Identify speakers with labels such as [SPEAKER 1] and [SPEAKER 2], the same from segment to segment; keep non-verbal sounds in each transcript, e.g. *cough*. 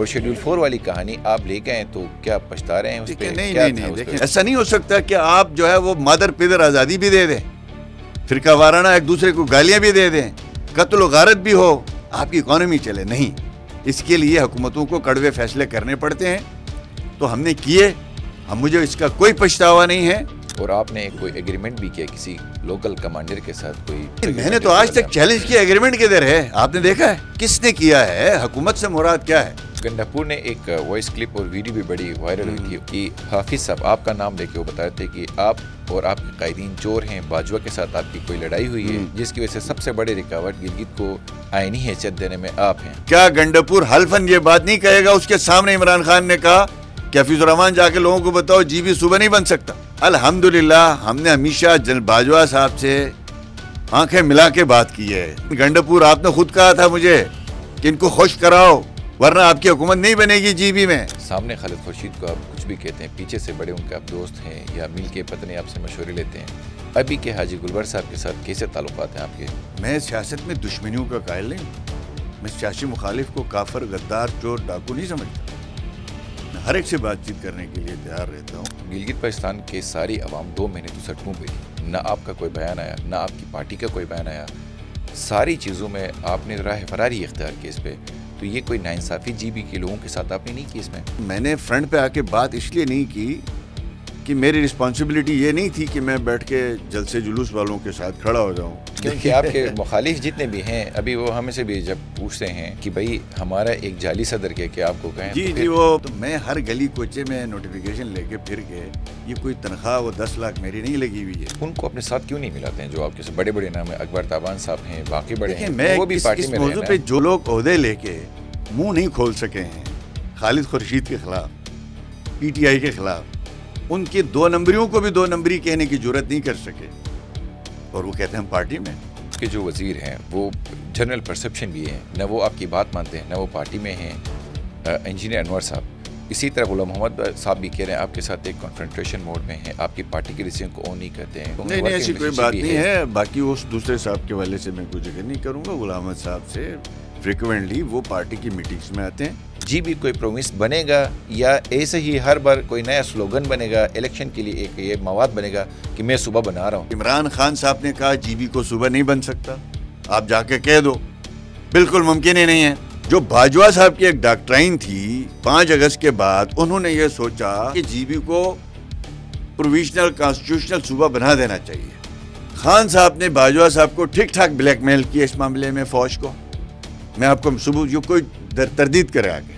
[SPEAKER 1] और schedule four वाली कहानी आप ले गए तो क्या पछता रहे हैं उस पे? नहीं क्या नहीं, नहीं
[SPEAKER 2] ऐसा नहीं हो सकता कि आप जो है वो मादर पिदर आज़ादी भी दे दें फिर वाराना एक दूसरे को गालियाँ भी दे दें कत्ल गारत भी हो आपकी इकॉनमी चले नहीं इसके लिए हुकूमतों को कड़वे फैसले करने पड़ते हैं तो हमने किए हम मुझे इसका कोई पछतावा नहीं है
[SPEAKER 1] और आपने कोई एग्रीमेंट भी किया किसी लोकल कमांडर के साथ कोई
[SPEAKER 2] मैंने तो आज तक चैलेंज किया एग्रीमेंट किधर है आपने देखा है
[SPEAKER 1] किसने किया है हुकूमत से मुराद क्या है गंडापुर ने एक वॉइस क्लिप और वीडियो भी बड़ी वायरल हुई थी हम्म। कि हाफिज साहब आपका नाम लेके वो बता रहे थे कि आप और आपके कायदीन चोर हैं बाजवा के साथ आपकी कोई लड़ाई हुई है हम्म। जिसकी वजह से सबसे बड़े रिकावट गिलगित को आईनी हैसियत देने में आप हैं क्या गंडापुर हल्फन ये बात नहीं
[SPEAKER 2] कहेगा उसके सामने इमरान खान ने कहा कि हफीजुररहमान जाके लोगों को बताओ जीबी सुबह नहीं बन सकता अलहमदुल्ला हमने हमेशा जन बाजवा साहब से आंखें मिला के बात की है गंडापुर आपने खुद कहा था मुझे कि इनको खुश कराओ वरना आपकी हुकूमत नहीं बनेगी जीबी में
[SPEAKER 1] सामने खालिद खुर्शीद को आप कुछ भी कहते हैं पीछे से बड़े उनके आप दोस्त हैं या मिल के पत्नी आपसे मशवरे लेते हैं अभी के हाजी गुलबर साहब के साथ कैसे ताल्लुक हैं आपके
[SPEAKER 2] मैं सियासत में दुश्मनियों का कायल नहीं मैं
[SPEAKER 1] सियासी मुखालिफ को काफर गद्दार चोर डाकू नहीं समझता मैं हर एक से बातचीत करने के लिए तैयार रहता हूँ गिलगित पाकिस्तान के सारी आवाम दो महीने तो सटकों पर ना आपका कोई बयान आया ना आपकी पार्टी का कोई बयान आया सारी चीज़ों में आपने राह फरारी इख्तियार की इस पर तो ये कोई नाइंसाफ़ी जी बी के लोगों के साथ आपने नहीं की इसमें
[SPEAKER 2] मैंने फ्रंट पे आके बात इसलिए नहीं की कि मेरी
[SPEAKER 1] रिस्पॉन्सिबिलिटी ये नहीं थी कि मैं बैठ के जलसे जुलूस वालों के साथ खड़ा हो जाऊँ क्योंकि आपके मुखालिफ जितने भी हैं अभी वो हमें से भी जब पूछते हैं कि भाई हमारा एक जाली सदर के कि आपको कहें जी तो जी वो
[SPEAKER 2] तो मैं हर गली कोचे में नोटिफिकेशन लेके फिर के ये कोई तनख्वाह
[SPEAKER 1] वो दस लाख मेरी नहीं लगी हुई है उनको अपने साथ क्यों नहीं मिलाते हैं जो आपके बड़े बड़े नाम है अकबर ताबान साहब हैं बाकी बड़े हैं मैं वो भी पार्टी में पे
[SPEAKER 2] जो लोग अहदे लेके मुँह नहीं खोल सके हैं खालिद खुर्शीद के खिलाफ आई के खिलाफ उनकी दो नंबरियों
[SPEAKER 1] को भी दो नंबरी कहने की जरूरत नहीं कर सके और वो कहते हैं पार्टी में उसके जो वजीर हैं वो जनरल परसेप्शन भी हैं ना वो आपकी बात मानते हैं ना वो पार्टी में हैं इंजीनियर अनवर साहब इसी तरह गुलाम मोहम्मद साहब भी कह रहे हैं आपके साथ एक कॉन्फ्रेंट्रेशन मोड में है आपकी पार्टी के डिसीजन को ओन नहीं करते हैं नहीं नहीं ऐसी कोई बात नहीं
[SPEAKER 2] है बाकी उस दूसरे साहब के वाले से मैं
[SPEAKER 1] कोई जगह नहीं करूँगा गुलाम साहब से फ्रिक्वेंटली वो पार्टी की मीटिंग्स में आते हैं जी भी कोई प्रोमिस बनेगा या ऐसे ही हर बार कोई नया स्लोगन बनेगा इलेक्शन के लिए एक ये मवाद बनेगा कि मैं सुबह बना रहा हूँ इमरान खान साहब ने कहा जीबी को सुबह नहीं बन सकता
[SPEAKER 2] आप जाके कह दो बिल्कुल मुमकिन ही नहीं है जो बाजवा साहब की एक डॉक्ट्राइन थी पाँच अगस्त के बाद उन्होंने ये सोचा कि जीबी को प्रोविजनल कॉन्स्टिट्यूशनल सूबा बना देना चाहिए खान साहब ने बाजवा साहब को ठीक ठाक ब्लैकमेल किया इस मामले में फौज को मैं आपको सुबह जो कोई तरदीद करे आगे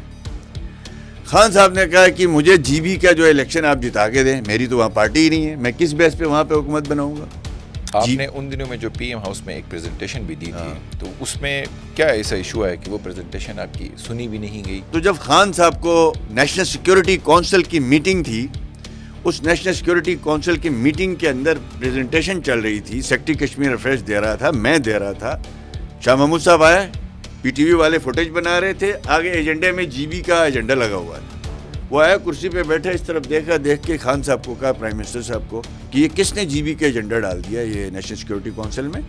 [SPEAKER 2] खान साहब ने कहा कि मुझे जीबी का जो इलेक्शन आप जिता के दें मेरी तो वहाँ पार्टी ही नहीं है मैं किस बेस पे वहाँ पे हुकूमत बनाऊंगा
[SPEAKER 1] आपने उन दिनों में जो पीएम हाउस में एक प्रेजेंटेशन भी दी थी हाँ। तो उसमें क्या ऐसा इशू है कि वो प्रेजेंटेशन आपकी सुनी भी नहीं गई तो जब
[SPEAKER 2] खान साहब को नेशनल सिक्योरिटी काउंसिल की मीटिंग थी उस नेशनल सिक्योरिटी काउंसिल की मीटिंग के अंदर प्रेजेंटेशन चल रही थी सेक्टरी कश्मीर अफेयर्स दे रहा था मैं दे रहा था शाह महमूद साहब आए पीटीवी वाले फुटेज बना रहे थे आगे एजेंडे में जीबी का एजेंडा लगा हुआ था वो आया कुर्सी पे बैठा इस तरफ देखा देख के खान साहब को कहा प्राइम मिनिस्टर साहब को कि ये किसने जीबी का एजेंडा डाल दिया ये नेशनल सिक्योरिटी काउंसिल में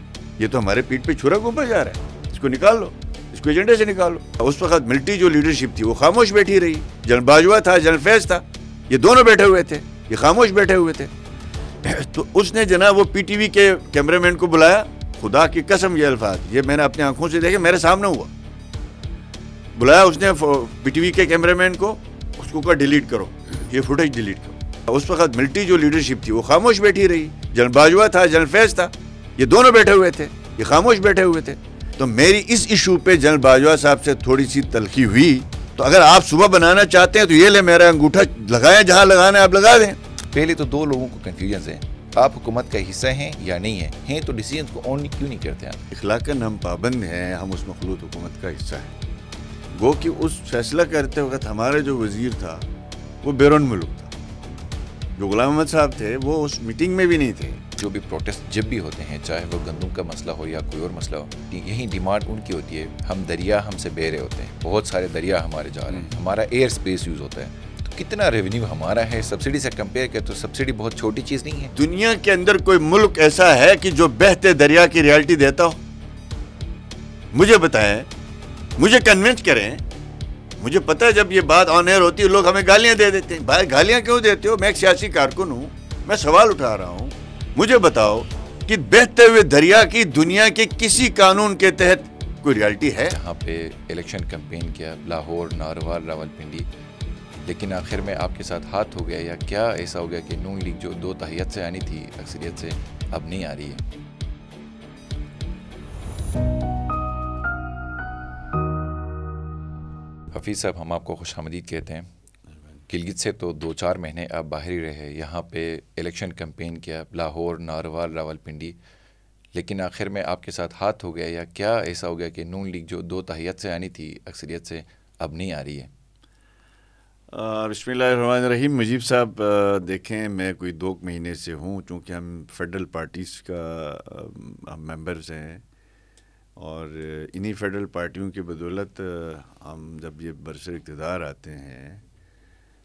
[SPEAKER 2] ये तो हमारे पीठ पे छुरा घूमा जा रहा है इसको निकाल लो इसको एजेंडे से निकाल लो उस वक्त मिलिट्री जो लीडरशिप थी वो खामोश बैठी रही जनरल बाजवा था जनरल फैज था ये दोनों बैठे हुए थे ये खामोश बैठे हुए थे तो उसने जना वो पीटीवी के कैमरामैन को बुलाया खुदा की कसम ये अल्फाज ये मैंने अपनी आंखों से देखे मेरे सामने हुआ बुलाया उसने पीटीवी के कैमरामैन को उसको कहा डिलीट करो ये फुटेज डिलीट करो उस वक्त मिल्टी जो लीडरशिप थी वो खामोश बैठी रही जनरल बाजवा था जनरल फैज था ये दोनों बैठे हुए थे ये खामोश बैठे हुए थे तो मेरी इस इशू पे जनरल बाजवा साहब से थोड़ी सी तलखी हुई तो अगर आप सुबह बनाना चाहते हैं तो ये ले मेरा अंगूठा लगाए जहां लगाना आप लगा दें पहले तो दो लोगों को
[SPEAKER 1] कन्फ्यूजन है आप हुकूमत का हिस्सा हैं या नहीं है हैं तो डिसीजन को ऑन क्यों नहीं करते आप इखलाकन हम पाबंद हैं हम उस मखलूत हुकूमत का हिस्सा हैं वो कि उस फैसला करते
[SPEAKER 2] वक्त हमारा जो वजीर था वो बैरून मुल्क था जो गुलाम अहमद साहब थे
[SPEAKER 1] वो उस मीटिंग में भी नहीं थे जो भी प्रोटेस्ट जब भी होते हैं चाहे वो गंदम का मसला हो या कोई और मसला हो यही डिमांड उनकी होती है हम दरिया हमसे बह रहे होते हैं बहुत सारे दरिया हमारे जा रहे हैं हम्म। हमारा एयर स्पेस यूज़ होता है कितना रेवेन्यू हमारा है सब्सिडी से कंपेयर कर तो सब्सिडी बहुत छोटी चीज नहीं है
[SPEAKER 2] दुनिया के अंदर कोई मुल्क ऐसा है कि जो बहते दरिया की रियलिटी देता हो मुझे बताएं मुझे कन्विंस करें मुझे पता है जब ये बात ऑन एयर होती है लोग हमें गालियां दे देते हैं भाई गालियां क्यों देते हो मैं एक सियासी कारकुन हूं मैं सवाल उठा रहा हूं मुझे बताओ कि बहते हुए दरिया की दुनिया के किसी
[SPEAKER 1] कानून के तहत कोई रियलिटी है यहाँ पे इलेक्शन कैंपेन किया लाहौर नारवाल रावलपिंडी लेकिन आखिर में आपके साथ हाथ हो गया या क्या ऐसा हो गया कि नून लीग जो दो तहियत से आनी थी अक्सरियत से अब नहीं आ रही है हफीज़ साहब हम आपको खुश आमदीद कहते हैं गिलगित से तो दो चार महीने आप बाहर ही रहे यहाँ पे इलेक्शन कैंपेन किया लाहौर नारवाल रावलपिंडी लेकिन आखिर में आपके साथ हाथ हो गया या क्या ऐसा हो गया कि नून लीग जो दो तहियत से आनी थी अक्सरियत से अब नहीं आ रही है रहीम मजीब साहब देखें मैं कोई दो
[SPEAKER 2] महीने से हूँ चूँकि हम फेडरल पार्टीज़ का हम मेम्बर्स हैं और इन्हीं फेडरल पार्टियों की बदौलत हम जब ये बरसर इकतदार आते हैं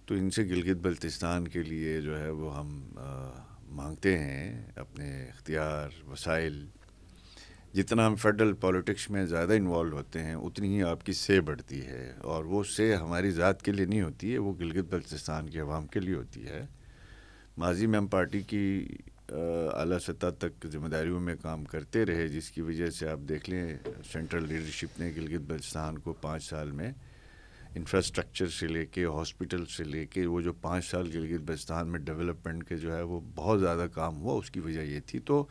[SPEAKER 2] तो इनसे गिलगित बल्तिस्तान के लिए जो है वो हम आ, मांगते हैं अपने इख्तियार वसाइल जितना हम फेडरल पॉलिटिक्स में ज़्यादा इन्वॉल्व होते हैं उतनी ही आपकी से बढ़ती है और वो से हमारी ज़ात के लिए नहीं होती है वो गिलगित बल्तिस्तान के अवाम के लिए होती है माजी में हम पार्टी की अली सतह तक जिम्मेदारियों में काम करते रहे जिसकी वजह से आप देख लें सेंट्रल लीडरशिप ने गिलगित बल्तिस्तान को पाँच साल में इंफ्रास्ट्रक्चर से लेके हॉस्पिटल से लेके वो जो पाँच साल गिलगित बल्तिस्तान में डेवलपमेंट के जो है वो बहुत ज़्यादा काम हुआ उसकी वजह ये थी तो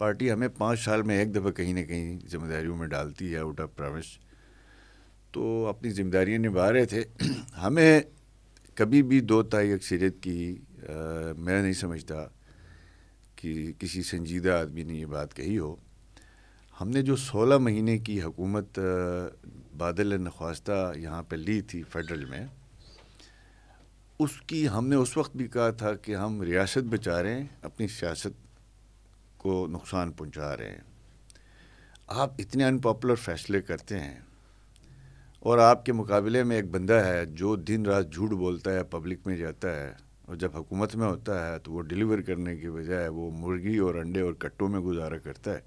[SPEAKER 2] पार्टी हमें पाँच साल में एक दफ़ा कहीं ना कहीं जिम्मेदारियों में डालती है आउट ऑफ प्रॉमिस तो अपनी जिम्मेदारियाँ निभा रहे थे *clears throat* हमें कभी भी दो ताई अक्सरियत की आ, मैं नहीं समझता कि किसी संजीदा आदमी ने ये बात कही हो हमने जो 16 महीने की हुकूमत बादल नख्वास्ता यहाँ पर ली थी फेडरल में उसकी हमने उस वक्त भी कहा था कि हम रियासत बचा रहे हैं अपनी सियासत को नुकसान पहुंचा रहे हैं आप इतने अनपॉपुलर फैसले करते हैं और आपके मुकाबले में एक बंदा है जो दिन रात झूठ बोलता है पब्लिक में जाता है और जब हुकूमत में होता है तो वो डिलीवर करने के बजाय वो मुर्गी और अंडे और कट्टों में गुजारा करता है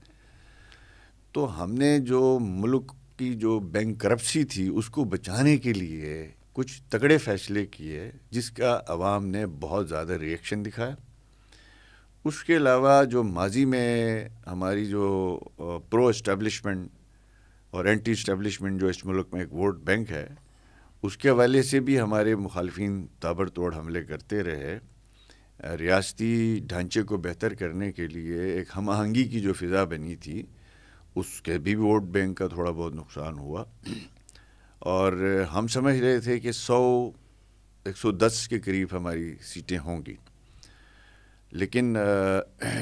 [SPEAKER 2] तो हमने जो मुल्क की जो बैंक करप्सी थी उसको बचाने के लिए कुछ तगड़े फैसले किए जिसका आवाम ने बहुत ज़्यादा रिएक्शन दिखाया उसके अलावा जो माजी में हमारी जो प्रो इस्टेब्लिशमेंट और एंटी इस्टेब्लिशमेंट जो इस मुल्क में एक वोट बैंक है उसके हवाले से भी हमारे मुखालफी ताबड़तोड़ हमले करते रहे रियासती ढांचे को बेहतर करने के लिए एक हम आहंगी की जो फ़िज़ा बनी थी उसके भी वोट बैंक का थोड़ा बहुत नुकसान हुआ और हम समझ रहे थे कि सौ एक सौ दस के करीब हमारी सीटें होंगी लेकिन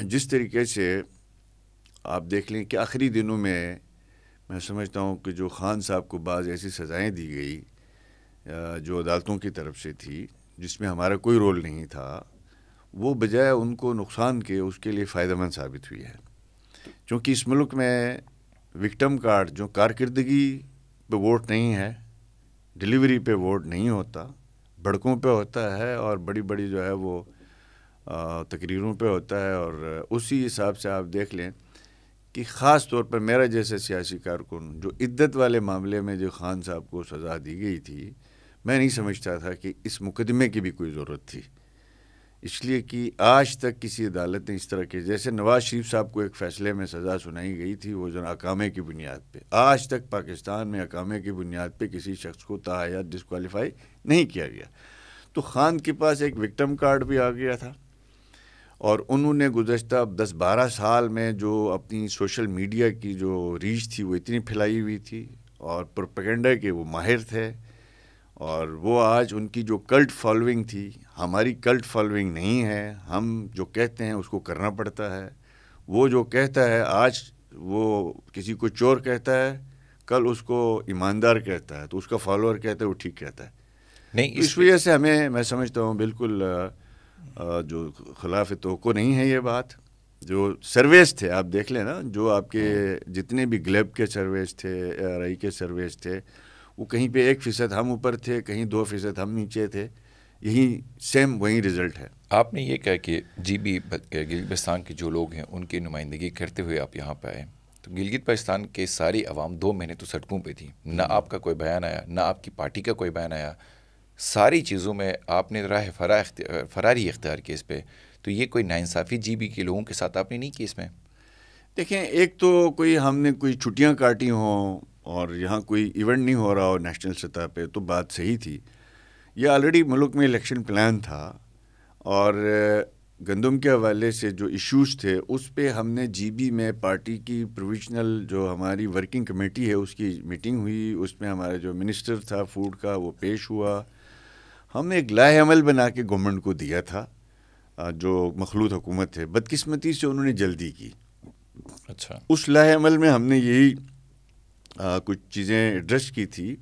[SPEAKER 2] जिस तरीके से आप देख लें कि आखिरी दिनों में मैं समझता हूँ कि जो खान साहब को बाज़ ऐसी सज़ाएँ दी गई जो अदालतों की तरफ से थी जिसमें हमारा कोई रोल नहीं था वो बजाय उनको नुकसान के उसके लिए फ़ायदेमंद साबित हुई है क्योंकि इस मुल्क में विक्टम कार्ड जो कारकर्दगी पे वोट नहीं है डिलीवरी पे वोट नहीं होता भड़कों पे होता है और बड़ी बड़ी जो है वो तकरीरों पे होता है और उसी हिसाब से आप देख लें कि ख़ास तौर पर मेरा जैसे सियासी कारकुन जो इद्दत वाले मामले में जो खान साहब को सज़ा दी गई थी मैं नहीं समझता था कि इस मुकदमे की भी कोई ज़रूरत थी इसलिए कि आज तक किसी अदालत ने इस तरह के जैसे नवाज़ शरीफ साहब को एक फ़ैसले में सज़ा सुनाई गई थी वो जो अकामे की बुनियाद पे आज तक पाकिस्तान में अकामे की बुनियाद पे किसी शख्स को ताहयात डिसकॉलीफाई नहीं किया गया तो खान के पास एक विक्टम कार्ड भी आ गया था और उन्होंने गुजशत दस बारह साल में जो अपनी सोशल मीडिया की जो रीच थी वो इतनी फैलाई हुई थी और प्रोपेगेंडा के वो माहिर थे और वो आज उनकी जो कल्ट फॉलोइंग थी हमारी कल्ट फॉलोइंग नहीं है हम जो कहते हैं उसको करना पड़ता है वो जो कहता है आज वो किसी को चोर कहता है कल उसको ईमानदार कहता है तो उसका फॉलोअर कहता है वो ठीक कहता है
[SPEAKER 1] नहीं तो इस, इस वजह
[SPEAKER 2] से हमें मैं समझता हूँ बिल्कुल आ, जो खिलाफ तो को नहीं है ये बात जो सर्वेस थे आप देख लेना जो आपके हाँ। जितने भी ग्लेब के सर्वेस थे आई के सर्वेस थे वो कहीं पे एक फ़ीसद हम ऊपर थे कहीं दो
[SPEAKER 1] फ़ीसद हम नीचे थे यही सेम वही रिजल्ट है आपने ये कहा कि जी बी गिलगिस्तान के जो लोग हैं उनकी नुमाइंदगी करते हुए आप यहाँ पर आए तो गिलगित पाकिस्तान के सारी आवाम दो महीने तो सड़कों पर थी ना हम्म। आपका कोई बयान आया ना आपकी पार्टी का कोई बयान आया सारी चीज़ों में आपने राह फरा फरारी इख्तियार की इस पर तो ये कोई नाइंसाफ़ी जी बी के लोगों के साथ आपने नहीं की इसमें
[SPEAKER 2] देखें एक तो कोई हमने कोई छुट्टियां काटी हों और यहाँ कोई इवेंट नहीं हो रहा हो नेशनल सतह पे तो बात सही थी ये ऑलरेडी मुल्क में इलेक्शन प्लान था और गंदम के हवाले से जो इश्यूज थे उस पर हमने जीबी में पार्टी की प्रोविजनल जो हमारी वर्किंग कमेटी है उसकी मीटिंग हुई उसमें हमारा जो मिनिस्टर था फूड का वो पेश हुआ हमने एक लाए अमल बना के गवर्नमेंट को दिया था जो मखलूत हुकूमत है बदकस्मती से उन्होंने जल्दी की अच्छा उस लाए अमल में हमने यही आ, कुछ चीज़ें एड्रेस की थी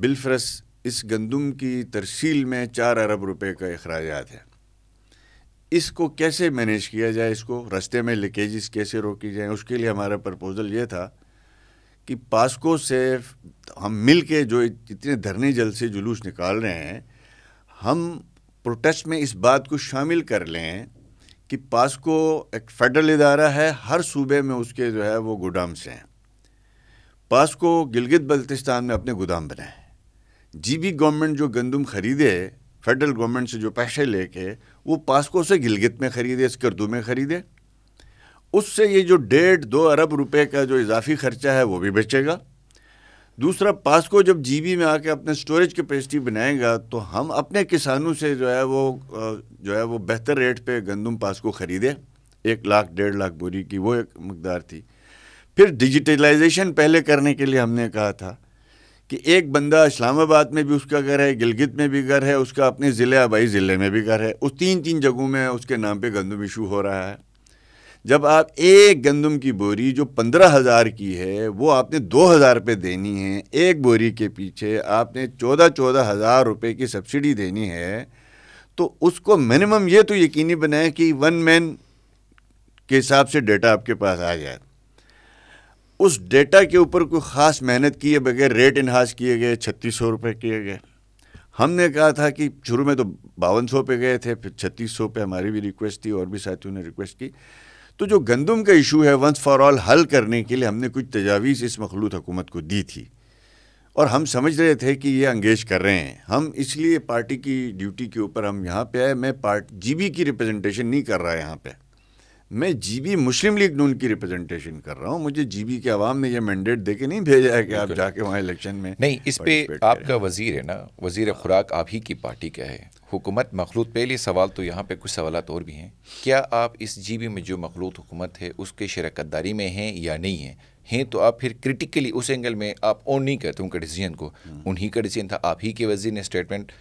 [SPEAKER 2] बिलफरस इस गंदम की तरसील में चार अरब रुपए का अखराज है इसको कैसे मैनेज किया जाए इसको रास्ते में लीकेजेस कैसे रोकी जाए उसके लिए हमारा प्रपोज़ल ये था कि पास्को से हम मिल के जो जितने धरने जल से जुलूस निकाल रहे हैं हम प्रोटेस्ट में इस बात को शामिल कर लें कि पास्को एक फेडरल इदारा है हर सूबे में उसके जो है वो से हैं पास्को गिलगित बल्तिस्तान में अपने गोदाम बनाए जीबी गवर्नमेंट जो गंदम ख़रीदे फेडरल गवर्नमेंट से जो पैसे लेके वो पास्को से गिलगित में ख़रीदे स्कर्दू में ख़रीदे उससे ये जो डेढ़ दो अरब रुपए का जो इजाफी खर्चा है वो भी बचेगा दूसरा पास्को जब जीबी में आके अपने स्टोरेज कैपेसिटी बनाएगा तो हम अपने किसानों से जो है वो जो है वो बेहतर रेट पे गंदम पास्को ख़रीदे एक लाख डेढ़ लाख बोरी की वो एक मकदार थी फिर डिजिटलाइजेशन पहले करने के लिए हमने कहा था कि एक बंदा इस्लामाबाद में भी उसका घर है गिलगित में भी घर है उसका अपने ज़िले आबाई ज़िले में भी घर है उस तीन तीन जगहों में उसके नाम पर गंदम इशू हो रहा है जब आप एक गंदम की बोरी जो पंद्रह हज़ार की है वो आपने दो हज़ार रुपये देनी है एक बोरी के पीछे आपने चौदह चौदह हज़ार रुपये की सब्सिडी देनी है तो उसको मिनिमम ये तो यकीनी बनाए कि वन मैन के हिसाब से डेटा आपके पास आ जाए उस डेटा के ऊपर कोई ख़ास मेहनत किए बगैर रेट इन्हास किए गए छत्तीस सौ रुपये किए गए हमने कहा था कि शुरू में तो बावन सौ पे गए थे फिर छत्तीस सौ पे हमारी भी रिक्वेस्ट थी और भी साथियों ने रिक्वेस्ट की तो जो गंदम का इशू है वंस फॉर ऑल हल करने के लिए हमने कुछ तजावीज़ इस मखलूत हुकूमत को दी थी और हम समझ रहे थे कि ये अंगेज कर रहे हैं हम इसलिए पार्टी की ड्यूटी के ऊपर हम यहाँ पे आए मैं पार्ट जीबी की रिप्रेजेंटेशन नहीं कर रहा है यहाँ पे मैं जीबी मुस्लिम लीग नून की रिप्रेजेंटेशन कर रहा हूँ मुझे जीबी के आवाम
[SPEAKER 1] ने यह मैंडेट दे के नहीं भेजा है कि आप जाके वहाँ इलेक्शन में नहीं इस पर आपका वजीर है ना वजीर खुराक आप ही की पार्टी का है हुकूमत मखलूत पहले सवाल तो यहाँ पे कुछ सवाल और भी हैं क्या आप इस जी बी में जो मखलूत हुकूमत है उसके शरकत दारी में हैं या नहीं है हैं तो आप फिर क्रिटिकली उस एंगल में आप ओन नहीं करते उनका डिसीजन को हम्म। उन्हीं का डिसीजन था आप ही के वजीर ने स्टेटमेंट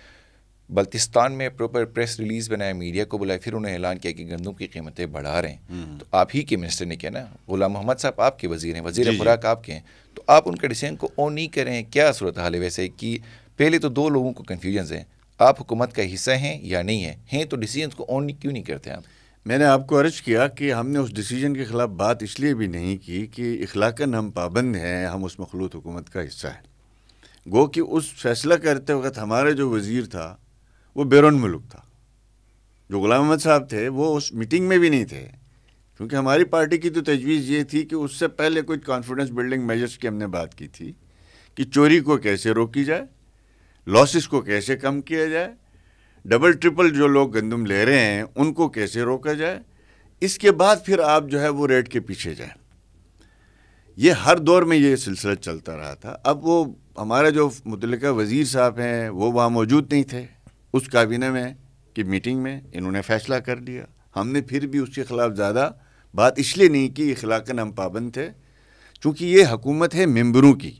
[SPEAKER 1] बल्तिस्तान में प्रॉपर प्रेस रिलीज बनाया मीडिया को बुलाया फिर उन्होंने ऐलान किया कि गंदम की कीमतें बढ़ा रहे हैं हम्म। तो आप ही के मिनिस्टर ने किया ना गुलाम मोहम्मद साहब आपके वजीर हैं वजीर खुराक आपके हैं तो आप उनका डिसीजन को ओन नहीं करें क्या सूरत हाल है वैसे कि पहले तो दो लोगों को कन्फ्यूजन है आप हुकूमत का हिस्सा हैं या नहीं है हैं तो डिसीजन को ऑन क्यों नहीं करते आप
[SPEAKER 2] मैंने आपको अर्ज किया कि हमने उस डिसीजन के ख़िलाफ़ बात इसलिए भी नहीं की कि इखलाकन हम पाबंद हैं हम उस मखलूत हुकूमत का हिस्सा हैं गो कि उस फैसला करते वक्त हमारा जो वज़ीर था वो बैरून मुल्क था जो गुलाम अहमद साहब थे वो उस मीटिंग में भी नहीं थे क्योंकि हमारी पार्टी की तो तजवीज़ ये थी कि उससे पहले कुछ कॉन्फिडेंस बिल्डिंग मेजर्स की हमने बात की थी कि चोरी को कैसे रोकी जाए लॉसेस को कैसे कम किया जाए डबल ट्रिपल जो लोग गंदम ले रहे हैं उनको कैसे रोका जाए इसके बाद फिर आप जो है वो रेट के पीछे जाए ये हर दौर में ये सिलसिला चलता रहा था अब वो हमारे जो मुतल वज़ीर साहब हैं वो वहाँ मौजूद नहीं थे उस काबीना में की मीटिंग में इन्होंने फैसला कर लिया हमने फिर भी उसके ख़िलाफ़ ज़्यादा बात इसलिए नहीं की इखलाकन हम पाबंद थे चूँकि ये हकूमत है मेम्बरों की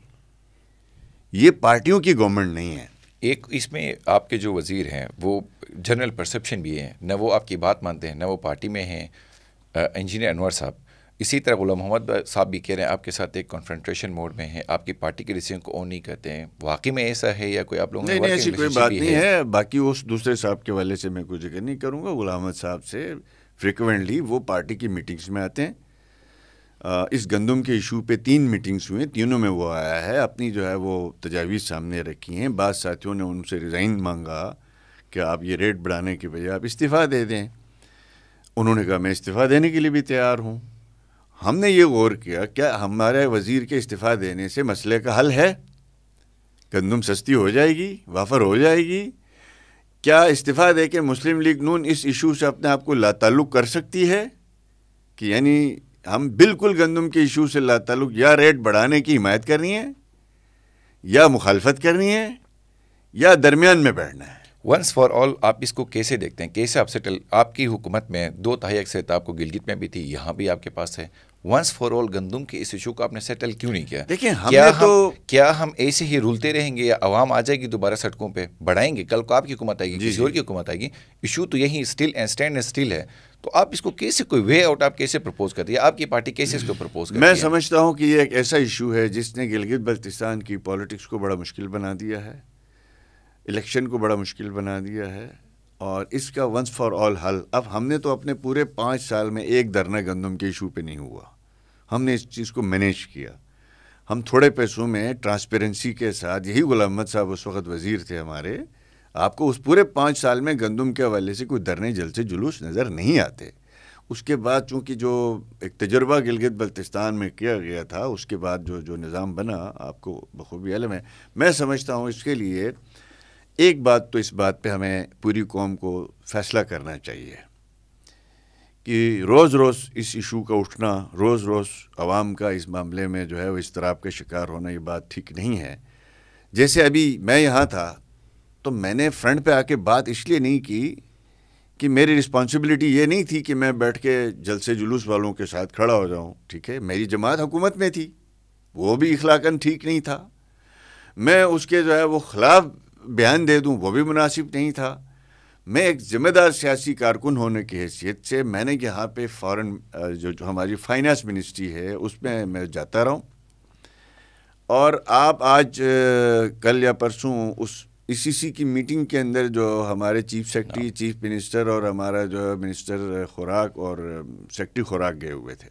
[SPEAKER 1] ये पार्टियों की गवर्नमेंट नहीं है एक इसमें आपके जो वज़ीर हैं वो जनरल परसेप्शन भी हैं न वो आपकी बात मानते हैं न वो पार्टी में हैं इंजीनियर अनवर साहब इसी तरह गुलाम मोहम्मद साहब भी कह रहे हैं आपके साथ एक कॉन्फ्रेंट्रेशन मोड में है आपकी पार्टी के डिसीजन को ओन नहीं करते हैं वाकई में ऐसा है या कोई आप लोगों ने ऐसी कोई बात नहीं है।,
[SPEAKER 2] है बाकी उस दूसरे साहब के वाले से मैं कोई जिक्र नहीं करूँगा गुलाम साहब से फ्रिक्वेंटली वो पार्टी की मीटिंग्स में आते हैं इस गंदम के इशू पे तीन मीटिंग्स हुई तीनों में वो आया है अपनी जो है वो तजावीज़ सामने रखी हैं बाद साथियों ने उनसे रिज़ाइन मांगा कि आप ये रेट बढ़ाने के बजाय आप इस्तीफ़ा दे दें उन्होंने कहा मैं इस्तीफ़ा देने के लिए भी तैयार हूँ हमने ये गौर किया क्या हमारे वज़ीर के इस्तीफ़ा देने से मसले का हल है गंदम सस्ती हो जाएगी वाफर हो जाएगी क्या इस्तीफ़ा दे के मुस्लिम लीग नून इस इशू से अपने आप को लातल्लुक़ कर सकती है कि यानी हम बिल्कुल गंदम के इशू से ला ताल्लुक या रेट बढ़ाने की हिमायत करनी है या मुखालफत करनी है या दरमियान में बैठना
[SPEAKER 1] है वंस फॉर ऑल आप इसको कैसे देखते हैं कैसे आप सेटल आपकी हुकूमत में दो तहाई अक्सरियत आपको गिलगित में भी थी यहाँ भी आपके पास है वंस फॉर ऑल गंदम के इस इशू को आपने सेटल क्यों नहीं किया देखिए हमने हम, तो क्या हम ऐसे ही रुलते रहेंगे या आवाम आ जाएगी दोबारा सड़कों पर बढ़ाएंगे कल को आपकी हुकूमत आएगी किसी और की हुकूमत आएगी इशू तो यही स्टिल एंड स्टैंड स्टिल है तो आप इसको कैसे कोई वे आउट आप कैसे प्रपोज कर दिया आपकी पार्टी कैसे इसको प्रपोज कर मैं
[SPEAKER 2] समझता हूँ कि ये एक ऐसा इशू है जिसने गिलगित बल्तिस्तान की पॉलिटिक्स को बड़ा मुश्किल बना दिया है इलेक्शन को बड़ा मुश्किल बना दिया है और इसका वंस फॉर ऑल हल अब हमने तो अपने पूरे पाँच साल में एक धरना गंदम के इशू पर नहीं हुआ हमने इस चीज़ को मैनेज किया हम थोड़े पैसों में ट्रांसपेरेंसी के साथ यही गुलाम अहमद साहब उस वक्त वज़ीर थे हमारे आपको उस पूरे पाँच साल में गंदम के हवाले से कोई धरने जल से जुलूस नज़र नहीं आते उसके बाद चूँकि जो एक तजर्बा गिलगित बल्तिस्तान में किया गया था उसके बाद जो जो निज़ाम बना आपको बखूबी अलम है मैं समझता हूँ इसके लिए एक बात तो इस बात पर हमें पूरी कौम को फैसला करना चाहिए कि रोज़ रोज़ इस इशू का उठना रोज़ रोज़ आवाम का इस मामले में जो है वो इस तरह का शिकार होना ये बात ठीक नहीं है जैसे अभी मैं यहाँ था तो मैंने फ्रंट पे आके बात इसलिए नहीं की कि मेरी रिस्पॉन्सिबिलिटी ये नहीं थी कि मैं बैठ के जलसे जुलूस वालों के साथ खड़ा हो जाऊँ ठीक है मेरी जमात हुकूमत में थी वो भी इखलाकन ठीक नहीं था मैं उसके जो है वो ख़िलाफ़ बयान दे दूँ वो भी मुनासिब नहीं था मैं एक ज़िम्मेदार सियासी कारकुन होने की हैसियत से मैंने यहाँ पे फॉरेन जो जो हमारी फाइनेंस मिनिस्ट्री है उसमें मैं जाता रहा हूँ और आप आज कल या परसों उस ईसीसी की मीटिंग के अंदर जो हमारे चीफ सेक्रेटरी हाँ। चीफ मिनिस्टर और हमारा जो है मिनिस्टर खुराक और सेक्रेटरी खुराक गए हुए थे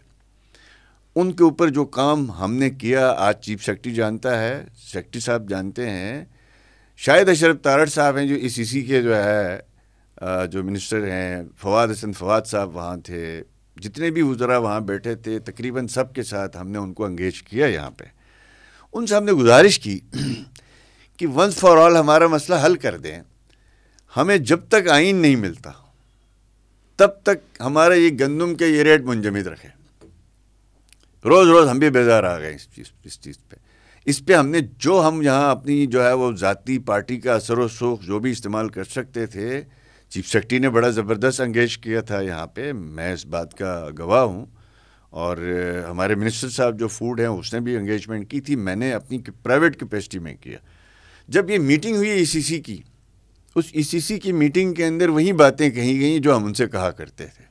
[SPEAKER 2] उनके ऊपर जो काम हमने किया आज चीफ सेक्रेटरी जानता है सेक्रेटरी साहब जानते हैं शायद अशरफ तारड़ साहब हैं जो ईसीसी के जो है जो मिनिस्टर हैं फवाद हसन फवाद साहब वहाँ थे जितने भी वज़रा वहाँ बैठे थे तकरीबन सब के साथ हमने उनको अंगेज किया यहाँ पे साहब ने गुजारिश की कि वंस फॉर ऑल हमारा मसला हल कर दें हमें जब तक आइन नहीं मिलता तब तक हमारा ये गंदम के ये रेट मुंजमद रखे रोज़ रोज़ हम भी बेजार आ गए इस चीज़ इस चीज़ पे इस पे हमने जो हम यहाँ अपनी जो है वो ज़ाती पार्टी का असर व जो भी इस्तेमाल कर सकते थे चीफ सेक्रेटरी ने बड़ा ज़बरदस्त अंगेज किया था यहाँ पे मैं इस बात का गवाह हूँ और हमारे मिनिस्टर साहब जो फूड हैं उसने भी इंगेजमेंट की थी मैंने अपनी प्राइवेट कैपेसिटी में किया जब ये मीटिंग हुई ईसीसी e की उस ईसीसी e की मीटिंग के अंदर वही बातें कही गई जो हम उनसे कहा करते थे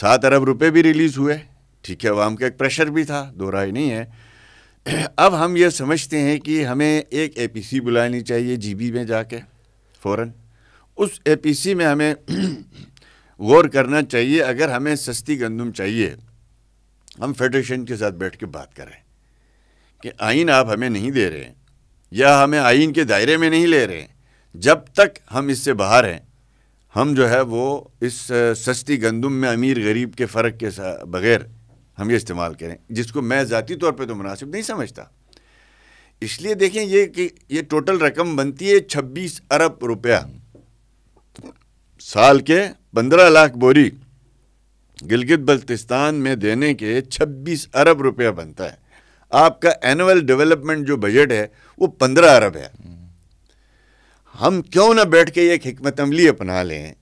[SPEAKER 2] सात अरब रुपए भी रिलीज़ हुए ठीक है आवाम का एक प्रेशर भी था दो राय नहीं है *clears throat* अब हम ये समझते हैं कि हमें एक एपीसी बुलानी चाहिए जीबी में जाके फ़ौर उस एपीसी में हमें *clears throat* गौर करना चाहिए अगर हमें सस्ती गंदम चाहिए हम फेडरेशन के साथ बैठ के बात करें कि आइन आप हमें नहीं दे रहे हैं या हमें आइन के दायरे में नहीं ले रहे जब तक हम इससे बाहर हैं हम जो है वो इस सस्ती गंदम में अमीर गरीब के फ़र्क के बगैर हम ये इस्तेमाल करें जिसको मैं ज़ाती तौर पे तो मुनासिब नहीं समझता इसलिए देखें ये कि ये टोटल रकम बनती है छब्बीस अरब रुपया साल के पंद्रह लाख बोरी गिलगित बल्तिस्तान में देने के छब्बीस अरब रुपया बनता है आपका एनुअल डेवलपमेंट जो बजट है वो पंद्रह अरब है हम क्यों ना बैठ के एक हमत अमली अपना लें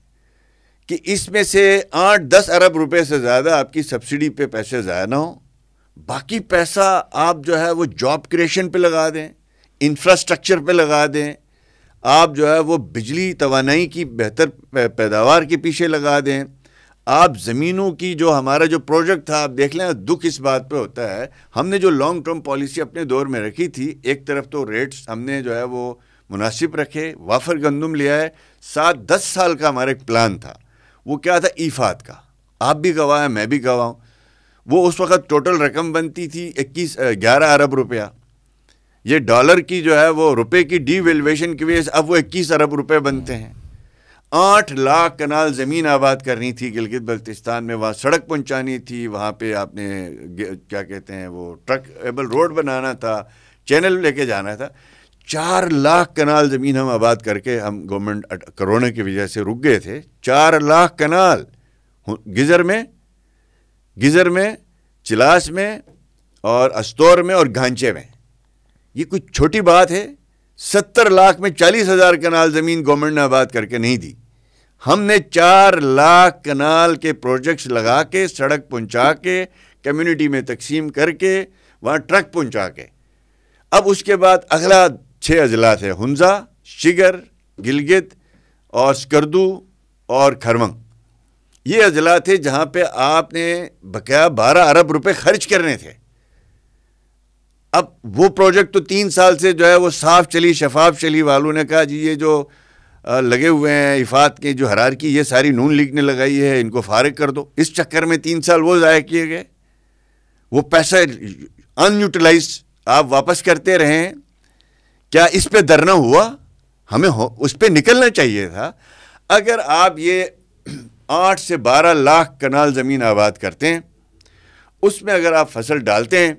[SPEAKER 2] कि इसमें से आठ दस अरब रुपए से ज़्यादा आपकी सब्सिडी पे पैसे ज़ाया ना हो बाकी पैसा आप जो है वो जॉब क्रिएशन पे लगा दें इंफ्रास्ट्रक्चर पे लगा दें आप जो है वो बिजली तोानाई की बेहतर पैदावार के पीछे लगा दें आप ज़मीनों की जो हमारा जो प्रोजेक्ट था आप देख लें दुख इस बात पे होता है हमने जो लॉन्ग टर्म पॉलिसी अपने दौर में रखी थी एक तरफ तो रेट्स हमने जो है वो मुनासिब रखे वाफर गंदम लिया है सात दस साल का हमारा एक प्लान था वो क्या था ईफात का आप भी गवाह हैं मैं भी गवाह हूँ वो उस वक्त टोटल रकम बनती थी इक्कीस ग्यारह अरब रुपया ये डॉलर की जो है वो रुपए की डी की वजह से अब वो इक्कीस अरब रुपये बनते हैं आठ लाख कनाल ज़मीन आबाद करनी थी गिलगित बल्तिस्तान में वहाँ सड़क पहुँचानी थी वहाँ पे आपने क्या कहते हैं वो ट्रक एबल रोड बनाना था चैनल लेके जाना था चार लाख कनाल ज़मीन हम आबाद करके हम गवर्नमेंट कोरोना की वजह से रुक गए थे चार लाख कनाल गिजर में गिजर में चिलास में और अस्तौर में और घांचे में ये कुछ छोटी बात है सत्तर लाख में चालीस हज़ार कनाल ज़मीन गवर्नमेंट ने आबाद करके नहीं दी हमने चार लाख कनाल के प्रोजेक्ट्स लगा के सड़क पहुंचा के कम्युनिटी में तकसीम करके वहाँ ट्रक पहुंचा के अब उसके बाद अगला छः अजला थे हंजा शिगर गिलगित और स्कर्दू और खरमंग ये अजला थे जहाँ पे आपने बकाया बारह अरब रुपए खर्च करने थे अब वो प्रोजेक्ट तो तीन साल से जो है वो साफ चली शफाफ चली वालों ने कहा जी ये जो लगे हुए हैं इफात के जो हरार की ये सारी नून लीग ने लगाई है इनको फारग कर दो इस चक्कर में तीन साल वो ज़ाया किए गए वो पैसा अनयूटिलाइज आप वापस करते रहे क्या इस पे धरना हुआ हमें हो उस पर निकलना चाहिए था अगर आप ये *clears throat* आठ से बारह लाख कनाल ज़मीन आबाद करते हैं उसमें अगर आप फसल डालते हैं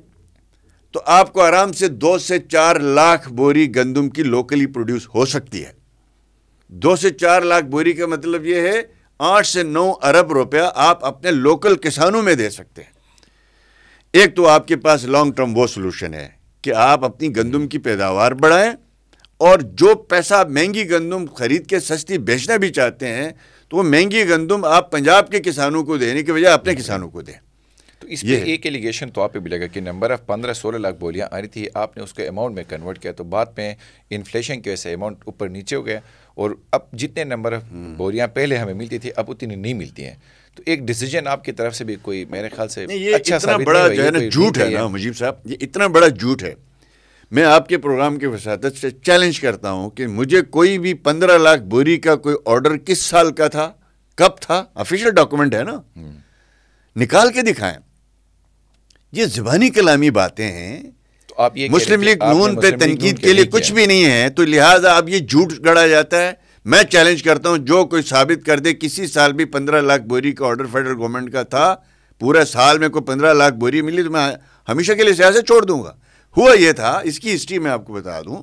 [SPEAKER 2] तो आपको आराम से दो से चार लाख बोरी गंदम की लोकली प्रोड्यूस हो सकती है दो से चार लाख बोरी का मतलब ये है आठ से नौ अरब रुपया आप अपने लोकल किसानों में दे सकते हैं एक तो आपके पास लॉन्ग टर्म वो सोल्यूशन है कि आप अपनी गंदम की पैदावार बढ़ाएं और जो पैसा महंगी गंदम खरीद के सस्ती बेचना भी चाहते हैं तो वो महंगी गंदम आप पंजाब के
[SPEAKER 1] किसानों को देने के बजाय अपने किसानों को दें तो इस पे एक एलिगेशन तो आप पे भी लगा कि नंबर ऑफ पंद्रह सोलह लाख बोलियाँ आ रही थी आपने उसको अमाउंट में कन्वर्ट किया तो बाद में इन्फ्लेशन की वजह से अमाउंट ऊपर नीचे हो गया और अब जितने नंबर हम्म। बोरियां पहले हमें मिलती थी अब उतनी नहीं मिलती हैं तो एक डिसीजन आपकी तरफ से भी कोई मेरे ख्याल से ये अच्छा इतना बड़ा जो है ना झूठ है ना मुजीब साहब
[SPEAKER 2] ये इतना बड़ा झूठ है मैं आपके प्रोग्राम के वसादत से चैलेंज करता हूँ कि मुझे कोई भी पंद्रह लाख बोरी का कोई ऑर्डर किस साल का था कब था ऑफिशियल डॉक्यूमेंट है ना हम्म। निकाल के दिखाएं ये ज़बानी कलामी बातें हैं आप ये मुस्लिम लीग नून पे तनकीद के लिए कुछ भी नहीं है तो लिहाजा अब ये झूठ गढ़ा जाता है मैं चैलेंज करता हूँ जो कोई साबित कर दे किसी साल भी पंद्रह लाख बोरी का ऑर्डर फेडरल गवर्नमेंट का था पूरे साल में कोई पंद्रह लाख बोरी मिली तो मैं हमेशा के लिए सियासत छोड़ दूंगा हुआ यह था इसकी हिस्ट्री मैं आपको बता दूं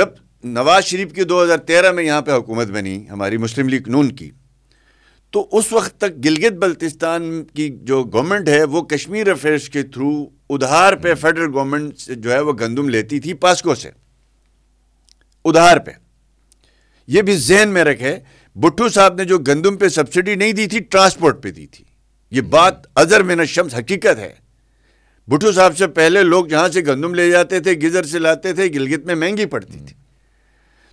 [SPEAKER 2] जब नवाज शरीफ की 2013 में यहाँ पे हुकूमत बनी हमारी मुस्लिम लीग नून की तो उस वक्त तक गिलगित बल्तिस्तान की जो गवर्नमेंट है वो कश्मीर अफेयर्स के थ्रू उधार पे फेडरल गवर्नमेंट जो है वो गंदुम लेती थी पास्को से उधार पे ये भी जहन में रखे बुट्टू साहब ने जो गंदुम पे सब्सिडी नहीं दी थी ट्रांसपोर्ट पे दी थी ये हम्म। बात अजर में नशम्स हकीकत है बुट्टू साहब से पहले लोग जहां से गंदम ले जाते थे गिजर से लाते थे गिलगित में महंगी पड़ती थी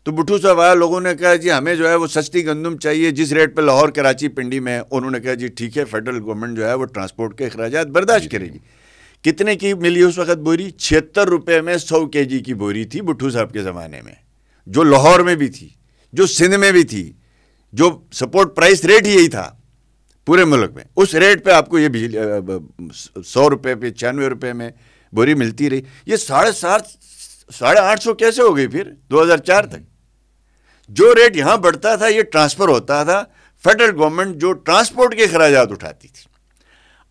[SPEAKER 2] तो बुट्टू साहब आया लोगों ने कहा जी हमें जो है वो सस्ती गंदम चाहिए जिस रेट पे लाहौर कराची पिंडी में उन्होंने कहा जी ठीक है फेडरल गवर्नमेंट जो है वो ट्रांसपोर्ट के अखराज बर्दाश्त करेगी कितने की मिली उस वक्त बोरी छिहत्तर रुपये में सौ के जी की बोरी थी भुट्टू साहब के ज़माने में जो लाहौर में भी थी जो सिंध में भी थी जो सपोर्ट प्राइस रेट ही यही था पूरे मुल्क में उस रेट पे आपको ये बिजली सौ रुपये पे छियानवे रुपये में बोरी मिलती रही ये साढ़े सात साढ़े आठ सौ कैसे हो गई फिर 2004 तक जो रेट यहाँ बढ़ता था ये ट्रांसफ़र होता था फेडरल गवर्नमेंट जो ट्रांसपोर्ट के अखराज उठाती थी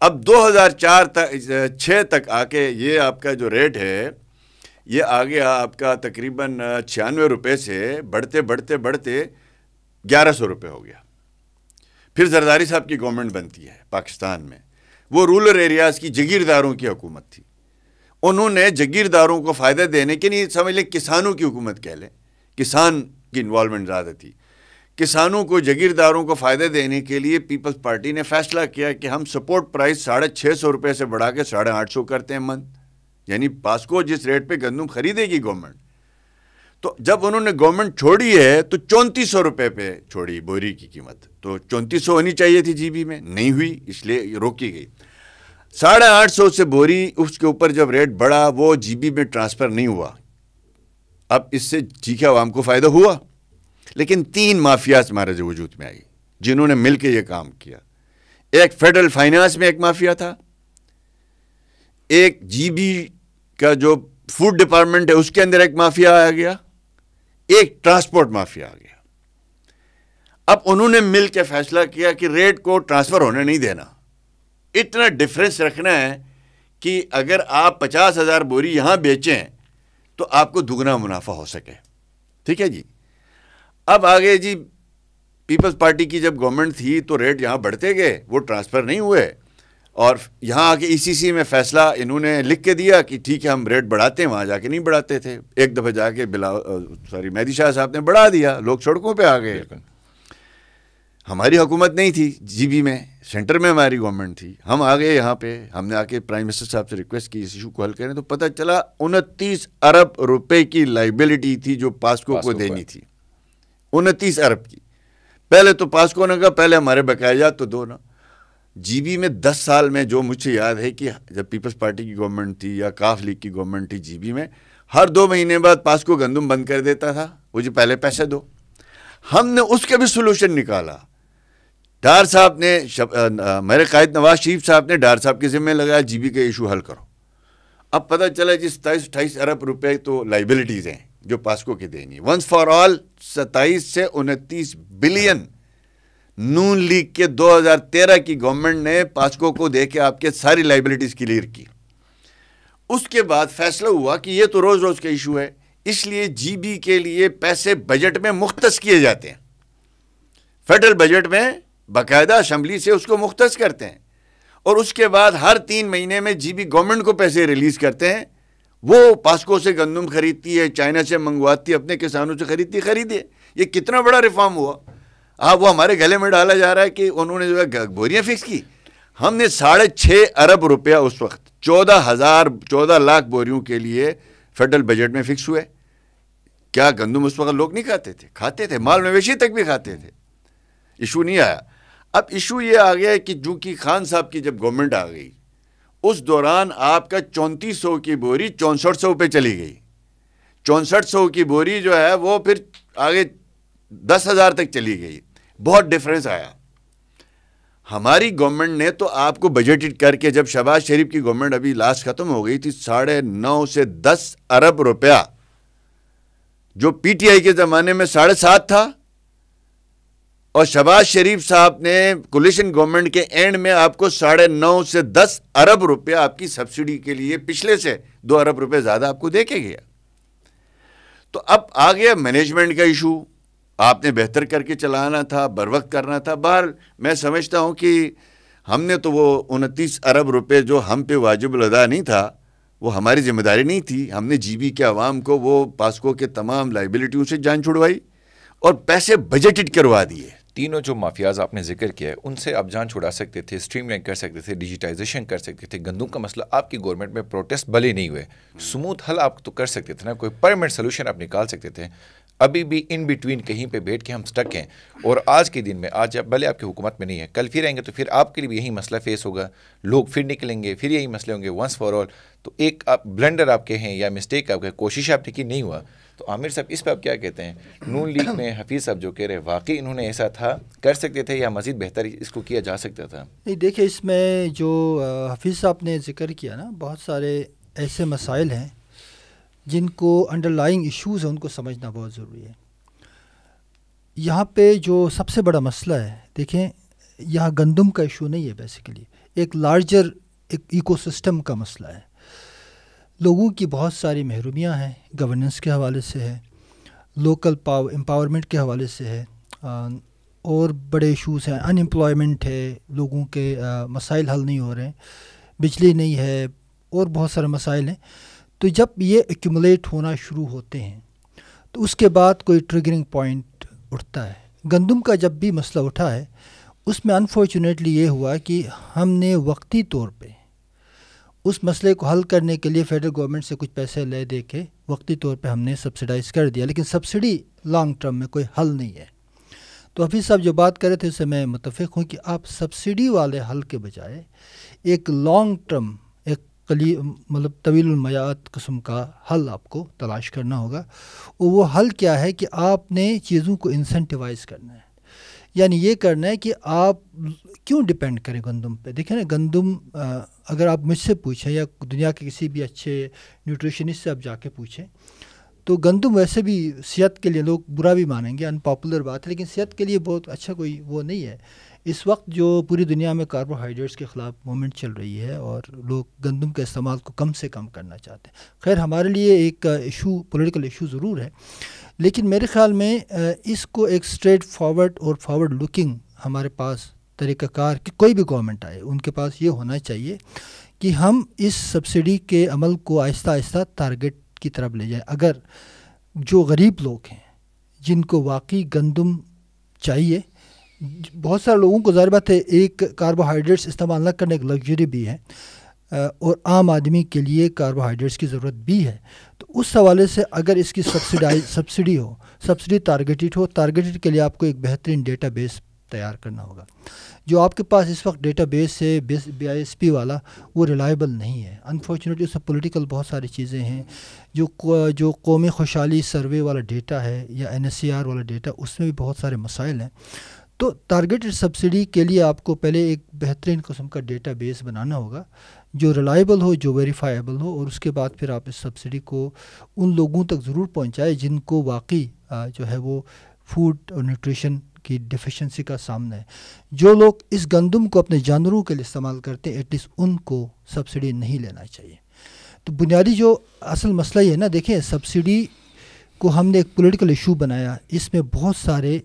[SPEAKER 2] अब 2004 तक छः तक आके ये आपका जो रेट है ये आ गया आपका तकरीबन छियानवे रुपये से बढ़ते बढ़ते बढ़ते ग्यारह सौ रुपये हो गया फिर जरदारी साहब की गवर्नमेंट बनती है पाकिस्तान में वो रूरल एरियाज़ की जगीरदारों की हुकूमत थी उन्होंने जगीरदारों को फ़ायदा देने के लिए समझ लें किसानों की हुकूमत कह लें किसान की इन्वॉलमेंट ज़्यादा थी किसानों को जगीरदारों को फ़ायदे देने के लिए पीपल्स पार्टी ने फैसला किया कि हम सपोर्ट प्राइस साढ़े छः सौ रुपये से बढ़ा के साढ़े आठ सौ करते हैं मंथ यानी पास्को जिस रेट पे गंदम खरीदेगी गवर्नमेंट तो जब उन्होंने गवर्नमेंट छोड़ी है तो चौंतीस सौ रुपये पे छोड़ी बोरी की कीमत तो चौंतीस सौ होनी चाहिए थी जीबी में नहीं हुई इसलिए रोकी गई साढ़े आठ सौ से बोरी उसके ऊपर जब रेट बढ़ा वो जीबी में ट्रांसफ़र नहीं हुआ अब इससे चीखे के को फ़ायदा हुआ लेकिन तीन माफियाज महाराज वजूद में आई जिन्होंने मिलकर यह काम किया एक फेडरल फाइनेंस में एक माफिया था एक जीबी का जो फूड डिपार्टमेंट है उसके अंदर एक माफिया आ गया एक ट्रांसपोर्ट माफिया आ गया अब उन्होंने मिलकर फैसला किया कि रेट को ट्रांसफ़र होने नहीं देना इतना डिफरेंस रखना है कि अगर आप पचास हज़ार बोरी यहां बेचें तो आपको दुगना मुनाफा हो सके ठीक है जी अब आगे जी पीपल्स पार्टी की जब गवर्नमेंट थी तो रेट यहाँ बढ़ते गए वो ट्रांसफ़र नहीं हुए और यहाँ आके ईसीसी e में फैसला इन्होंने लिख के दिया कि ठीक है हम रेट बढ़ाते हैं वहाँ जाके नहीं बढ़ाते थे एक दफ़े जाके बिला सॉरी मैदी शाह साहब ने बढ़ा दिया लोग सड़कों पे आ गए हमारी हुकूमत नहीं थी जीबी में सेंटर में हमारी गवर्नमेंट थी हम आ गए यहाँ पे हमने आके प्राइम मिनिस्टर साहब से रिक्वेस्ट की इस इशू को हल करें तो पता चला उनतीस अरब रुपए की लाइबिलिटी थी जो पास्को, पास्को को देनी थी उनतीस अरब की पहले तो पास कौन होगा पहले हमारे बकाया तो दो ना जीबी में दस साल में जो मुझे याद है कि जब पीपल्स पार्टी की गवर्नमेंट थी या काफ लीग की गवर्नमेंट थी जीबी में हर दो महीने बाद को गंदम बंद कर देता था मुझे पहले पैसे दो हमने उसके भी सोल्यूशन निकाला डार साहब ने आ, मेरे कायद नवाज शरीफ साहब ने डार साहब के जिम्मे लगाया जीबी का इशू हल करो अब पता चला जी सताईस अट्ठाईस अरब रुपए तो लाइबिलिटीज़ हैं जो पास्को की देनी वंस फॉर ऑल सत्ताईस से उनतीस बिलियन नून लीग के 2013 की गवर्नमेंट ने पास्को को दे के आपके सारी लाइबिलिटीज़ क्लियर की उसके बाद फैसला हुआ कि ये तो रोज़ रोज़ का इशू है इसलिए जीबी के लिए पैसे बजट में मुख्त किए जाते हैं फेडरल बजट में बाकायदा असम्बली से उसको मुख्त करते हैं और उसके बाद हर तीन महीने में जीबी गवर्नमेंट को पैसे रिलीज़ करते हैं वो पास्को से गंदम खरीदती है चाइना से मंगवाती है अपने किसानों से खरीदती है खरीदे ये कितना बड़ा रिफॉर्म हुआ अब हाँ, वो हमारे गले में डाला जा रहा है कि उन्होंने जो है बोरियाँ फिक्स की हमने साढ़े छः अरब रुपया उस वक्त चौदह हज़ार चौदह लाख बोरियों के लिए फेडरल बजट में फिक्स हुए क्या गंदम उस वक्त लोग नहीं खाते थे खाते थे माल मवेशी तक भी खाते थे इशू नहीं आया अब इशू ये आ गया कि चूँकि खान साहब की जब गवर्नमेंट आ गई उस दौरान आपका चौंतीस सौ की बोरी चौंसठ सौ पे चली गई चौंसठ सौ की बोरी जो है वो फिर आगे दस हज़ार तक चली गई बहुत डिफरेंस आया हमारी गवर्नमेंट ने तो आपको बजटेड करके जब शबाज शरीफ की गवर्नमेंट अभी लास्ट ख़त्म हो गई थी साढ़े नौ से दस अरब रुपया जो पीटीआई के ज़माने में साढ़े सात था और शबाज शरीफ साहब ने कोलिशन गवर्नमेंट के एंड में आपको साढ़े नौ से दस अरब रुपया आपकी सब्सिडी के लिए पिछले से दो अरब रुपये ज़्यादा आपको दे के गया तो अब आ गया मैनेजमेंट का इशू आपने बेहतर करके चलाना था बर वक्त करना था बहर मैं समझता हूँ कि हमने तो वो उनतीस अरब रुपये जो हम पे वाजिब अदा नहीं था वो हमारी जिम्मेदारी नहीं थी हमने जीबी के आवाम को वो पास्को के तमाम लाइबिलिटियों से जान छुड़वाई और
[SPEAKER 1] पैसे बजटेड करवा दिए तीनों जो माफियाज आपने जिक्र किया है उनसे आप जान छुड़ा सकते थे स्ट्रीम कर सकते थे डिजिटाइजेशन कर सकते थे गंदम का मसला आपकी गवर्नमेंट में प्रोटेस्ट भले नहीं हुए स्मूथ हल आप तो कर सकते थे ना कोई परमानेंट सोल्यूशन आप निकाल सकते थे अभी भी इन बिटवीन कहीं पे बैठ के हम स्टक हैं और आज के दिन में आज आप भले आपकी हुकूमत में नहीं है कल फिर आएंगे तो फिर आपके लिए भी यही मसला फेस होगा लोग फिर निकलेंगे फिर यही मसले होंगे वंस फॉर ऑल तो एक आप ब्लेंडर आपके हैं या मिस्टेक आपके कोशिश आपने की नहीं हुआ तो आमिर साहब इस पर आप क्या कहते हैं नून लीग में हफीज़ साहब जो कह रहे वाकई इन्होंने ऐसा था कर सकते थे या मज़ीद बेहतर इसको किया जा सकता था
[SPEAKER 3] नहीं देखिए इसमें जो हफीज़ साहब ने जिक्र किया ना बहुत सारे ऐसे मसाइल हैं जिनको अंडरलाइंग इश्यूज़ हैं उनको समझना बहुत ज़रूरी है यहाँ पे जो सबसे बड़ा मसला है देखें यहाँ गंदम का इशू नहीं है बेसिकली एक लार्जर एक इकोसिस्टम का मसला है लोगों की बहुत सारी महरूमियाँ हैं गवर्नेंस के हवाले से है लोकल पावर एम्पावरमेंट के हवाले से है और बड़े इशूज़ हैं अनएम्प्लॉयमेंट है लोगों के मसाइल हल नहीं हो रहे हैं बिजली नहीं है और बहुत सारे मसाइल हैं तो जब ये एक्यूमलेट होना शुरू होते हैं तो उसके बाद कोई ट्रिगरिंग पॉइंट उठता है गंदम का जब भी मसला उठा है उसमें अनफॉर्चुनेटली ये हुआ कि हमने वक्ती तौर पे उस मसले को हल करने के लिए फेडरल गवर्नमेंट से कुछ पैसे ले दे के वक्ती तौर पे हमने सब्सिडाइज कर दिया लेकिन सब्सिडी लॉन्ग टर्म में कोई हल नहीं है तो हफीज़ साहब जो बात कर रहे थे उससे मैं मुतफ़ हूँ कि आप सब्सिडी वाले हल के बजाय एक लॉन्ग टर्म एक कली मतलब तवीलमयात कस्म का हल आपको तलाश करना होगा और वो हल क्या है कि आपने चीज़ों को इंसेंटिवाइज़ करना है यानी ये करना है कि आप क्यों डिपेंड करें गंदम पे देखें ना गंदम अगर आप मुझसे पूछें या दुनिया के किसी भी अच्छे न्यूट्रिशनिस्ट से आप जाके पूछें तो गंदम वैसे भी सेहत के लिए लोग बुरा भी मानेंगे अनपॉपुलर बात है लेकिन सेहत के लिए बहुत अच्छा कोई वो नहीं है इस वक्त जो पूरी दुनिया में कार्बोहाइड्रेट्स के ख़िलाफ़ मूवमेंट चल रही है और लोग गंदम के इस्तेमाल को कम से कम करना चाहते हैं खैर हमारे लिए एक इशू पोलिटिकल इशू ज़रूर है लेकिन मेरे ख्याल में इसको एक स्ट्रेट फॉरवर्ड और फॉरवर्ड लुकिंग हमारे पास तरीक़ाकार की कोई भी गवर्नमेंट आए उनके पास ये होना चाहिए कि हम इस सब्सिडी के अमल को आहिस्ता आहिस्ता टारगेट की तरफ ले जाए अगर जो गरीब लोग हैं जिनको वाकई गंदम चाहिए बहुत सारे लोगों को ज़ाहिर बात है एक कार्बोहाइड्रेट्स इस्तेमाल न करने की लग्जरी भी है और आम आदमी के लिए कार्बोहाइड्रेट्स की ज़रूरत भी है तो उस हवाले से अगर इसकी सब्सिडाइज सब्सिडी *coughs* हो सब्सिडी टारगेटेड हो टारगेटेड के लिए आपको एक बेहतरीन डेटा बेस तैयार करना होगा जो आपके पास इस वक्त डेटा बेस है बी आई एस पी वाला वो रिलायबल नहीं है अनफॉर्चुनेटली उसमें पोलिटिकल बहुत सारी चीज़ें हैं जो जो कौमी खुशहाली सर्वे वाला डेटा है या एन एस सी आर वाला डेटा उसमें भी बहुत सारे मसाइल हैं तो टारगेटेड सब्सिडी के लिए आपको पहले एक बेहतरीन कस्म का डेटा बेस बनाना होगा जो रिलायबल हो जो वेरीफाइबल हो और उसके बाद फिर आप इस सब्सिडी को उन लोगों तक ज़रूर पहुँचाएँ जिनको वाकई जो है वो फूड और न्यूट्रिशन की डिफिशेंसी का सामना है जो लोग इस गंदम को अपने जानवरों के लिए इस्तेमाल करते हैं एटलीस्ट उनको सब्सिडी नहीं लेना चाहिए तो बुनियादी जो असल मसला ये है ना देखें सब्सिडी को हमने एक पॉलिटिकल इशू बनाया इसमें बहुत सारे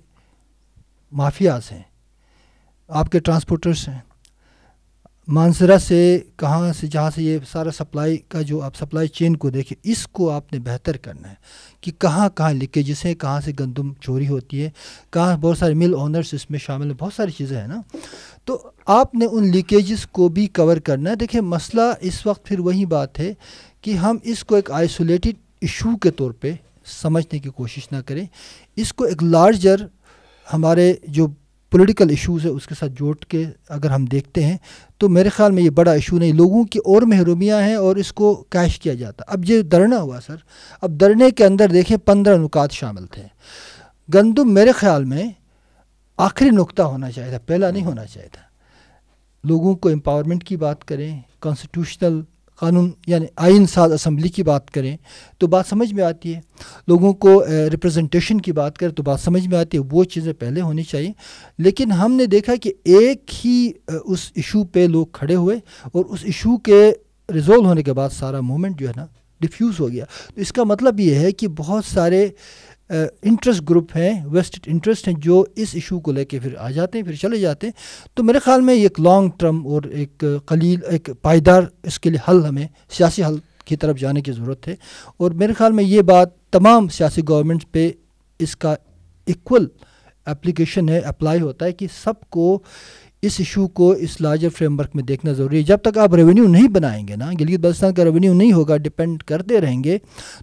[SPEAKER 3] माफियाज हैं आपके ट्रांसपोर्टर्स हैं मानसरा से कहाँ से जहाँ से ये सारा सप्लाई का जो आप सप्लाई चेन को देखें इसको आपने बेहतर करना है कि कहाँ कहाँ लीकेजेस हैं कहाँ से गंदम चोरी होती है कहाँ बहुत सारे मिल ओनर्स इसमें शामिल हैं बहुत सारी चीज़ें हैं ना तो आपने उन लीकेजेस को भी कवर करना है देखिए मसला इस वक्त फिर वही बात है कि हम इसको एक आइसोलेटेड इशू के तौर पर समझने की कोशिश ना करें इसको एक लार्जर हमारे जो पॉलिटिकल इश्यूज है उसके साथ जोड़ के अगर हम देखते हैं तो मेरे ख्याल में ये बड़ा इशू नहीं लोगों की और महरूमियाँ हैं और इसको कैश किया जाता अब ये धरना हुआ सर अब धरने के अंदर देखें पंद्रह नुकात शामिल थे गंदम मेरे ख्याल में आखिरी नुकता होना चाहिए था पहला नहीं होना चाहिए था लोगों को एम्पावरमेंट की बात करें कॉन्स्टिट्यूशनल कानून यानी आइन साज असम्बली की बात करें तो बात समझ में आती है लोगों को रिप्रेजेंटेशन की बात करें तो बात समझ में आती है वो चीज़ें पहले होनी चाहिए लेकिन हमने देखा कि एक ही उस इशू पे लोग खड़े हुए और उस इशू के रिजोल्व होने के बाद सारा मूवमेंट जो है ना डिफ्यूज़ हो गया तो इसका मतलब ये है कि बहुत सारे इंटरेस्ट ग्रुप हैं वेस्टेड इंटरेस्ट हैं जो इस इशू को लेके फिर आ जाते हैं फिर चले जाते हैं तो मेरे ख्याल में एक लॉन्ग टर्म और एक कलील एक पायदार इसके लिए हल हमें सियासी हल की तरफ जाने की ज़रूरत है और मेरे ख्याल में ये बात तमाम सियासी गवर्नमेंट पे इसका इक्वल एप्लीकेशन है अप्लाई होता है कि सबको इस इशू को इस लार्जर फ्रेमवर्क में देखना ज़रूरी है जब तक आप रेवेन्यू नहीं बनाएंगे ना गिलगित बल्तिस्तान का रेवेन्यू नहीं होगा डिपेंड करते रहेंगे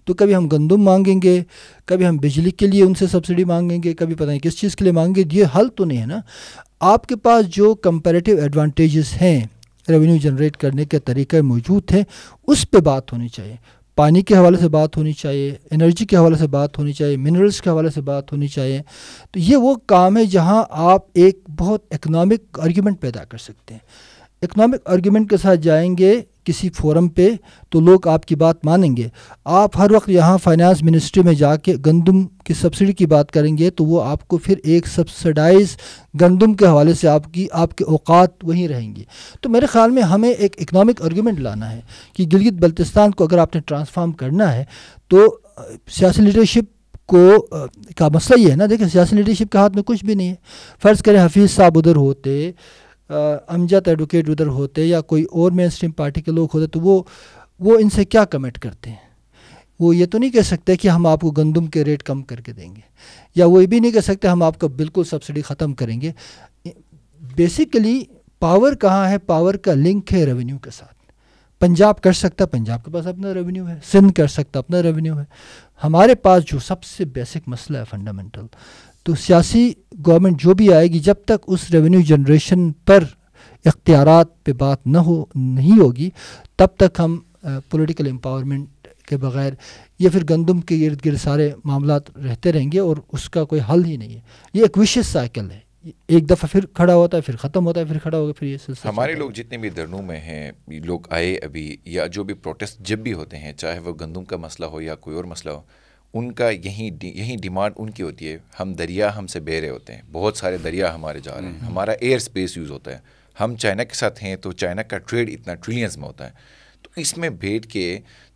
[SPEAKER 3] तो कभी हम गंदम मांगेंगे कभी हम बिजली के लिए उनसे सब्सिडी मांगेंगे कभी पता नहीं किस चीज़ के लिए मांगेंगे ये हल तो नहीं है ना आपके पास जो कंपेरेटिव एडवांटेज हैं रेवेन्यू जनरेट करने के तरीके मौजूद हैं उस पर बात होनी चाहिए पानी के हवाले से बात होनी चाहिए एनर्जी के हवाले से बात होनी चाहिए मिनरल्स के हवाले से बात होनी चाहिए तो ये वो काम है जहाँ आप एक बहुत इकनॉमिक आर्ग्यूमेंट पैदा कर सकते हैं इकनॉमिक आर्ग्यूमेंट के साथ जाएंगे किसी फोरम पे तो लोग आपकी बात मानेंगे आप हर वक्त यहाँ फाइनेंस मिनिस्ट्री में जाके गंदम की सब्सिडी की बात करेंगे तो वो आपको फिर एक सब्सिडाइज गंदम के हवाले से आपकी आपके औकात वहीं रहेंगे तो मेरे ख़्याल में हमें एक इकनॉमिक आर्ग्यूमेंट लाना है कि गिलगित बल्तिस्तान को अगर आपने ट्रांसफार्म करना है तो सियासी लीडरशिप को का मसला ये है ना देखिए सियासी लीडरशिप के हाथ में कुछ भी नहीं है फ़र्ज़ करें हफीज़ साहब उधर होते अमजद एडवोकेट उधर होते या कोई और मेन स्ट्रीम पार्टी के लोग होते तो वो वो इनसे क्या कमेंट करते हैं वो ये तो नहीं कह सकते कि हम आपको गंदम के रेट कम करके देंगे या वो ये भी नहीं कह सकते हम आपका बिल्कुल सब्सिडी ख़त्म करेंगे बेसिकली पावर कहाँ है पावर का लिंक है रेवेन्यू के साथ पंजाब कर सकता पंजाब के पास अपना रेवेन्यू है सिंध कर सकता अपना रेवेन्यू है हमारे पास जो सबसे बेसिक मसला है फंडामेंटल तो सियासी गवर्नमेंट जो भी आएगी जब तक उस रेवेन्यू जनरेशन पर इख्तियार पे बात न हो नहीं होगी तब तक हम पॉलिटिकल एम्पावरमेंट के बगैर या फिर गंदम के इर्द गिर्द सारे मामला रहते रहेंगे और उसका कोई हल ही नहीं है ये एक विशेष साइकिल है एक दफ़ा फिर खड़ा होता है फिर ख़त्म होता है फिर खड़ा होगा फिर ये सिलसिला हमारे लोग
[SPEAKER 1] जितने भी धरनों में हैं लोग आए अभी या जो भी प्रोटेस्ट जब भी होते हैं चाहे वो गंदम का मसला हो या कोई और मसला हो उनका यही यही डिमांड उनकी होती है हम दरिया हमसे बह रहे होते हैं बहुत सारे दरिया हमारे जा रहे हैं हम्म। हमारा एयर स्पेस यूज़ होता है हम चाइना के साथ हैं तो चाइना का ट्रेड इतना ट्रिलियंस में होता है तो इसमें भेंट के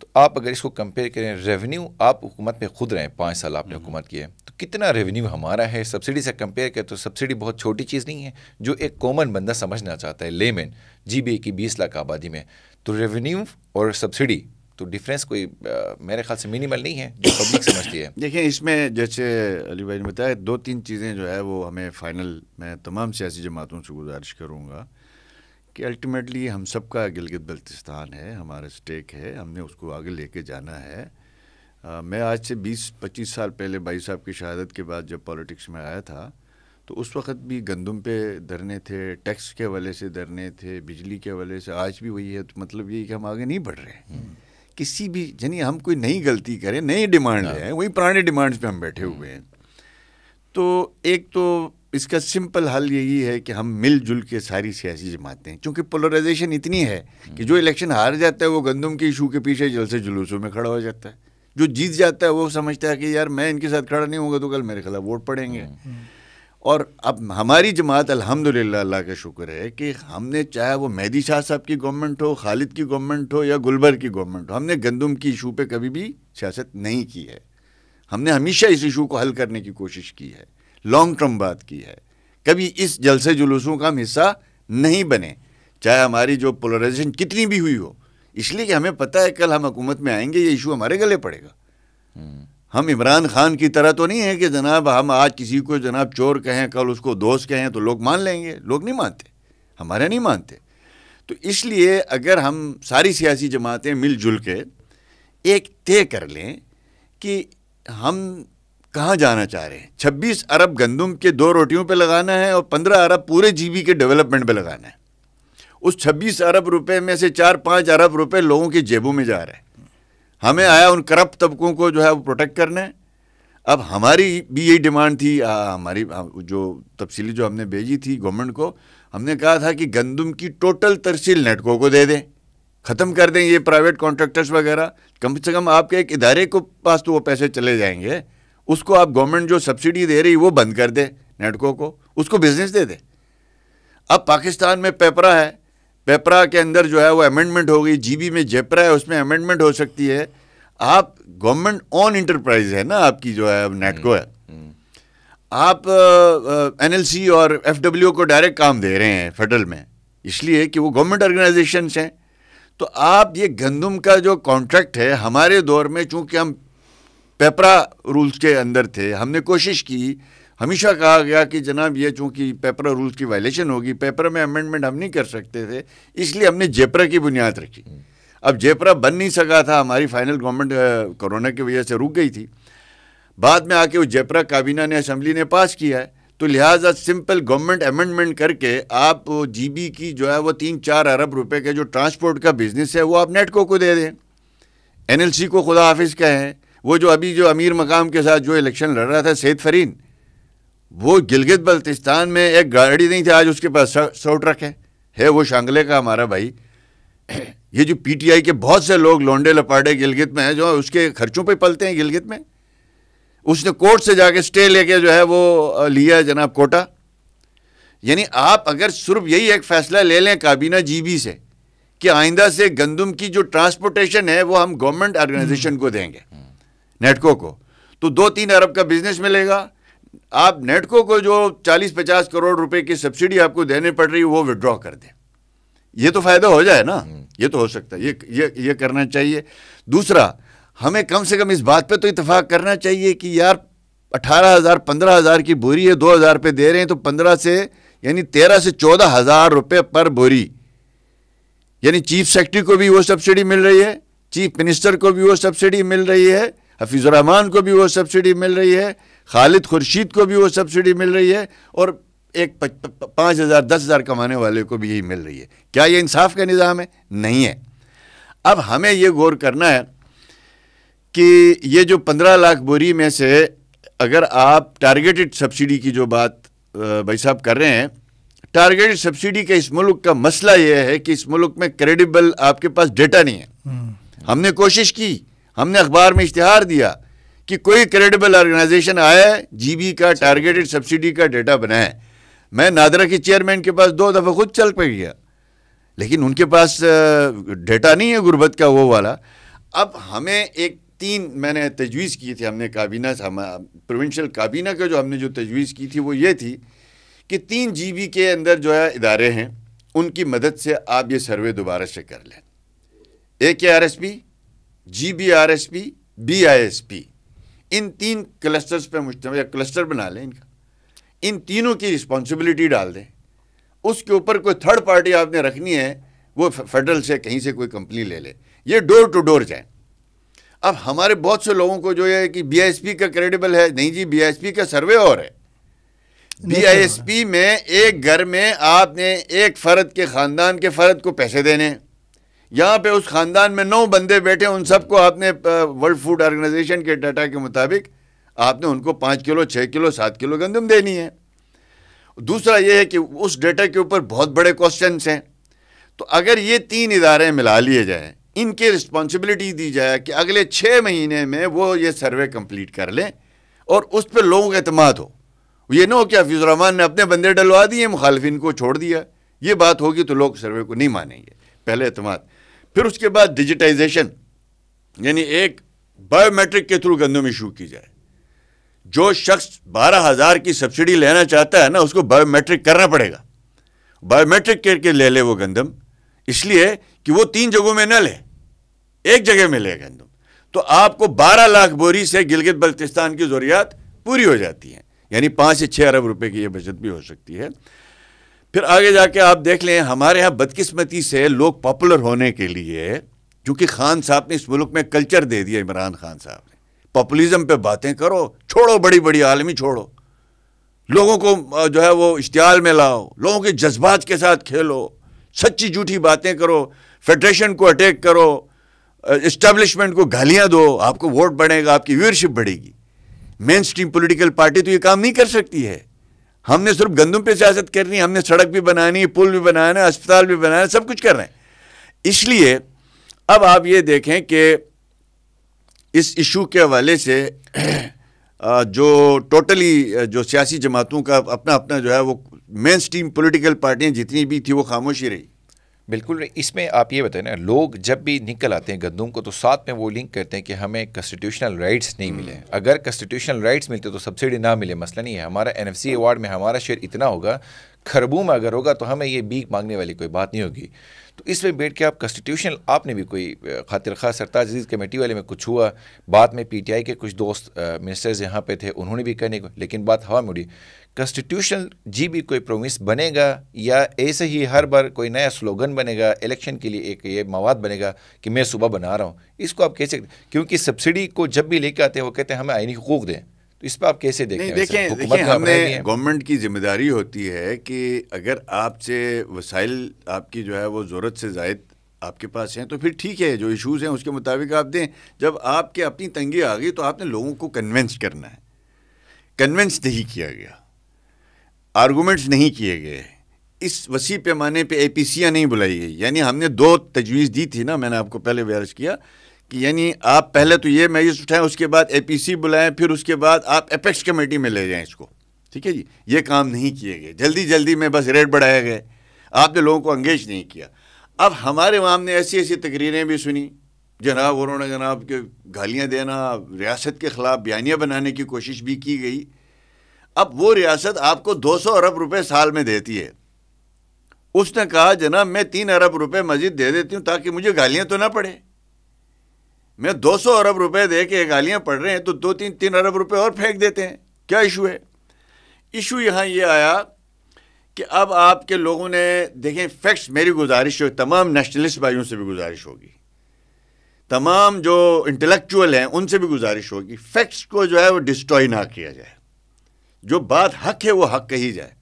[SPEAKER 1] तो आप अगर इसको कंपेयर करें रेवेन्यू आप हुकूमत में खुद रहें पाँच साल आपने हम्म। हुकूमत की है तो कितना रेवेन्यू हमारा है सब्सिडी से कंपेयर करें तो सब्सिडी बहुत छोटी चीज़ नहीं है जो एक कॉमन बंदा समझना चाहता है लेमेन जी की बीस लाख आबादी में तो रेवेन्यू और सब्सिडी तो डिफरेंस कोई मेरे ख्याल से मिनिमल नहीं है जो पब्लिक समझती है
[SPEAKER 2] *laughs* देखिए इसमें जैसे अली भाई ने बताया दो तीन चीज़ें जो है वो हमें फ़ाइनल मैं तमाम सियासी जमातों से गुजारिश करूँगा कि अल्टीमेटली हम सबका गिलगित बल्तिस्तान है हमारा स्टेक है हमने उसको आगे लेके जाना है आ, मैं आज से 20-25 साल पहले भाई साहब की शहादत के बाद जब पॉलिटिक्स में आया था तो उस वक्त भी गंदम पे धरने थे टैक्स के हवाले से धरने थे बिजली के हवाले से आज भी वही है तो मतलब यही कि हम आगे नहीं बढ़ रहे हैं हम्म। किसी भी यानी हम कोई नई गलती करें नई डिमांड है हाँ। वही पुराने डिमांड्स पे हम बैठे हम्म। हुए हैं तो एक तो इसका सिंपल हल यही है कि हम मिलजुल के सारी सियासी जमातें क्योंकि पोलराइजेशन इतनी है कि जो इलेक्शन हम्म। हार जाता है वो गंदम के इशू के पीछे जलसे जुलूसों में खड़ा हो जाता है जो जीत जाता है वो समझता है कि यार मैं इनके साथ खड़ा नहीं होगा तो कल मेरे खिलाफ वोट पड़ेंगे हम्म। और अब हमारी जमात अल्हम्दुलिल्लाह अल्लाह का शुक्र है कि हमने चाहे वो मेहदी शाह साहब की गवर्नमेंट हो खालिद की गवर्नमेंट हो या गुलबर की गवर्नमेंट हो हमने गंदम की इशू पे कभी भी सियासत नहीं की है हमने हमेशा इस इशू को हल करने की कोशिश की है लॉन्ग टर्म बात की है कभी इस जलसे जुलूसों का हम हिस्सा नहीं बने चाहे हमारी जो पोलराइजेशन कितनी भी हुई हो इसलिए कि हमें पता है कल हम हुकूमत में आएंगे ये इशू हमारे गले पड़ेगा हम्म। हम इमरान खान की तरह तो नहीं है कि जनाब हम आज किसी को जनाब चोर कहें कल उसको दोस्त कहें तो लोग मान लेंगे लोग नहीं मानते हमारे नहीं मानते तो इसलिए अगर हम सारी सियासी जमातें मिलजुल के एक तय कर लें कि हम कहाँ जाना चाह रहे हैं छब्बीस अरब गंदम के दो रोटियों पे लगाना है और पंद्रह अरब पूरे जीबी के डेवलपमेंट पे लगाना है उस छब्बीस अरब रुपए में से चार पाँच अरब रुपए लोगों की जेबों में जा रहे हैं हमें आया उन करप्ट तबकों को जो है वो प्रोटेक्ट करने अब हमारी भी यही डिमांड थी आ, हमारी जो तफसीली जो हमने भेजी थी गवर्नमेंट को हमने कहा था कि गंदम की टोटल तरसील नेटको को दे दें ख़त्म कर दें ये प्राइवेट कॉन्ट्रैक्टर्स वगैरह कम से कम आपके एक इदारे को पास तो वो पैसे चले जाएंगे उसको आप गवर्नमेंट जो सब्सिडी दे रही वो बंद कर दे नेटको को उसको बिजनेस दे दे अब पाकिस्तान में पेपरा है पेपरा के अंदर जो है वो अमेंडमेंट हो गई जीबी में जेपरा है उसमें अमेंडमेंट हो सकती है आप गवर्नमेंट ऑन इंटरप्राइज है ना आपकी जो है नेटको है हम्म, हम्म। आप एनएलसी और एफडब्ल्यू को डायरेक्ट काम दे रहे हैं फेडरल में इसलिए कि वो गवर्नमेंट ऑर्गेनाइजेशन हैं तो आप ये गंदम का जो कॉन्ट्रैक्ट है हमारे दौर में चूंकि हम पेपरा रूल्स के अंदर थे हमने कोशिश की हमेशा कहा गया कि जनाब ये चूंकि पेपरा रूल्स की वायलेशन होगी पेपरा में अमेंडमेंट हम नहीं कर सकते थे इसलिए हमने जेपरा की बुनियाद रखी अब जेपरा बन नहीं सका था हमारी फाइनल गवर्नमेंट कोरोना की वजह से रुक गई थी बाद में आके वो जेपरा काबीना ने असम्बली ने पास किया है तो लिहाजा सिंपल गवर्नमेंट अमेंडमेंट करके आप जीबी की जो है वो तीन चार अरब रुपए के जो ट्रांसपोर्ट का बिजनेस है वो आप नेटको को दे दें एनएलसी को खुदा हाफिज कहें वो जो अभी जो अमीर मकाम के साथ जो इलेक्शन लड़ रहा था सैद फरीन वो गिलगित बल्तिस्तान में एक गाड़ी नहीं थी आज उसके पास सौ ट्रक है है वो शांगले का हमारा भाई *clears throat* ये जो पीटीआई के बहुत से लोग लोंडे लपाड़े गिलगित में हैं जो उसके खर्चों पे पलते हैं गिलगित में उसने कोर्ट से जाके स्टे लेके जो है वो लिया जनाब कोटा यानी आप अगर सिर्फ यही एक फैसला ले लें काबीना जीबी से कि आइंदा से गंदम की जो ट्रांसपोर्टेशन है वो हम गवर्नमेंट ऑर्गेनाइजेशन हम्म। को देंगे नेटको को तो दो तीन अरब का बिजनेस मिलेगा आप नेटको को जो 40-50 करोड़ रुपए की सब्सिडी आपको देने पड़ रही है वो विड्रॉ कर दें ये तो फायदा हो जाए ना हम्म। ये तो हो सकता है ये ये ये करना चाहिए दूसरा हमें कम से कम इस बात पे तो इतफाक करना चाहिए कि यार अठारह हज़ार पंद्रह हज़ार की बोरी है दो हज़ार दे रहे हैं तो पंद्रह से यानी तेरह से चौदह हज़ार रुपये पर बोरी यानी चीफ सेक्रेटरी को भी वो सब्सिडी मिल रही है चीफ मिनिस्टर को भी वो सब्सिडी मिल रही है रहमान को भी वो सब्सिडी मिल रही है खालिद खुर्शीद को भी वो सब्सिडी मिल रही है और एक पाँच हज़ार दस हज़ार कमाने वाले को भी यही मिल रही है क्या ये इंसाफ का निज़ाम है नहीं है अब हमें ये गौर करना है कि ये जो पंद्रह लाख बोरी में से अगर आप टारगेटेड सब्सिडी की जो बात भाई साहब कर रहे हैं टारगेटेड सब्सिडी के इस मुल्क का मसला यह है कि इस मुल्क में क्रेडिबल आपके पास डेटा नहीं है हम्म। हमने कोशिश की हमने अखबार में इश्तहार दिया कि कोई क्रेडिबल ऑर्गेनाइजेशन आए जीबी का टारगेटेड सब्सिडी का डेटा बनाए मैं नादरा के चेयरमैन के पास दो दफ़ा खुद चल पे गया लेकिन उनके पास डेटा नहीं है गुर्बत का वो वाला अब हमें एक तीन मैंने तजवीज़ की थी हमने काबीना हम प्रोविंशल काबीना का जो हमने जो तजवीज़ की थी वो ये थी कि तीन जी के अंदर जो है इदारे हैं उनकी मदद से आप ये सर्वे दोबारा से कर लें A K R S P G B R S P B I S P इन तीन क्लस्टर्स पे मुश्तम या क्लस्टर बना लें इनका इन तीनों की रिस्पॉन्सिबिलिटी डाल दें उसके ऊपर कोई थर्ड पार्टी आपने रखनी है वो फेडरल से कहीं से कोई कंपनी ले ले ये डोर टू डोर जाए अब हमारे बहुत से लोगों को जो है कि बीआईएसपी का क्रेडिबल है नहीं जी बीआईएसपी का सर्वे और है बीआईएसपी में एक घर में आपने एक फ़र्द के ख़ानदान के फ़र्द को पैसे देने हैं यहाँ पे उस खानदान में नौ बंदे बैठे उन सबको आपने वर्ल्ड फूड ऑर्गेनाइजेशन के डाटा के मुताबिक आपने उनको पाँच किलो छः किलो सात किलो गंदम देनी है दूसरा यह है कि उस डाटा के ऊपर बहुत बड़े क्वेश्चन हैं तो अगर ये तीन इदारे मिला लिए जाएँ इनके रिस्पॉन्सिबिलिटी दी जाए कि अगले छः महीने में वो ये सर्वे कंप्लीट कर लें और उस पर लोगों का अतमाद हो ये ना हो कि हफीज़ुररहमान ने अपने बंदे डलवा दिए मुखालफिन को छोड़ दिया ये बात होगी तो लोग सर्वे को नहीं मानेंगे पहले अतमाद फिर उसके बाद डिजिटाइजेशन यानी एक बायोमेट्रिक के थ्रू गंदम इशू की जाए जो शख्स बारह हज़ार की सब्सिडी लेना चाहता है ना उसको बायोमेट्रिक करना पड़ेगा बायोमेट्रिक करके ले ले वो गंदम इसलिए कि वो तीन जगहों में न ले एक जगह में ले गंदम तो आपको 12 लाख बोरी से गिलगित बल्तिस्तान की ज़रूरियात पूरी हो जाती हैं यानी पाँच से छः अरब रुपए की यह बचत भी हो सकती है फिर आगे जाके आप देख लें हमारे यहाँ बदकिस्मती से लोग पॉपुलर होने के लिए क्योंकि खान साहब ने इस मुल्क में कल्चर दे दिया इमरान खान साहब ने पॉपुलिज्म पे बातें करो छोड़ो बड़ी बड़ी आलमी छोड़ो लोगों को जो है वो इश्तियाल में लाओ लोगों के जज्बात के साथ खेलो सच्ची झूठी बातें करो फेडरेशन को अटैक करो इस्टेब्लिशमेंट को गालियाँ दो आपको वोट बढ़ेगा आपकी व्यूअरशिप बढ़ेगी मेन स्ट्रीम पोलिटिकल पार्टी तो ये काम नहीं कर सकती है हमने सिर्फ गंदम पे सियासत करनी हमने सड़क भी बनानी पुल भी बनाना अस्पताल भी बनाना सब कुछ कर रहे हैं इसलिए अब आप ये देखें कि इस इशू के हवाले से जो टोटली जो सियासी जमातों का अपना अपना जो है वो मेन स्ट्रीम पोलिटिकल पार्टियाँ जितनी भी थी वो खामोशी
[SPEAKER 1] रही बिल्कुल इसमें आप ये बताए ना लोग जब भी निकल आते हैं गंदुम को तो साथ में वो लिंक करते हैं कि हमें कॉन्स्टिट्यूशनल राइट्स नहीं मिले हम्म। अगर कॉन्स्टिट्यूशनल राइट्स मिलते तो सब्सिडी ना मिले मसला नहीं है हमारा एन अवार्ड में हमारा शेयर इतना होगा खरबू में अगर होगा तो हमें ये बीक मांगने वाली कोई बात नहीं होगी तो इसमें बैठ के आप कॉन्स्टिट्यूशनल आपने भी कोई खातिर खास सरताज अजीज़ कमेटी वाले में कुछ हुआ बाद में पीटीआई के कुछ दोस्त मिनिस्टर्स यहाँ पे थे उन्होंने भी कहने को लेकिन बात हवा में उड़ी कॉन्स्टिट्यूशनल जी भी कोई प्रोमिस बनेगा या ऐसे ही हर बार कोई नया स्लोगन बनेगा इलेक्शन के लिए एक ये मवाद बनेगा कि मैं सुबह बना रहा हूँ इसको आप कैसे क्योंकि सब्सिडी को जब भी लेके आते हैं वो कहते हैं हमें आईनी हकूक दें तो इस पर आप कैसे देखें देखें देखें हमने
[SPEAKER 2] गवर्नमेंट की जिम्मेदारी होती है कि अगर आपसे वसाइल आपकी जो है वो ज़रूरत से जायद आपके पास हैं तो फिर ठीक है जो इशूज़ हैं उसके मुताबिक आप दें जब आपके अपनी तंगी आ गई तो आपने लोगों को कन्वेंस करना है कन्वेंस नहीं किया गया आर्गूमेंट्स नहीं किए गए इस वसी पैमाने पे एपीसीआर नहीं बुलाई गई यानी हमने दो तजवीज़ दी थी ना मैंने आपको पहले बयार्ज किया कि यानी आप पहले तो ये मैज उठाएं उसके बाद एपीसी बुलाएं फिर उसके बाद आप अपेक्स कमेटी में ले जाएं इसको ठीक है जी ये काम नहीं किए गए जल्दी जल्दी में बस रेट बढ़ाए गए आपने लोगों को अंगेज नहीं किया अब हमारे वहाँ ने ऐसी ऐसी तकरीरें भी सुनी जनाब उन्होंने जनाब के गालियाँ देना रियासत के ख़िलाफ़ बयानियाँ बनाने की कोशिश भी की गई अब वो रियासत आपको 200 अरब रुपए साल में देती है उसने कहा जनाब मैं तीन अरब रुपए मजीद दे देती हूँ ताकि मुझे गालियाँ तो ना पड़े मैं 200 अरब रुपए दे के गालियाँ पढ़ रहे हैं तो दो तीन तीन अरब रुपए और फेंक देते हैं क्या इशू है इशू यहाँ ये यह आया कि अब आपके लोगों ने देखें फैक्ट्स मेरी गुजारिश होगी तमाम नेशनलिस्ट भाइयों से भी गुजारिश होगी तमाम जो इंटेलेक्चुअल हैं उनसे भी गुजारिश होगी फैक्ट्स को जो है वो डिस्ट्रॉय ना किया जाए जो बात हक है वो हक कही जाए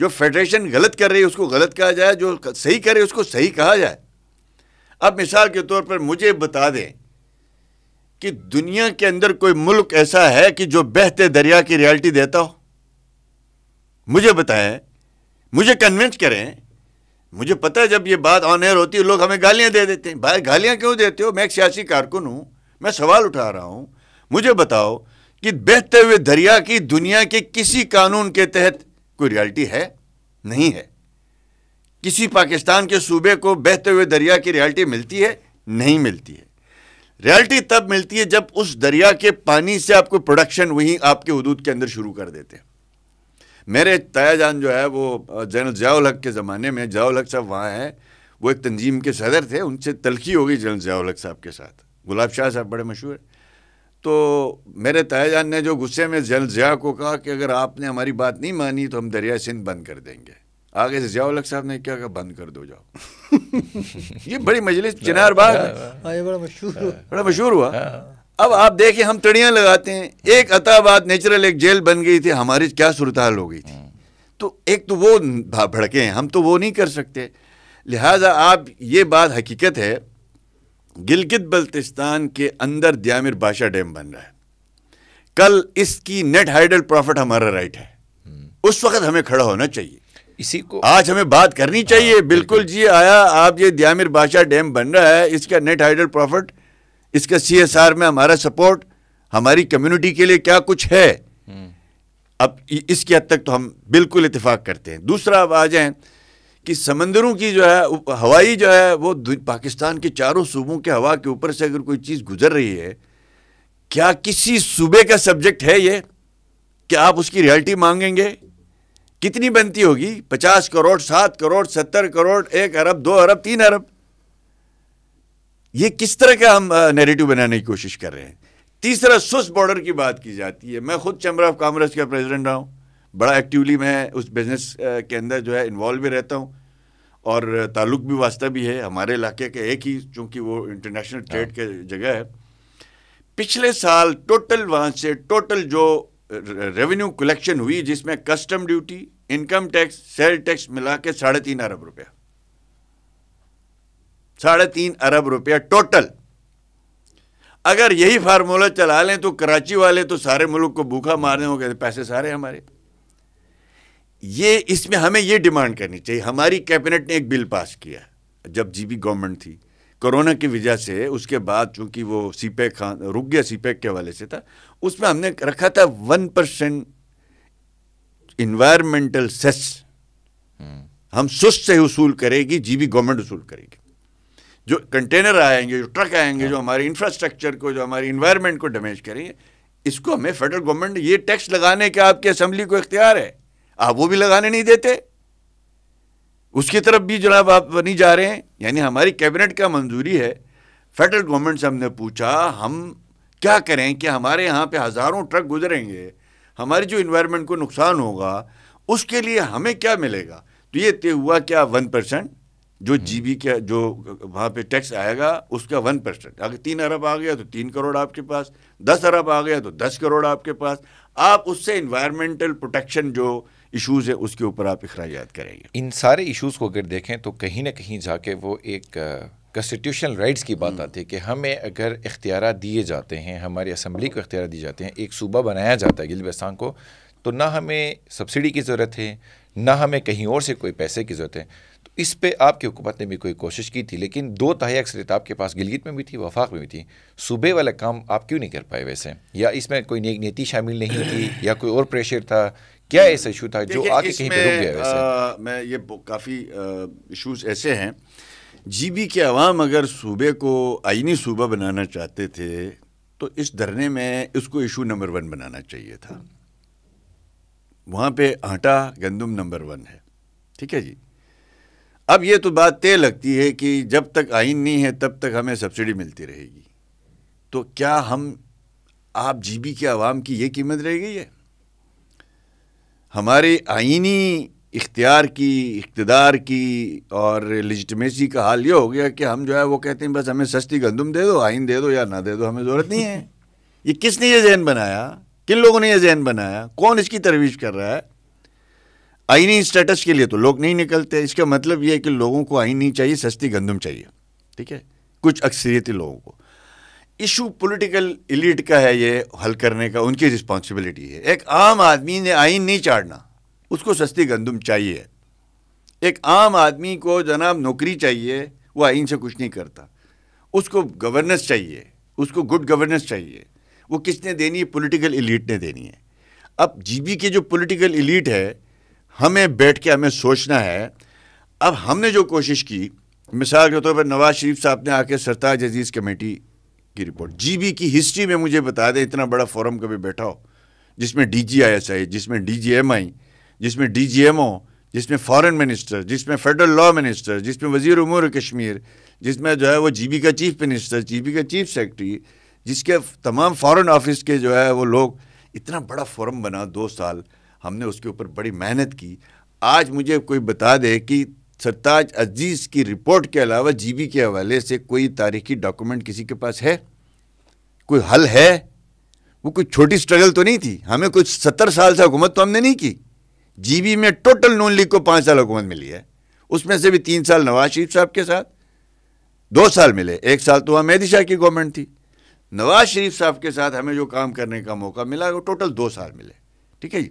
[SPEAKER 2] जो फेडरेशन गलत कर रही है उसको गलत कहा जाए जो सही कर रही है उसको सही कहा जाए अब मिसाल के तौर पर मुझे बता दें कि दुनिया के अंदर कोई मुल्क ऐसा है कि जो बहते दरिया की रियलिटी देता हो मुझे बताएं मुझे कन्विंस करें मुझे पता है जब ये बात ऑन एयर होती है लोग हमें गालियां दे देते हैं भाई गालियां क्यों देते हो मैं एक सियासी कारकुन हूं मैं सवाल उठा रहा हूं मुझे बताओ कि बहते हुए दरिया की दुनिया के किसी कानून के तहत कोई रियलिटी है नहीं है किसी पाकिस्तान के सूबे को बहते हुए दरिया की रियलिटी मिलती है नहीं मिलती है रियलिटी तब मिलती है जब उस दरिया के पानी से आपको प्रोडक्शन वहीं आपके हदूद के अंदर शुरू कर देते हैं मेरे ताया जान जो है वो जनरल जयाल हक के ज़माने में जयाल हक साहब वहाँ हैं वो एक तंजीम के सदर थे उनसे तलखी होगी जनरल जयाल हक साहब के साथ गुलाब शाह साहब बड़े मशहूर हैं तो मेरे तयजान ने जो गुस्से में जल जिया को कहा कि अगर आपने हमारी बात नहीं मानी तो हम दरिया सिंध बंद कर देंगे आगे से जियाउल साहब ने क्या कहा बंद कर दो जाओ *laughs* ये बड़ी मजलिस चिनार बाग बड़ा हाँ, मशहूर बड़ा मशहूर हुआ हाँ। अब आप देखिए हम तड़िया लगाते हैं एक अताबाद नेचुरल एक जेल बन गई थी हमारी क्या सूरत हाल हो गई थी हाँ। तो एक तो वो भड़के हैं हम तो वो नहीं कर सकते लिहाजा आप ये बात हकीकत है गिलगित बल्तिस्तान के अंदर दयामिर बादशाह डैम बन रहा है कल इसकी नेट हाइडल प्रॉफिट हमारा राइट है हम्म। उस वक्त हमें खड़ा होना चाहिए इसी को आज हमें बात करनी हाँ, चाहिए बिल्कुल जी आया आप ये दयामिर बादशाह डैम बन रहा है इसका नेट हाइडल प्रॉफिट इसका आर में हमारा सपोर्ट हमारी कम्युनिटी के लिए क्या कुछ है हम्म। अब इसकी हद तक तो हम बिल्कुल इतफाक करते हैं दूसरा अब आ जाए कि समंदरों की जो है हवाई जो है वो पाकिस्तान के चारों सूबों के हवा के ऊपर से अगर कोई चीज़ गुजर रही है क्या किसी सूबे का सब्जेक्ट है ये क्या आप उसकी रियलिटी मांगेंगे कितनी बनती होगी पचास करोड़ सात करोड़ सत्तर करोड़ एक अरब दो अरब तीन अरब ये किस तरह का हम नेरेटिव बनाने की कोशिश कर रहे हैं तीसरा सुस्त बॉर्डर की बात की जाती है मैं खुद चैम्बर ऑफ कॉमर्स का प्रेसिडेंट रहा हूं बड़ा एक्टिवली मैं उस बिज़नेस के अंदर जो है इन्वॉल्व भी रहता हूँ और ताल्लुक भी वास्ता भी है हमारे इलाके के एक ही चूंकि वो इंटरनेशनल ट्रेड हाँ। के जगह है पिछले साल टोटल वहाँ से टोटल जो रेवेन्यू कलेक्शन हुई जिसमें custom duty income tax sale tax मिला के साढ़े तीन अरब रुपया साढ़े तीन अरब रुपया टोटल अगर यही फार्मूला चला लें तो कराची वाले तो सारे मुल्क को भूखा मारने होंगे पैसे सारे हमारे ये इसमें हमें ये डिमांड करनी चाहिए हमारी कैबिनेट ने एक बिल पास किया जब जीबी गवर्नमेंट थी कोरोना की वजह से उसके बाद चूंकि वो सीपैक खान रुक गया सीपैक के हवाले से था उसमें हमने रखा था one percent environmental hmm. Cess हम सुस्त से वसूल करेगी जीबी गवर्नमेंट वसूल करेगी जो कंटेनर आएंगे जो ट्रक आएंगे जो हाँ। हमारे इंफ्रास्ट्रक्चर को जो हमारे इन्वायरमेंट को डैमेज करेंगे इसको हमें फेडरल गवर्नमेंट ये टैक्स लगाने के आपकी असम्बली को इख्तियार है आप वो भी लगाने नहीं देते उसकी तरफ भी जनाब आप नहीं जा रहे हैं यानी हमारी कैबिनेट का मंजूरी है फेडरल गवर्नमेंट से हमने पूछा हम क्या करें कि हमारे यहाँ पे हज़ारों ट्रक गुजरेंगे हमारे जो इन्वायरमेंट को नुकसान होगा उसके लिए हमें क्या मिलेगा तो ये तय हुआ क्या वन परसेंट जो हम्म। जीबी का जो वहाँ पे टैक्स आएगा उसका वन परसेंट अगर तीन अरब आ गया तो तीन करोड़ आपके पास दस अरब आ गया तो दस करोड़ आपके पास आप उससे इन्वायरमेंटल
[SPEAKER 1] प्रोटेक्शन जो इशूज़ है उसके ऊपर आप अखराज करेंगे इन सारे इशूज़ को अगर देखें तो कहीं ना कहीं जाके वो एक कॉन्स्टिट्यूशनल राइट्स की बात हम्म। आती है कि हमें अगर इख्तियार दिए जाते हैं हमारी असम्बली को इख्तियार दिए जाते हैं एक सूबा बनाया जाता है बसान को तो ना हमें सब्सिडी की ज़रूरत है ना हमें कहीं और से कोई पैसे की ज़रूरत है तो इस पर आपकी हुकूमत ने भी कोई कोशिश की थी लेकिन दो तहाई अक्सरियत आपके पास गिलगित में भी थी वफाक में भी थी सूबे वाला काम आप क्यों नहीं कर पाए वैसे या इसमें कोई नेक नीति शामिल नहीं थी या कोई और प्रेशर था क्या हम्म। ऐसा इशू था जो आके कहीं पे रुक गया
[SPEAKER 2] वैसे? मैं ये काफ़ी इशूज ऐसे हैं जीबी के अवाम अगर सूबे को आइनी सूबा बनाना चाहते थे तो इस धरने में इसको इशू नंबर वन बनाना चाहिए था वहाँ पे आटा गंदम नंबर वन है ठीक है जी अब ये तो बात तय लगती है कि जब तक आइन नहीं है तब तक हमें सब्सिडी मिलती रहेगी तो क्या हम आप जीबी के आवाम की ये कीमत रह गई है हमारे आइनी इख्तियार की इकतदार की और लजिटमेसी का हाल ये हो गया कि हम जो है वो कहते हैं बस हमें सस्ती गंदम दे दो आइन दे दो या ना दे दो हमें ज़रूरत नहीं है ये किसने ये जहन बनाया किन लोगों ने यह जहन बनाया कौन इसकी तरवीज कर रहा है आइनी स्टेटस के लिए तो लोग नहीं निकलते इसका मतलब ये है कि लोगों को आइन नहीं चाहिए सस्ती गंदम चाहिए ठीक है कुछ अक्सरियती लोगों को इशू पॉलिटिकल इलीट का है ये हल करने का उनकी रिस्पॉन्सिबिलिटी है एक आम आदमी ने आइन नहीं चाड़ना उसको सस्ती गंदम चाहिए एक आम आदमी को जनाब नौकरी चाहिए वो आइन से कुछ नहीं करता उसको गवर्नेंस चाहिए उसको गुड गवर्नेंस चाहिए वो किसने देनी है पॉलिटिकल इलीट ने देनी है अब जीबी के जो पॉलिटिकल इलीट है हमें बैठ के हमें सोचना है अब हमने जो कोशिश की मिसाल के तौर पर नवाज़ शरीफ साहब ने आके सरताज अजीज़ कमेटी की रिपोर्ट जीबी की हिस्ट्री में मुझे बता दें इतना बड़ा फोरम कभी बैठा हो जिसमें D G I S I जिसमें डी जी एम आई जिसमें डी जी एम ओ जिसमें फॉरेन मिनिस्टर जिसमें फेडरल लॉ मिनिस्टर जिसमें वजीर उमूर कश्मीर जिसमें जो है वो जीबी का चीफ मिनिस्टर जीबी का चीफ सेक्रेटरी जिसके तमाम फॉरन ऑफिस के जो है वो लोग इतना बड़ा फोरम बना दो साल हमने उसके ऊपर बड़ी मेहनत की आज मुझे कोई बता दे कि सरताज अजीज की रिपोर्ट के अलावा जीबी के हवाले से कोई तारीखी डॉक्यूमेंट किसी के पास है कोई हल है वो कोई छोटी स्ट्रगल तो नहीं थी हमें कुछ सत्तर साल से हुकूमत तो हमने नहीं की जीबी में टोटल नून लीग को पाँच साल हुकूमत मिली है उसमें से भी तीन साल नवाज शरीफ साहब के साथ दो साल मिले एक साल तो वहाँ मेदी शाह की गवर्नमेंट थी नवाज शरीफ साहब के साथ हमें जो काम करने का मौका मिला वो टोटल दो साल मिले ठीक है जी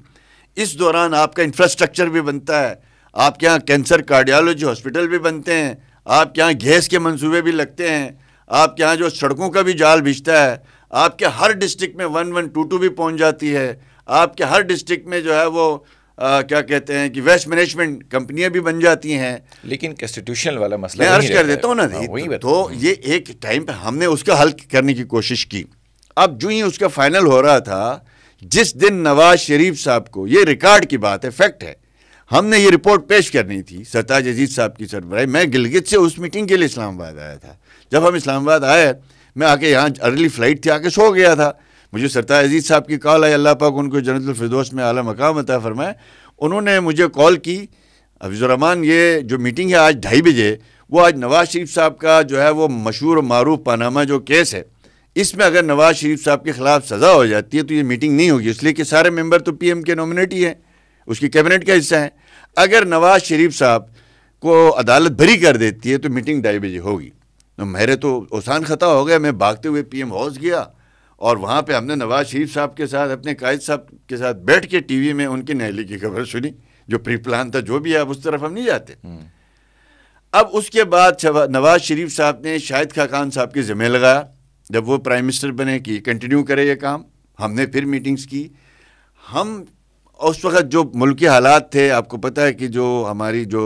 [SPEAKER 2] इस दौरान आपका इंफ्रास्ट्रक्चर भी बनता है आपके यहाँ कैंसर कार्डियोलॉजी हॉस्पिटल भी बनते हैं आपके यहाँ गैस के मंसूबे भी लगते हैं आपके यहाँ जो सड़कों का भी जाल भिजता है आपके हर डिस्ट्रिक्ट में वन वन टू टू भी पहुँच जाती है आपके हर डिस्ट्रिक्ट में जो है वो आ, क्या कहते हैं कि वेस्ट मैनेजमेंट कंपनियां भी बन जाती हैं लेकिन कंस्टिट्यूशन
[SPEAKER 1] वाला मसला मैं अर्ज कर
[SPEAKER 2] देता हूँ ना हाँ, वही तो ये एक टाइम पे हमने उसका हल करने की कोशिश की अब जो ही उसका फाइनल हो रहा था जिस दिन नवाज शरीफ साहब को ये रिकॉर्ड की बात है फैक्ट है हमने ये रिपोर्ट पेश करनी थी सरताज अजीज साहब की सरबराई मैं गिलगित से उस मीटिंग के लिए इस्लामाबाद आया था जब हम इस्लामाबाद आए मैं आके यहाँ अर्ली फ्लाइट थी आके सो गया था मुझे सरताज अजीज साहब की कॉल आई अल्लाह पाक उनको जन्नतफरदोस में आला मकाम अता फरमाए उन्होंने मुझे कॉल की हफिजुररहमान ये जो मीटिंग है आज ढाई बजे वो आज नवाज शरीफ साहब का जो है वो मशहूर मारूफ पानामा जो केस है इसमें अगर नवाज शरीफ साहब के ख़िलाफ़ सज़ा हो जाती है तो ये मीटिंग नहीं होगी इसलिए कि सारे मेंबर तो पीएम के नॉमिनेट ही हैं उसकी कैबिनेट का हिस्सा है अगर नवाज शरीफ साहब को अदालत भरी कर देती है तो मीटिंग ढाई बजे होगी तो मेरे तो औसान ख़ता हो गया मैं भागते हुए पीएम हाउस गया और वहाँ पे हमने नवाज शरीफ साहब के साथ अपने कायद साहब के साथ बैठ के टीवी में उनकी नहली की खबर सुनी जो प्री प्लान था जो भी है अब उस तरफ हम नहीं जाते हम्म। अब उसके बाद नवाज शरीफ साहब ने शाहिद खा खान साहब के ज़िम्मे लगाया जब वो प्राइम मिनिस्टर बने कि कंटिन्यू करे ये काम हमने फिर मीटिंग्स की हम उस वक़्त जो मुल्की हालात थे आपको पता है कि जो हमारी जो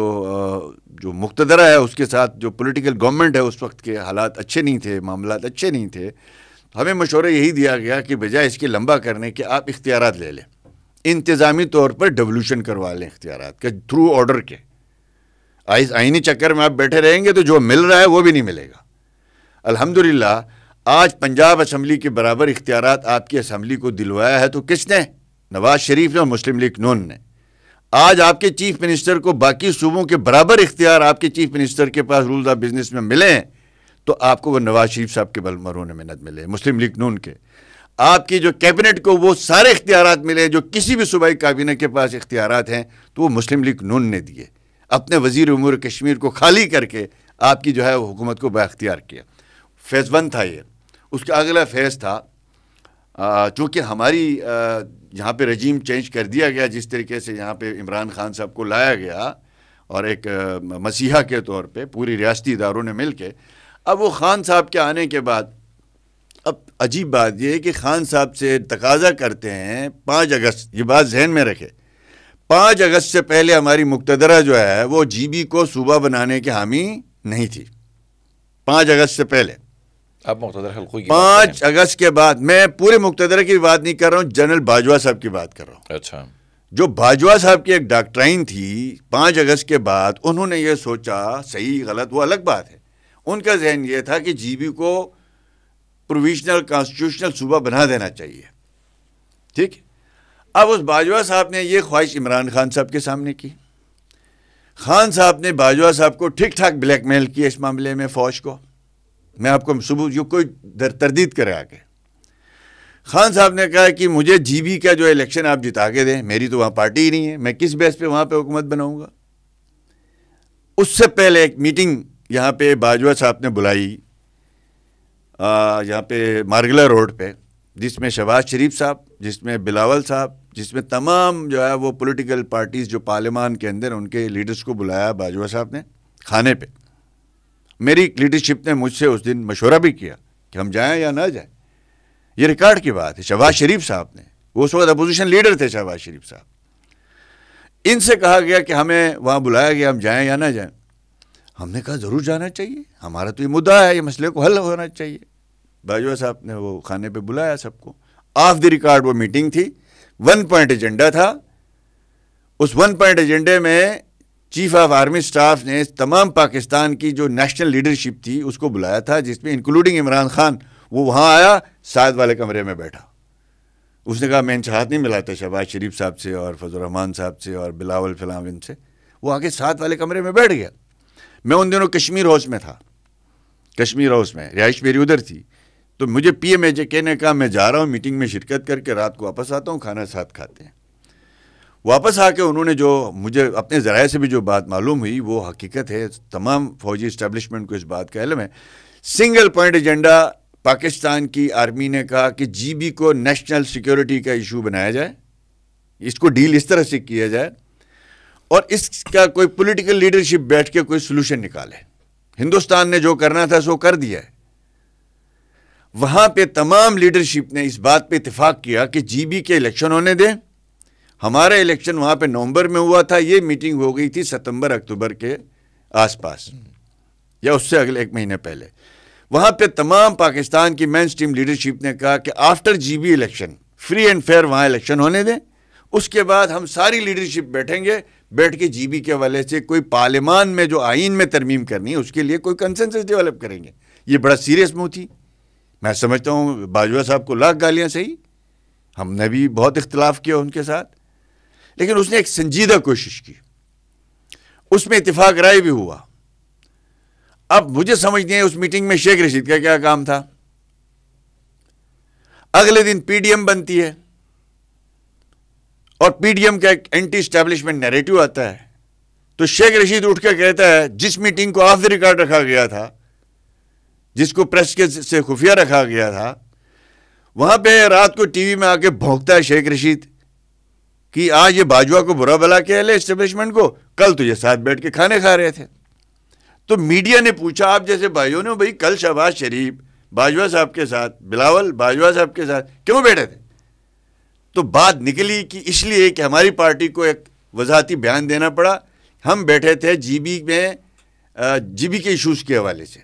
[SPEAKER 2] जो मुख्तरा है उसके साथ जो पॉलिटिकल गवर्नमेंट है उस वक्त के हालात अच्छे नहीं थे मामला अच्छे नहीं थे हमें मशवरा यही दिया गया कि बजाय इसके लंबा करने के आप इख्तियार ले लें इंतज़ामी तौर पर डेवोल्यूशन करवा लें इख्तियार के थ्रू ऑर्डर के आइस आइनी चक्कर में आप बैठे रहेंगे तो जो मिल रहा है वो भी नहीं मिलेगा अल्हम्दुलिल्लाह आज पंजाब असम्बली के बराबर इख्तियार आपकी असम्बली को दिलवाया है तो किसने नवाज शरीफ ने और मुस्लिम लीग नून ने आज आपके चीफ मिनिस्टर को बाकी सूबों के बराबर इख्तियार आपके चीफ मिनिस्टर के पास रूल ऑफ बिजनेस में मिले हैं तो आपको वो नवाज शरीफ साहब के बलमर होने में नद मिले मुस्लिम लीग नून के आपकी जो कैबिनेट को वो सारे इख्तियार मिले जो किसी भी सूबाई काबीना के पास इख्तियार हैं तो वो मुस्लिम लीग नून ने दिए अपने वजीर उमूर कश्मीर को खाली करके आपकी जो है वो हुकूमत को बाख्तियार किया फेज़ वन था ये उसका अगला फेज़ था चूँकि हमारी आ, यहाँ पे रजीम चेंज कर दिया गया जिस तरीके से यहाँ पे इमरान खान साहब को लाया गया और एक मसीहा के तौर पे पूरी रियासती इदारों ने मिल के अब वो खान साहब के आने के बाद अब अजीब बात यह है कि खान साहब से तकाजा करते हैं पाँच अगस्त ये बात जहन में रखे पाँच अगस्त से पहले हमारी मुक्तदरा जो है वो जीबी को सूबा बनाने के हामी नहीं थी पाँच अगस्त से पहले
[SPEAKER 1] अब मुख्तर हल्कों की
[SPEAKER 2] पाँच अगस्त के बाद मैं पूरे मुख्तर की बात नहीं कर रहा हूँ जनरल बाजवा साहब की बात कर रहा हूँ अच्छा जो बाजवा साहब की एक डॉक्ट्राइन थी पाँच अगस्त के बाद उन्होंने ये सोचा सही गलत वो अलग बात है उनका जहन ये था कि जीबी को प्रोविजनल कॉन्स्टिट्यूशनल सूबा बना देना चाहिए ठीक अब उस बाजवा साहब ने ये ख्वाहिश इमरान खान साहब के सामने की खान साहब ने बाजवा साहब को ठीक ठाक ब्लैकमेल किया इस मामले में फौज को मैं आपको सबूत जो कोई दर तरदीद करे आके खान साहब ने कहा कि मुझे जीबी का जो इलेक्शन आप जिता के दें मेरी तो वहाँ पार्टी ही नहीं है मैं किस बेस पे वहाँ पे हुकूमत बनाऊँगा उससे पहले एक मीटिंग यहाँ पे बाजवा साहब ने बुलाई यहाँ पे मार्गला रोड पे जिसमें शहबाज शरीफ साहब जिसमें बिलावल साहब जिसमें तमाम जो है वो पॉलिटिकल पार्टीज़ जो पार्लियामान के अंदर उनके लीडर्स को बुलाया बाजवा साहब ने खाने पे मेरी लीडरशिप ने मुझसे उस दिन मशवरा भी किया कि हम जाएं या ना जाएं ये रिकॉर्ड की बात है शहबाज शरीफ साहब ने वो उस वक्त अपोजिशन लीडर थे शहबाज शरीफ साहब इनसे कहा गया कि हमें वहाँ बुलाया गया हम जाएं या ना जाएं हमने कहा ज़रूर जाना चाहिए हमारा तो ये मुद्दा है ये मसले को हल होना चाहिए बाजवा साहब ने वो खाने पर बुलाया सबको ऑफ द रिकॉर्ड वो मीटिंग थी वन पॉइंट एजेंडा था उस वन पॉइंट एजेंडे में चीफ ऑफ आर्मी स्टाफ ने तमाम पाकिस्तान की जो नेशनल लीडरशिप थी उसको बुलाया था जिसमें इंक्लूडिंग इमरान खान वो वहाँ आया साद वाले कमरे में बैठा उसने कहा मैं इनसे नहीं मिलाता शहबाज शरीफ साहब से और रहमान साहब से और बिलावल फिलाम से वो आके साथ वाले कमरे में बैठ गया मैं उन दिनों कश्मीर हाउस में था कश्मीर हाउस में रिहाइश मेरी उधर थी तो मुझे पी एम के ने कहा मैं जा रहा हूँ मीटिंग में शिरकत करके रात को वापस आता हूँ खाना साथ खाते हैं वापस आके उन्होंने जो मुझे अपने ज़राए से भी जो बात मालूम हुई वो हकीकत है तमाम फौजी इस्टबलिशमेंट को इस बात का इलम है सिंगल पॉइंट एजेंडा पाकिस्तान की आर्मी ने कहा कि जीबी को नेशनल सिक्योरिटी का इशू बनाया जाए इसको डील इस तरह से किया जाए और इसका कोई पॉलिटिकल लीडरशिप बैठ के कोई सोल्यूशन निकाले हिंदुस्तान ने जो करना था सो कर दिया है वहां पे तमाम लीडरशिप ने इस बात पे इतफाक़ किया कि जीबी के इलेक्शन होने दें हमारा इलेक्शन वहाँ पे नवंबर में हुआ था ये मीटिंग हो गई थी सितंबर अक्टूबर के आसपास या उससे अगले एक महीने पहले वहाँ पे तमाम पाकिस्तान की मेन स्ट्रीम लीडरशिप ने कहा कि after GB election free and fair वहाँ इलेक्शन होने दें उसके बाद हम सारी लीडरशिप बैठेंगे बैठ के जीबी के हवाले से कोई पार्लियामान में जो आइन में तरमीम करनी है उसके लिए कोई कंसेंसस डेवलप करेंगे ये बड़ा सीरियस मूव थी मैं समझता हूँ बाजवा साहब को लाख गालियाँ सही हमने भी बहुत इख्तलाफ किया उनके साथ लेकिन उसने एक संजीदा कोशिश की उसमें इतफाक राय भी हुआ अब मुझे समझ नहीं उस मीटिंग में शेख रशीद का क्या काम था अगले दिन पीडीएम बनती है और पीडीएम का एक एंटी स्टैब्लिशमेंट नैरेटिव आता है तो शेख रशीद उठकर कहता है जिस मीटिंग को ऑफ द रिकॉर्ड रखा गया था जिसको प्रेस के से खुफिया रखा गया था वहां पे रात को टीवी में आके भोंकता है शेख रशीद कि आज ये बाजवा को बुरा भला कह ले इस्टेब्लिशमेंट को कल तुझे साथ बैठ के खाने खा रहे थे तो मीडिया ने पूछा आप जैसे भाइयों ने भाई कल शहबाज शरीफ बाजवा साहब के साथ बिलावल बाजवा साहब के साथ क्यों बैठे थे तो बात निकली कि इसलिए कि हमारी पार्टी को एक वजाहती बयान देना पड़ा हम बैठे थे जीबी में जीबी के इशूज़ के हवाले से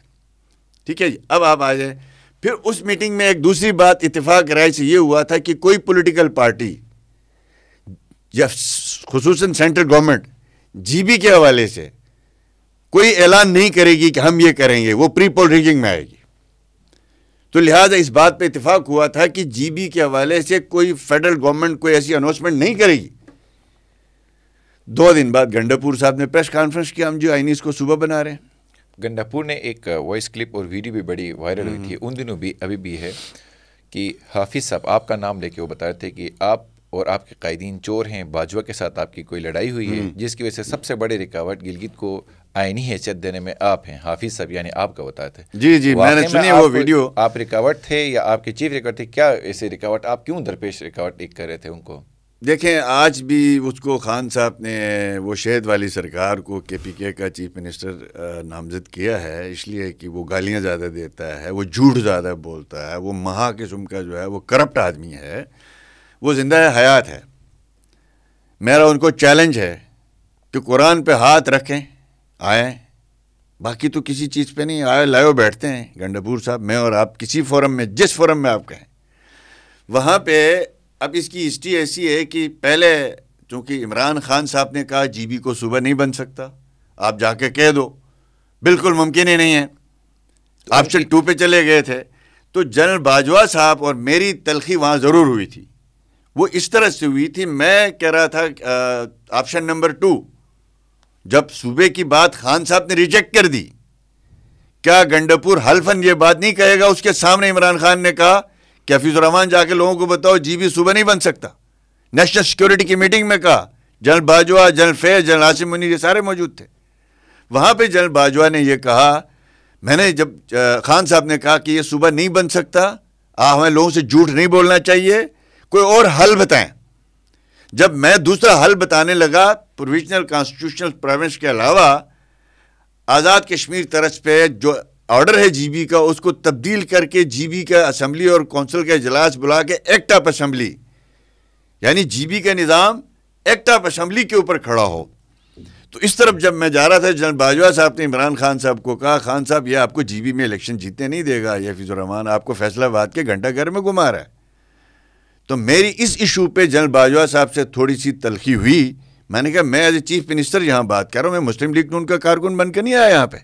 [SPEAKER 2] ठीक है जी अब आप आ जाए फिर उस मीटिंग में एक दूसरी बात इतफाक़ राय से ये हुआ था कि कोई पॉलिटिकल पार्टी या खसूस सेंट्रल गवर्नमेंट जीबी के हवाले से कोई ऐलान नहीं करेगी कि हम ये करेंगे वो प्री पोल रिगिंग में आएगी तो लिहाजा इस बात पे इतफाक़ हुआ था कि जीबी के हवाले से कोई फेडरल गवर्नमेंट कोई ऐसी अनाउंसमेंट नहीं करेगी दो दिन बाद गंडापुर साहब ने प्रेस कॉन्फ्रेंस किया हम जो आईनी इसको e सुबह बना रहे हैं
[SPEAKER 1] गंडापुर ने एक वॉइस क्लिप और वीडियो भी बड़ी वायरल हुई थी हम्म। उन दिनों भी अभी भी है कि हाफिज़ साहब आपका नाम लेके वो बता रहे थे कि आप और आपके कायदीन चोर हैं बाजवा के साथ आपकी कोई लड़ाई हुई है हम्म। जिसकी वजह से सबसे बड़े रिकावट गिलगित को आइनी हैसियत देने में आप हैं हाफिज साहब यानी आपका बताते हैं जी जी मैंने सुनी वो वीडियो आप रिकावट थे या आपके चीफ रिकॉर्ड थे क्या ऐसे रिकावट आप क्यों दरपेश रिकावट एक कर रहे थे उनको
[SPEAKER 2] देखें आज भी उसको खान साहब ने वो शहद वाली सरकार को के पी के का चीफ मिनिस्टर नामजद किया है इसलिए कि वो गालियाँ ज़्यादा देता है वो झूठ ज़्यादा बोलता है वो महा किस्म का जो है वो करप्ट आदमी है वो ज़िंदा हयात है मेरा उनको चैलेंज है कि कुरान पे हाथ रखें आए बाकी तो किसी चीज़ पे नहीं आए लाए बैठते हैं गंडापुर साहब मैं और आप किसी फोरम में जिस फोरम में आप कहें वहाँ पे अब इसकी हिस्ट्री ऐसी है कि पहले चूँकि इमरान खान साहब ने कहा जीबी को सुबह नहीं बन सकता आप जाके कह दो बिल्कुल मुमकिन ही नहीं है ऑप्शन टू पे चले गए थे तो जनरल बाजवा साहब और मेरी तलखी वहाँ ज़रूर हुई थी वो इस तरह से हुई थी मैं कह रहा था ऑप्शन नंबर टू जब सूबे की बात खान साहब ने रिजेक्ट कर दी क्या गंडपुर हल्फन ये बात नहीं कहेगा उसके सामने इमरान खान ने कहा कि हफीज़ुररहमान जाके लोगों को बताओ जी भी सूबा नहीं बन सकता नेशनल सिक्योरिटी की मीटिंग में कहा general Bajwa general Faiz general Asim Munir ये सारे मौजूद थे वहाँ पे जनरल बाजवा ने यह कहा मैंने जब खान साहब ने कहा कि ये सूबा नहीं बन सकता आ हमें लोगों से झूठ नहीं बोलना चाहिए कोई और हल बताएं जब मैं दूसरा हल बताने लगा प्रोविजनल कॉन्स्टिट्यूशनल प्रोविंस के अलावा आज़ाद कश्मीर तरज पे जो ऑर्डर है जीबी का उसको तब्दील करके जीबी का असम्बली और कौंसिल का इजलास बुला के एक्ट ऑफ असम्बली यानी जीबी का निज़ाम एक्ट ऑफ असम्बली के ऊपर खड़ा हो तो इस तरफ जब मैं जा रहा था जनरल बाजवा साहब ने इमरान खान साहब को कहा खान साहब ये आपको जीबी में इलेक्शन जीतने नहीं देगा ये फिजुररहमान आपको फैसलाबाद के घंटा घर में घुमा रहा है तो मेरी इस इशू पे जनरल बाजवा साहब से थोड़ी सी तलखी हुई मैंने कहा मैं एज ए चीफ मिनिस्टर यहाँ बात कर रहा हूँ मैं मुस्लिम लीग नून का कारकुन बनकर नहीं आया यहाँ पे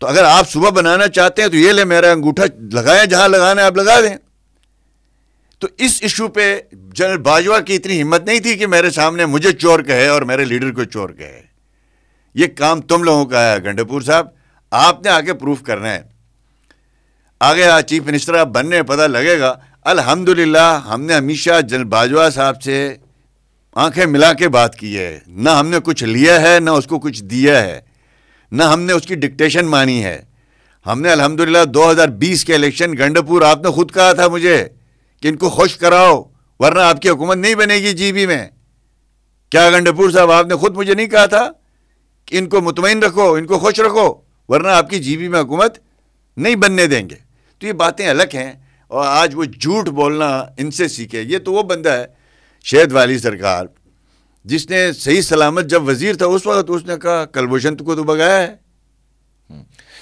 [SPEAKER 2] तो अगर आप सुबह बनाना चाहते हैं तो ये ले मेरा अंगूठा लगाएं जहाँ लगाना है आप लगा दें तो इस इशू पे जनरल बाजवा की इतनी हिम्मत नहीं थी कि मेरे सामने मुझे चोर कहे और मेरे लीडर को चोर कहे ये काम तुम लोगों का है गंडेपुर साहब आपने आगे प्रूफ करना है आगे चीफ मिनिस्टर आप बनने पता लगेगा अल्हम्दुलिल्लाह हमने हमेशा जनरल बाजवा साहब से आंखें मिला के बात की है ना हमने कुछ लिया है ना उसको कुछ दिया है ना हमने उसकी डिक्टेशन मानी है हमने अल्हम्दुलिल्लाह 2020 के इलेक्शन गंडपुर आपने खुद कहा था मुझे कि इनको खुश कराओ वरना आपकी हुकूमत नहीं बनेगी जीबी में क्या गंडपुर साहब आपने खुद मुझे नहीं कहा था कि इनको मुतमिन रखो इनको खुश रखो वरना आपकी जीबी में हुकूमत नहीं बनने देंगे तो ये बातें अलग हैं और आज वो झूठ बोलना इनसे सीखे ये तो वो बंदा है शहद वाली सरकार जिसने सही सलामत जब वजीर था उस वक्त उसने कहा कलभूषण को तो भगाया है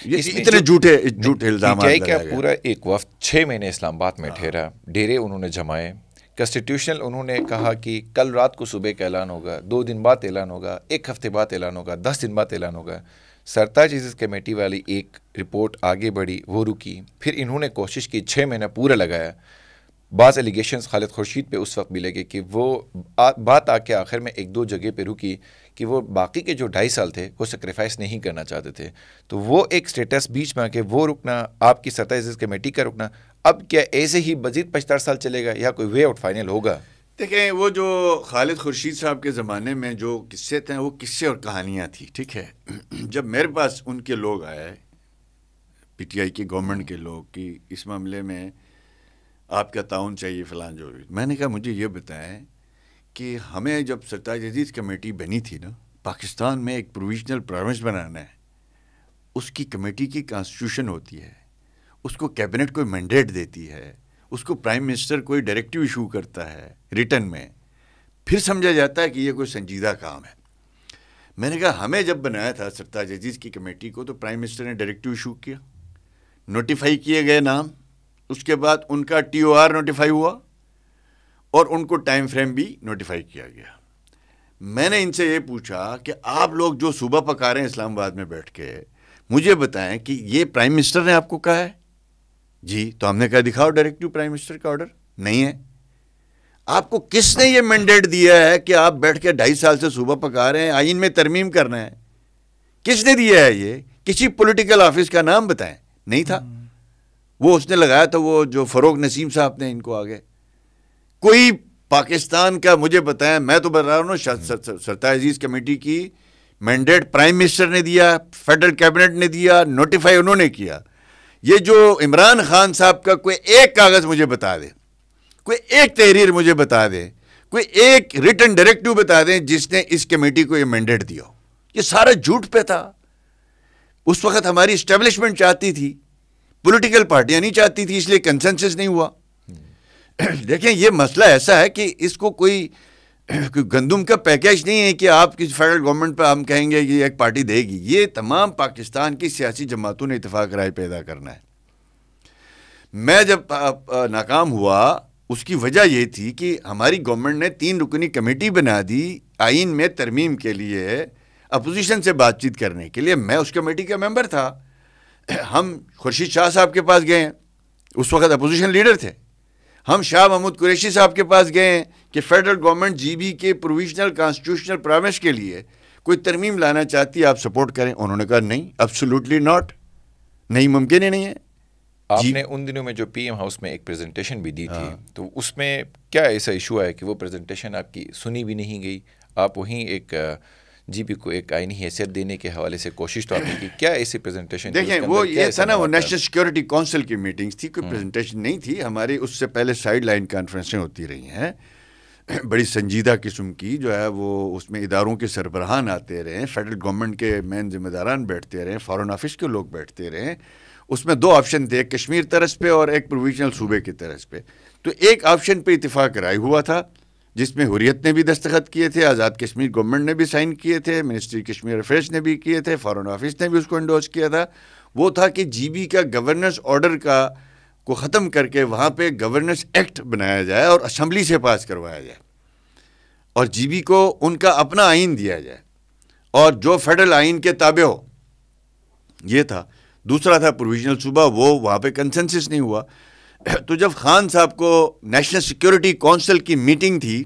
[SPEAKER 1] ये इतने झूठे झूठे इल्जाम क्या पूरा एक वक्त छः महीने इस्लामाबाद में हाँ। ठहरा डेरे उन्होंने जमाए कंस्टिट्यूशनल उन्होंने कहा कि कल रात को सुबह का ऐलान होगा दो दिन बाद ऐलान होगा एक हफ्ते बाद ऐलान होगा दस दिन बाद ऐलान होगा सरताज इस कमेटी वाली एक रिपोर्ट आगे बढ़ी वो रुकी फिर इन्होंने कोशिश की छः महीना पूरा लगाया बाज़ एलिगेशन खालिद खुर्शीद पे उस वक्त भी लगे कि वो आ, बात आके आखिर में एक दो जगह पे रुकी कि वो बाकी के जो ढाई साल थे वो सेक्रीफाइस नहीं करना चाहते थे तो वो एक स्टेटस बीच में आके वो रुकना आपकी सतह कमेटी का रुकना अब क्या ऐसे ही मजीद पचहत्तर साल चलेगा या कोई वे आउट फाइनल होगा
[SPEAKER 2] देखें वो जो खालिद खुर्शीद साहब के ज़माने में जो किस्से थे वो किस्से और कहानियाँ थी ठीक है *clears throat* जब मेरे पास उनके लोग आए पीटीआई के गवर्नमेंट के लोग कि इस मामले में आपका ताउन चाहिए फ़लान जो मैंने कहा मुझे ये बताएं कि हमें जब सरताज अजीज़ कमेटी बनी थी ना पाकिस्तान में एक प्रोविजनल प्राइवेंस बनाना है उसकी कमेटी की कॉन्स्टिट्यूशन होती है उसको कैबिनेट कोई मैंडेट देती है उसको प्राइम मिनिस्टर कोई डायरेक्टिव इशू करता है रिटर्न में फिर समझा जाता है कि ये कोई संजीदा काम है मैंने कहा हमें जब बनाया था सरताज अजीज की कमेटी को तो प्राइम मिनिस्टर ने डायरेक्टिव इशू किया नोटिफाई किए गए नाम उसके बाद उनका टी नोटिफाई हुआ और उनको टाइम फ्रेम भी नोटिफाई किया गया मैंने इनसे ये पूछा कि आप लोग जो सुबह पका रहे हैं इस्लामाबाद में बैठ के मुझे बताएं कि ये प्राइम मिनिस्टर ने आपको कहा है जी तो हमने कहा दिखाओ डायरेक्टिव प्राइम मिनिस्टर का ऑर्डर नहीं है आपको किसने ये मैंडेट दिया है कि आप बैठ के ढाई साल से सुबह पका रहे हैं आइन में तरमीम करना है किसने दिया है ये किसी पॉलिटिकल ऑफिस का नाम बताएं नहीं था हम्म। वो उसने लगाया था वो जो फरोग नसीम साहब ने इनको आगे कोई पाकिस्तान का मुझे बताएं मैं तो बता रहा हूँ हम्म। सरता अजीज कमेटी की मैंडेट प्राइम मिनिस्टर ने दिया फेडरल कैबिनेट ने दिया नोटिफाई उन्होंने किया ये जो इमरान खान साहब का कोई एक कागज़ मुझे बता दे कोई एक तहरीर मुझे बता दे कोई एक रिटर्न डायरेक्टिव बता दें जिसने इस कमेटी को ये मैंडेट दिया ये सारा झूठ पे था उस वक्त हमारी स्टेब्लिशमेंट चाहती थी पॉलिटिकल पार्टियां नहीं चाहती थी इसलिए कंसेंसस नहीं हुआ *clears throat* देखें ये मसला ऐसा है कि इसको कोई गंदम का पैकेज नहीं है कि आप किसी फेडरल गवर्नमेंट पर हम कहेंगे कि एक पार्टी देगी ये तमाम पाकिस्तान की सियासी जमातों ने इतफाक़ राय पैदा करना है मैं जब नाकाम हुआ उसकी वजह ये थी कि हमारी गवर्नमेंट ने तीन रुकनी कमेटी बना दी आइन में तरमीम के लिए अपोजिशन से बातचीत करने के लिए मैं उस कमेटी का मेंबर था हम खुर्शीद शाह साहब के पास गए उस वक्त अपोजिशन लीडर थे हम शाह महमूद कुरैशी साहब के पास गए कि फेडरल गवर्नमेंट जीबी के प्रोविजनल कॉन्स्टिट्यूशनल प्रामिश के लिए कोई तरमीम लाना चाहती है आप सपोर्ट करें उन्होंने कहा नहीं एब्सोल्युटली नॉट नहीं मुमकिन ही नहीं है
[SPEAKER 1] आपने उन दिनों में जो पीएम हाउस में एक प्रेजेंटेशन भी दी थी हाँ। तो उसमें क्या ऐसा इशू आया कि वो प्रेजेंटेशन आपकी सुनी भी नहीं गई आप वहीं एक जीपी को एक आईनी हैसियत देने के हवाले से कोशिश तो आपने की *laughs* क्या ऐसी प्रेजेंटेशन देखें वो ये था ना वो नेशनल सिक्योरिटी
[SPEAKER 2] काउंसिल की मीटिंग्स थी
[SPEAKER 1] कोई प्रेजेंटेशन हम्म। नहीं थी हमारी
[SPEAKER 2] उससे पहले साइड लाइन कॉन्फ्रेंसें होती रही हैं बड़ी संजीदा किस्म की जो है वो उसमें इदारों के सरबराहान आते रहें फेडरल गवर्नमेंट के मेन जिम्मेदारान बैठते रहें फॉरेन ऑफिस के लोग बैठते रहें उसमें दो ऑप्शन थे एक कश्मीर तरस पे और एक प्रोविजनल सूबे की तरस पे तो एक ऑप्शन पे इतफाक़ राय हुआ था जिसमें हुरियत ने भी दस्तखत किए थे आज़ाद कश्मीर गवर्नमेंट ने भी साइन किए थे मिनिस्ट्री कश्मीर अफेयर्स ने भी किए थे फॉरन ऑफिस ने भी उसको इंडोज किया था वो था कि जी का गवर्नेंस ऑर्डर का को ख़त्म करके वहाँ पे गवर्नेंस एक्ट बनाया जाए और असम्बली से पास करवाया जाए और जीबी को उनका अपना आइन दिया जाए और जो फेडरल आइन के ताबे हो ये था दूसरा था प्रोविजनल सूबा वो वहाँ पे कंसेंसिस नहीं हुआ *clears throat* तो जब खान साहब को नेशनल सिक्योरिटी काउंसिल की मीटिंग थी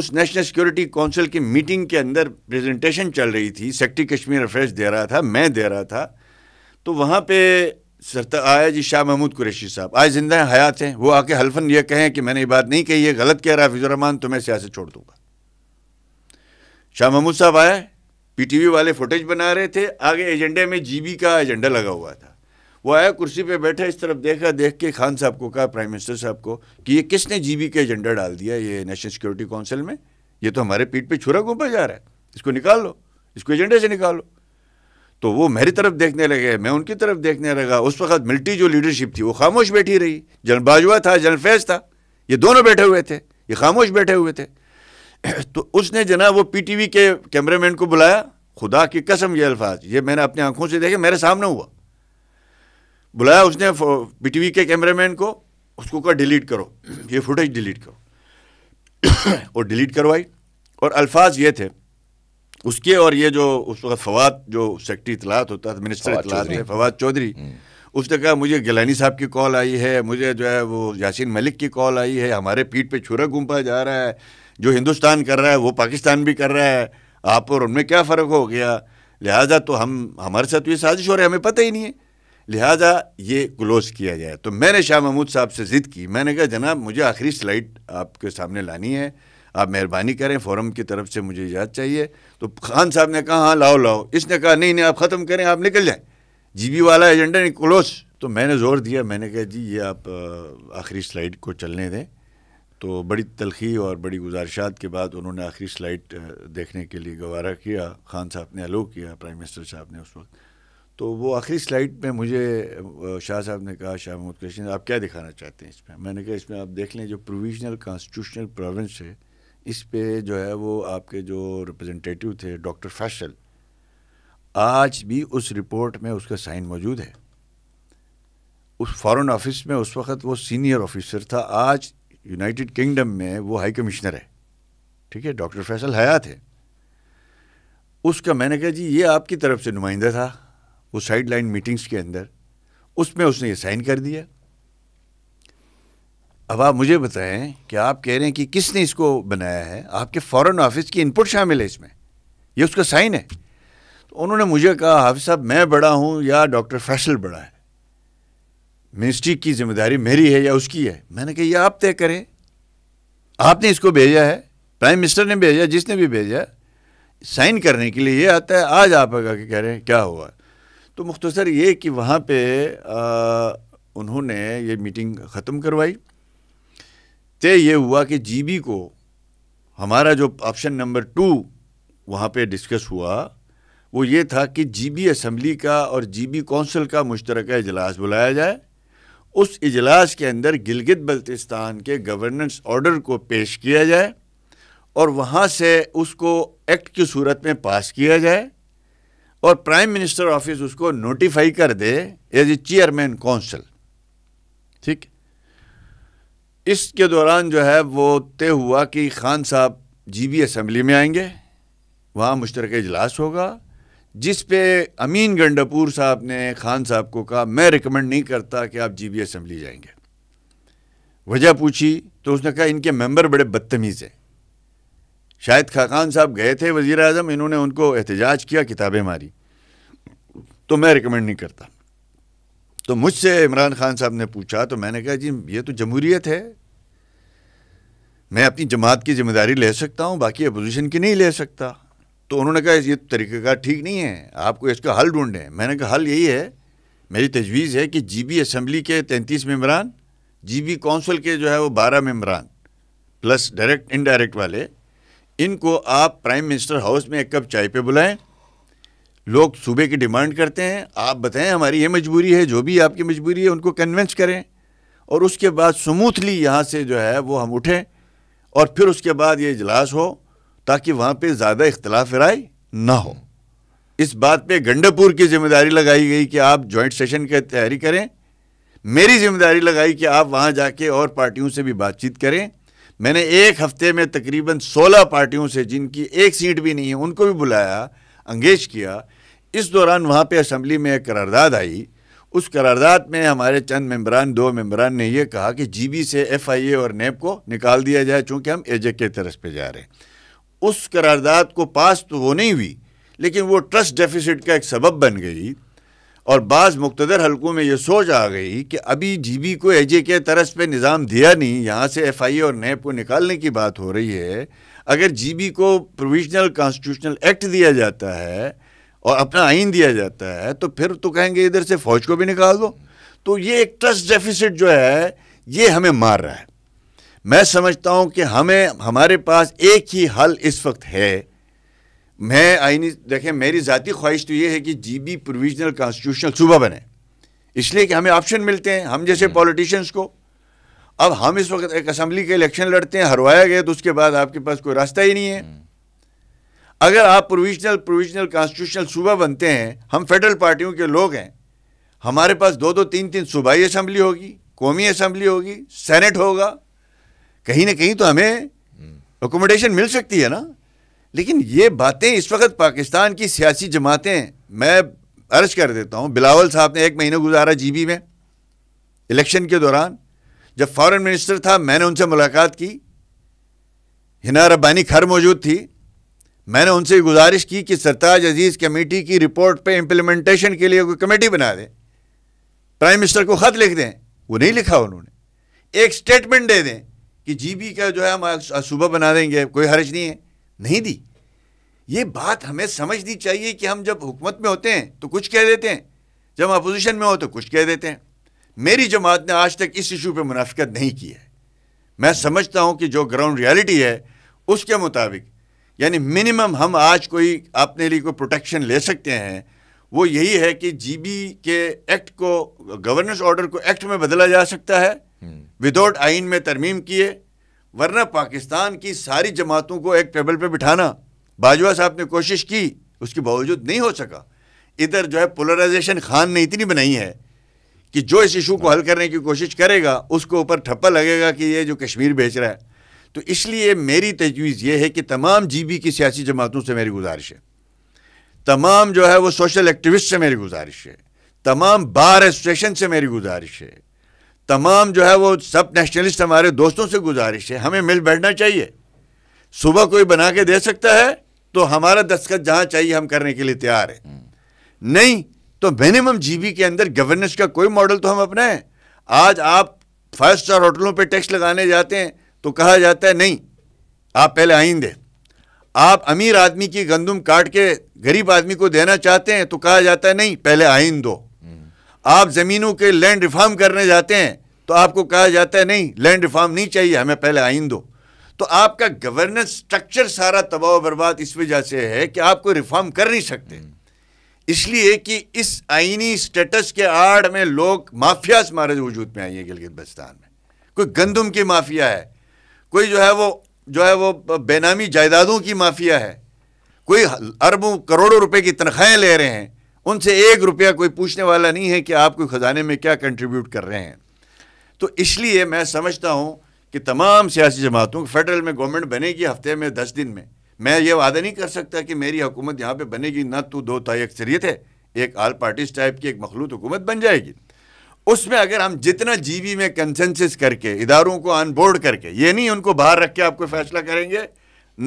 [SPEAKER 2] उस नेशनल सिक्योरिटी काउंसिल की मीटिंग के अंदर प्रेजेंटेशन चल रही थी सेक्टरी कश्मीर अफेयर्स दे रहा था मैं दे रहा था तो वहाँ पे सरता आया जी शाह महमूद कुरैशी साहब आज जिंदा हैं हयात हैं वो आके हल्फन ये कहें कि मैंने ये बात नहीं कही है गलत कह रहा हफीज़ुररहमान तो मैं सियासत छोड़ दूंगा शाह महमूद साहब आए पीटीवी वाले फुटेज बना रहे थे आगे एजेंडे में जीबी का एजेंडा लगा हुआ था वो आया कुर्सी पे बैठा इस तरफ देखा देख के खान साहब को कहा प्राइम मिनिस्टर साहब को कि ये किसने बी का एजेंडा डाल दिया ये नेशनल सिक्योरिटी काउंसिल में ये तो हमारे पीठ पर छुरा घूमा जा रहा है इसको निकाल लो इसको एजेंडे से निकालो तो वो मेरी तरफ देखने लगे मैं उनकी तरफ देखने लगा उस वक्त मिल्टी जो लीडरशिप थी वो खामोश बैठी रही जनरल बाजवा था जनरल फैज था ये दोनों बैठे हुए थे ये खामोश बैठे हुए थे *clears throat* तो उसने जना वो पीटीवी के कैमरामैन को बुलाया खुदा की कसम ये अल्फाज ये मैंने अपनी आंखों से देखे मेरे सामने हुआ बुलाया उसने पीटीवी के कैमरामैन को उसको कहा डिलीट करो *clears throat* ये फुटेज डिलीट करो *clears throat* और डिलीट करवाई और अल्फाज ये थे उसके और ये जो उस वक्त फवाद जो सेक्रेटरी इतलात होता था मिनिस्टर इतलात है फवाद चौधरी हम्म। उसने कहा मुझे गिलानी साहब की कॉल आई है मुझे जो है वो यासिन मलिक की कॉल आई है हमारे पीठ पे छुरा घूमा जा रहा है जो हिंदुस्तान कर रहा है वो पाकिस्तान भी कर रहा है आप और उनमें क्या फ़र्क हो गया लिहाजा तो हम हमारे साथ तो ये साजिश हो रही है हमें पता ही नहीं है लिहाजा ये क्लोज किया जाए तो मैंने शाह महमूद साहब से ज़िद की मैंने कहा जनाब मुझे आखिरी स्लाइड आपके सामने लानी है आप मेहरबानी करें फोरम की तरफ से मुझे इजाज़त चाहिए तो खान साहब ने कहा हाँ लाओ लाओ इसने कहा नहीं नहीं आप ख़त्म करें आप निकल जाएं जीबी वाला एजेंडा नहीं क्लोज तो मैंने ज़ोर दिया मैंने कहा जी ये आप आखिरी स्लाइड को चलने दें तो बड़ी तलखी और बड़ी गुजारिशात के बाद उन्होंने आखिरी स्लाइड देखने के लिए गवारा किया खान साहब ने अलो किया प्राइम मिनिस्टर साहब ने उस वक्त तो वो आखिरी स्लाइड में मुझे शाह साहब ने कहा शाह महमूद कृष्ण आप क्या दिखाना चाहते हैं इसमें मैंने कहा इसमें आप देख लें जो प्रोविजनल कॉन्स्टिट्यूशनल प्रोविंस है इस पे जो है वो आपके जो रिप्रेजेंटेटिव थे डॉक्टर फैशल आज भी उस रिपोर्ट में उसका साइन मौजूद है उस फॉरेन ऑफिस में उस वक्त वो सीनियर ऑफिसर था आज यूनाइटेड किंगडम में वो हाई कमिश्नर है ठीक है डॉक्टर फैसल हयात है उसका मैंने कहा जी ये आपकी तरफ से नुमाइंदा था वो साइड लाइन मीटिंग्स के अंदर उसमें उसने ये साइन कर दिया अब आप मुझे बताएं कि आप कह रहे हैं कि किसने इसको बनाया है आपके फॉरेन ऑफिस की इनपुट शामिल है इसमें ये उसका साइन है तो उन्होंने मुझे कहा हाफिज साहब मैं बड़ा हूँ या डॉक्टर फैसल बड़ा है मिनिस्ट्री की जिम्मेदारी मेरी है या उसकी है मैंने कहा यह आप तय करें आपने इसको भेजा है प्राइम मिनिस्टर ने भेजा जिसने भी भेजा साइन करने के लिए ये आता है आज आप आगे कह रहे हैं क्या हुआ तो मुख्तसर ये कि वहाँ पे आ, उन्होंने ये मीटिंग ख़त्म करवाई तय ये हुआ कि जीबी को हमारा जो ऑप्शन नंबर टू वहाँ पे डिस्कस हुआ वो ये था कि जीबी असम्बली का और जीबी कौंसिल का मुश्तरक इजलास बुलाया जाए उस इजलास के अंदर गिलगित बल्तिस्तान के गवर्नेंस ऑर्डर को पेश किया जाए और वहाँ से उसको एक्ट की सूरत में पास किया जाए और प्राइम मिनिस्टर ऑफिस उसको नोटिफाई कर दे एज ए चेयरमैन कौंसिल ठीक है इसके दौरान जो है वो तय हुआ कि खान साहब जीबी असम्बली में आएंगे वहाँ मुश्तरक इजलास होगा जिस पे अमीन गंडापुर साहब ने खान साहब को कहा मैं रिकमेंड नहीं करता कि आप जीबी असम्बली जाएंगे वजह पूछी तो उसने कहा इनके मेंबर बड़े बदतमीज़ हैं खा खाकान साहब गए थे वज़ी अजम इन्होंने उनको एहतजाज किया किताबें मारी तो मैं रिकमेंड नहीं करता तो मुझसे इमरान खान साहब ने पूछा तो मैंने कहा जी ये तो जमहूरियत है मैं अपनी जमात की जिम्मेदारी ले सकता हूँ बाकी अपोजिशन की नहीं ले सकता तो उन्होंने कहा ये तरीक़ाकार ठीक नहीं है आपको इसका हल ढूंढें मैंने कहा हल यही है मेरी तजवीज़ है कि जीबी असम्बली के तैंतीस मम्बरान जीबी कौंसिल के जो है वो बारह मम्बरान प्लस डायरेक्ट इनडायरेक्ट वाले इनको आप प्राइम मिनिस्टर हाउस में एक कप चाय पे बुलाएँ लोग सूबे की डिमांड करते हैं आप बताएं हमारी ये मजबूरी है जो भी आपकी मजबूरी है उनको कन्वेंस करें और उसके बाद समूथली यहाँ से जो है वो हम उठें और फिर उसके बाद ये इजलास हो ताकि वहाँ पे ज़्यादा इख्तलाफ राय ना हो इस बात पे गंडापुर की जिम्मेदारी लगाई गई कि आप जॉइंट सेशन की तैयारी करें मेरी जिम्मेदारी लगाई कि आप वहाँ जाके और पार्टियों से भी बातचीत करें मैंने एक हफ्ते में तकरीबन सोलह पार्टियों से जिनकी एक सीट भी नहीं है उनको भी बुलाया अंगेज किया इस दौरान वहाँ पे असम्बली में एक करारदाद आई उस करारदाद में हमारे चंद मम्बरान दो मम्बरान ने यह कहा कि बी से ए और नेप को निकाल दिया जाए चूँकि हम एजे के तरस पर जा रहे हैं उस करारदाद को पास तो वो नहीं हुई लेकिन वो ट्रस्ट डेफिसिट का एक सबब बन गई और बाज़ मुख्तर हलकों में ये सोच आ गई कि अभी जी बी को एजे के तरस पर निज़ाम दिया नहीं यहाँ से एफ आई ए और नेब को निकालने की बात हो रही है अगर जी बी को प्रोविजनल कॉन्स्टिट्यूशनल एक्ट दिया जाता है और अपना आइन दिया जाता है तो फिर तो कहेंगे इधर से फौज को भी निकाल दो तो ये एक ट्रस्ट डेफिसिट जो है ये हमें मार रहा है मैं समझता हूँ कि हमें हमारे पास एक ही हल इस वक्त है मैं आईनी देखें मेरी ज़ाती ख्वाहिश तो ये है कि जी बी प्रोविजनल कॉन्स्टिट्यूशनल सूबा बने इसलिए कि हमें ऑप्शन मिलते हैं हम जैसे पॉलिटिशियंस हम्म। को अब हम इस वक्त एक असम्बली के इलेक्शन लड़ते हैं हरवाया गया तो उसके बाद आपके पास कोई रास्ता ही नहीं है हम्म। अगर आप प्रोविजनल प्रोविजनल कॉन्स्टिट्यूशनल सूबा बनते हैं हम फेडरल पार्टियों के लोग हैं हमारे पास दो दो तीन तीन सूबाई असम्बली होगी कौमी असम्बली होगी सेनेट होगा कहीं ना कहीं तो हमें अकोमोडेशन मिल सकती है ना लेकिन ये बातें इस वक्त पाकिस्तान की सियासी जमातें मैं अर्ज कर देता हूँ बिलावल साहब ने एक महीना गुजारा जी में इलेक्शन के दौरान जब फॉरेन मिनिस्टर था मैंने उनसे मुलाकात की हिना रब्बानी खर मौजूद थी मैंने उनसे गुजारिश की कि सरताज अजीज़ कमेटी की रिपोर्ट पे इम्प्लीमेंटेशन के लिए कोई कमेटी बना दें प्राइम मिनिस्टर को ख़त लिख दें वो नहीं लिखा उन्होंने एक स्टेटमेंट दे दें कि जीबी का जो है हम सुबह बना देंगे कोई हर्ज नहीं है नहीं दी ये बात हमें समझनी चाहिए कि हम जब हुकूमत में होते हैं तो कुछ कह देते हैं जब अपोजिशन में हो तो कुछ कह देते हैं मेरी जमात ने आज तक इस इशू पर मुनाफिकत नहीं की है मैं समझता हूँ कि जो ग्राउंड रियलिटी है उसके मुताबिक यानी मिनिमम हम आज कोई अपने लिए कोई प्रोटेक्शन ले सकते हैं वो यही है कि जीबी के एक्ट को गवर्नेंस ऑर्डर को एक्ट में बदला जा सकता है विदाउट हम्म। आइन में तरमीम किए वरना पाकिस्तान की सारी जमातों को एक टेबल पर बिठाना बाजवा साहब ने कोशिश की उसके बावजूद नहीं हो सका इधर जो है पोलराइजेशन खान ने इतनी बनाई है कि जो इस इशू को हल करने की कोशिश करेगा उसको ऊपर ठप्पा लगेगा कि ये जो कश्मीर बेच रहा है तो इसलिए मेरी तजवीज़ यह है कि तमाम जीबी की सियासी जमातों से मेरी गुजारिश है तमाम जो है वो सोशल एक्टिविस्ट से मेरी गुजारिश है तमाम बार एसोसिएशन से मेरी गुजारिश है तमाम जो है वो सब नेशनलिस्ट हमारे दोस्तों से गुजारिश है हमें मिल बैठना चाहिए सुबह कोई बना के दे सकता है तो हमारा दस्तखत जहाँ चाहिए हम करने के लिए तैयार है नहीं तो मिनिमम जीबी के अंदर गवर्नेंस का कोई मॉडल तो हम अपनाएं आज आप फाइव स्टार होटलों पे टैक्स लगाने जाते हैं तो कहा जाता है नहीं आप पहले आइंदे आप अमीर आदमी की गंदम काट के गरीब आदमी को देना चाहते हैं तो कहा जाता है नहीं पहले आइन दो आप ज़मीनों के लैंड रिफॉर्म करने जाते हैं तो आपको कहा जाता है नहीं लैंड रिफॉर्म नहीं चाहिए हमें पहले आइन दो तो आपका गवर्नेंस स्ट्रक्चर सारा तबाह बर्बाद इस वजह से है कि आपको रिफॉर्म कर नहीं सकते इसलिए कि इस आइनी स्टेटस के आड़ में लोग माफियाज मारे वजूद में आई है गिलगित बस्तान में कोई गंदम की माफिया है कोई जो है वो जो है वो बेनामी जायदादों की माफिया है कोई अरबों करोड़ों रुपए की तनख्वाहें ले रहे हैं उनसे एक रुपया कोई पूछने वाला नहीं है कि आप कोई ख़जाने में क्या कंट्रीब्यूट कर रहे हैं तो इसलिए मैं समझता हूँ कि तमाम सियासी जमातों फेडरल में गवर्नमेंट बनेगी हफ्ते में दस दिन में मैं ये वादा नहीं कर सकता कि मेरी हुकूमत यहाँ पर बनेगी ना तो दो ताई अक्सरियत है एक आल पार्टीज टाइप की एक मखलूत हुकूमत बन जाएगी उसमें अगर हम जितना जीवी में कंसेंसिस करके इदारों को अनबोर्ड करके ये नहीं उनको बाहर रख के आपको फैसला करेंगे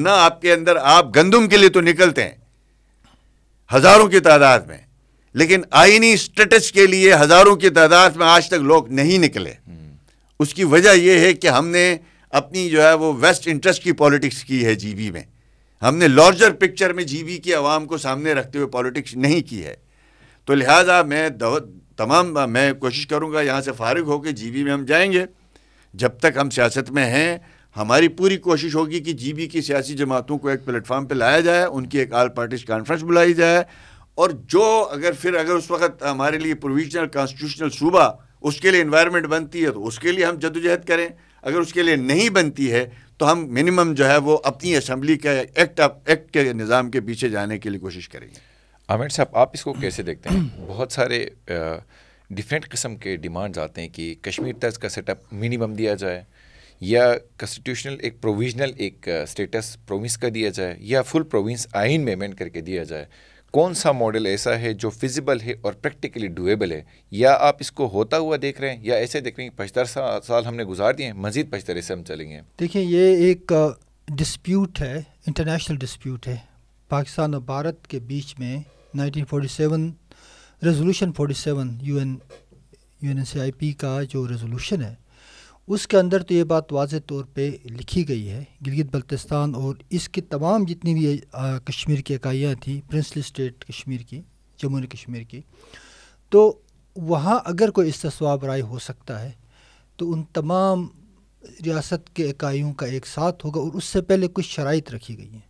[SPEAKER 2] ना आपके अंदर आप गंदम के लिए तो निकलते हैं हजारों की तादाद में लेकिन आईनी स्टेटस के लिए हजारों की तादाद में आज तक लोग नहीं निकले हम्म। उसकी वजह यह है कि हमने अपनी जो है वो वेस्ट इंटरेस्ट की पॉलिटिक्स की है जीबी में हमने लार्जर पिक्चर में जीबी की आवाम को सामने रखते हुए पॉलिटिक्स नहीं की है तो लिहाजा मैं तमाम मैं कोशिश करूँगा यहाँ से फारग होकर जीबी में हम जाएंगे जब तक हम सियासत में हैं हमारी पूरी कोशिश होगी कि जीबी की सियासी जमातों को एक प्लेटफार्म पर लाया जाए उनकी एक आल पार्टीज कॉन्फ्रेंस बुलाई जाए और जो अगर फिर अगर उस वक्त हमारे लिए प्रोविजनल कॉन्स्टिट्यूशनल सूबा उसके लिए इन्वायरमेंट बनती है तो उसके लिए हम जदोजहद करें अगर उसके लिए नहीं बनती है तो हम मिनिमम जो है वो अपनी असम्बली का एक्ट एक्ट
[SPEAKER 1] के निज़ाम के पीछे जाने के लिए कोशिश करेंगे आमिर साहब आप इसको कैसे देखते हैं *clears throat* बहुत सारे डिफरेंट किस्म के डिमांड्स आते हैं कि कश्मीर तर्ज का सेटअप मिनिमम दिया जाए या कॉन्स्टिट्यूशनल एक प्रोविजनल एक स्टेटस प्रोविंस का दिया जाए या फुल प्रोविंस आइन में अमेंड करके दिया जाए कौन सा मॉडल ऐसा है जो फिजिबल है और प्रैक्टिकली डुएबल है या आप इसको होता हुआ देख रहे हैं या ऐसे देख रहे हैं पचहत्तर साल हमने गुजार दिए हैं मज़ीद पचहत्तर ऐसे हम चलेंगे
[SPEAKER 3] देखिए ये एक डिस्प्यूट है इंटरनेशनल डिस्प्यूट है पाकिस्तान और भारत के बीच में 1947 रेजोल्यूशन 47 यूएन यूएनएसआईपी का जो रेजोल्यूशन है उसके अंदर तो ये बात वाज तौर पे लिखी गई है गिलगित बल्तिस्तान और इसके तमाम जितनी भी आ, कश्मीर की इकाइयाँ थी प्रिंसली स्टेट कश्मीर की जम्मू कश्मीर की तो वहाँ अगर कोई इसतवाब राय हो सकता है तो उन तमाम रियासत के इकाइयों का एक साथ होगा और उससे पहले कुछ शराइ रखी गई हैं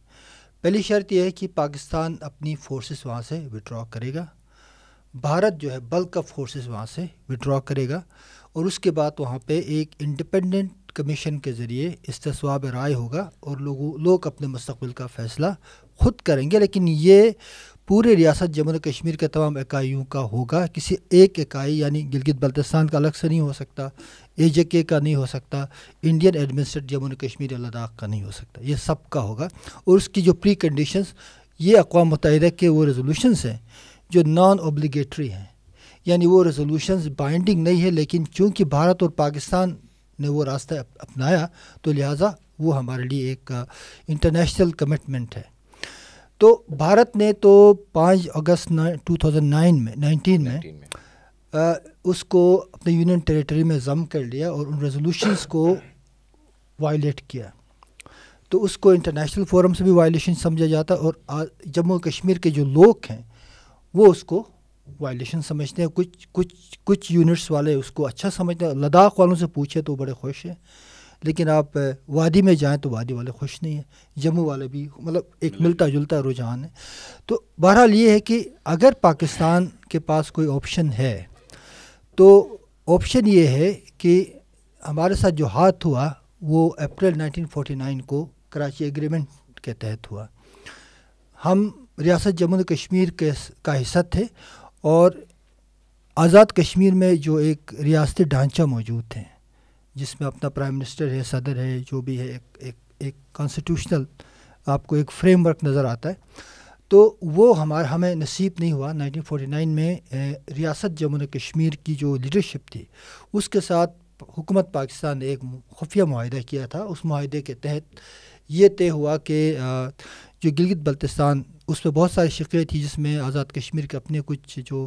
[SPEAKER 3] पहली शर्त यह है कि पाकिस्तान अपनी फोर्सेस वहाँ से विड्रॉ करेगा भारत जो है बल्क ऑफ फोर्सेस वहाँ से विड्रॉ करेगा और उसके बाद वहाँ पे एक इंडिपेंडेंट कमीशन के ज़रिए इसतवाब राय होगा और लोगों लोग अपने मुस्तबिल का फ़ैसला ख़ुद करेंगे लेकिन ये पूरे रियासत जम्मू और कश्मीर के तमाम इकाइयों का होगा किसी एक इकाई यानी गिलगित बल्तिस्तान का अलग से नहीं हो सकता ए के का नहीं हो सकता इंडियन एडमिनिस्ट्रेट जम्मू कश्मीर या लद्दाख का नहीं हो सकता ये सब का होगा और उसकी जो प्री कंडीशन ये अकवा मुतहद के वो रेजोलूशंस हैं जो नॉन ओब्लीगेटरी हैं यानी वो रेजोलूशन बाइंडिंग नहीं है लेकिन चूँकि भारत और पाकिस्तान ने वो रास्ता अपनाया तो लिहाजा वो हमारे लिए एक इंटरनेशनल कमिटमेंट है तो भारत ने तो 5 अगस्त टू थाउजेंड नाइन में नाइनटीन में, 19 में। आ, उसको अपने यूनियन टेरिटरी में ज़म कर लिया और उन रेजोल्यूशंस को वायलेट किया तो उसको इंटरनेशनल फोरम से भी वायलेशन समझा जाता है और जम्मू कश्मीर के जो लोग हैं वो उसको वायलेशन समझते हैं कुछ कुछ कुछ यूनिट्स वाले उसको अच्छा समझते हैं लद्दाख वालों से पूछे तो बड़े खुश हैं लेकिन आप वादी में जाएं तो वादी वाले खुश नहीं हैं जम्मू वाले भी मतलब एक मिलता जुलता रुझान है तो बहरहाल ये है कि अगर पाकिस्तान के पास कोई ऑप्शन है तो ऑप्शन ये है कि हमारे साथ जो हाथ हुआ वो अप्रैल 1949 को कराची एग्रीमेंट के तहत हुआ हम रियासत जम्मू कश्मीर के का हिस्सा थे और आज़ाद कश्मीर में जो एक रियासती ढांचा मौजूद है जिसमें अपना प्राइम मिनिस्टर है सदर है जो भी है एक एक एक कॉन्स्टिट्यूशनल आपको एक फ्रेमवर्क नज़र आता है तो वो हमारा हमें नसीब नहीं हुआ 1949 में रियासत जम्मू कश्मीर की जो लीडरशिप थी उसके साथ हुकूमत पाकिस्तान ने एक खुफिया माहा किया था उस माहे के तहत ये तय हुआ कि जो गिलगित बल्तिस्तान उस पर बहुत सारी शिक्रें थी जिसमें आज़ाद कश्मीर के अपने कुछ जो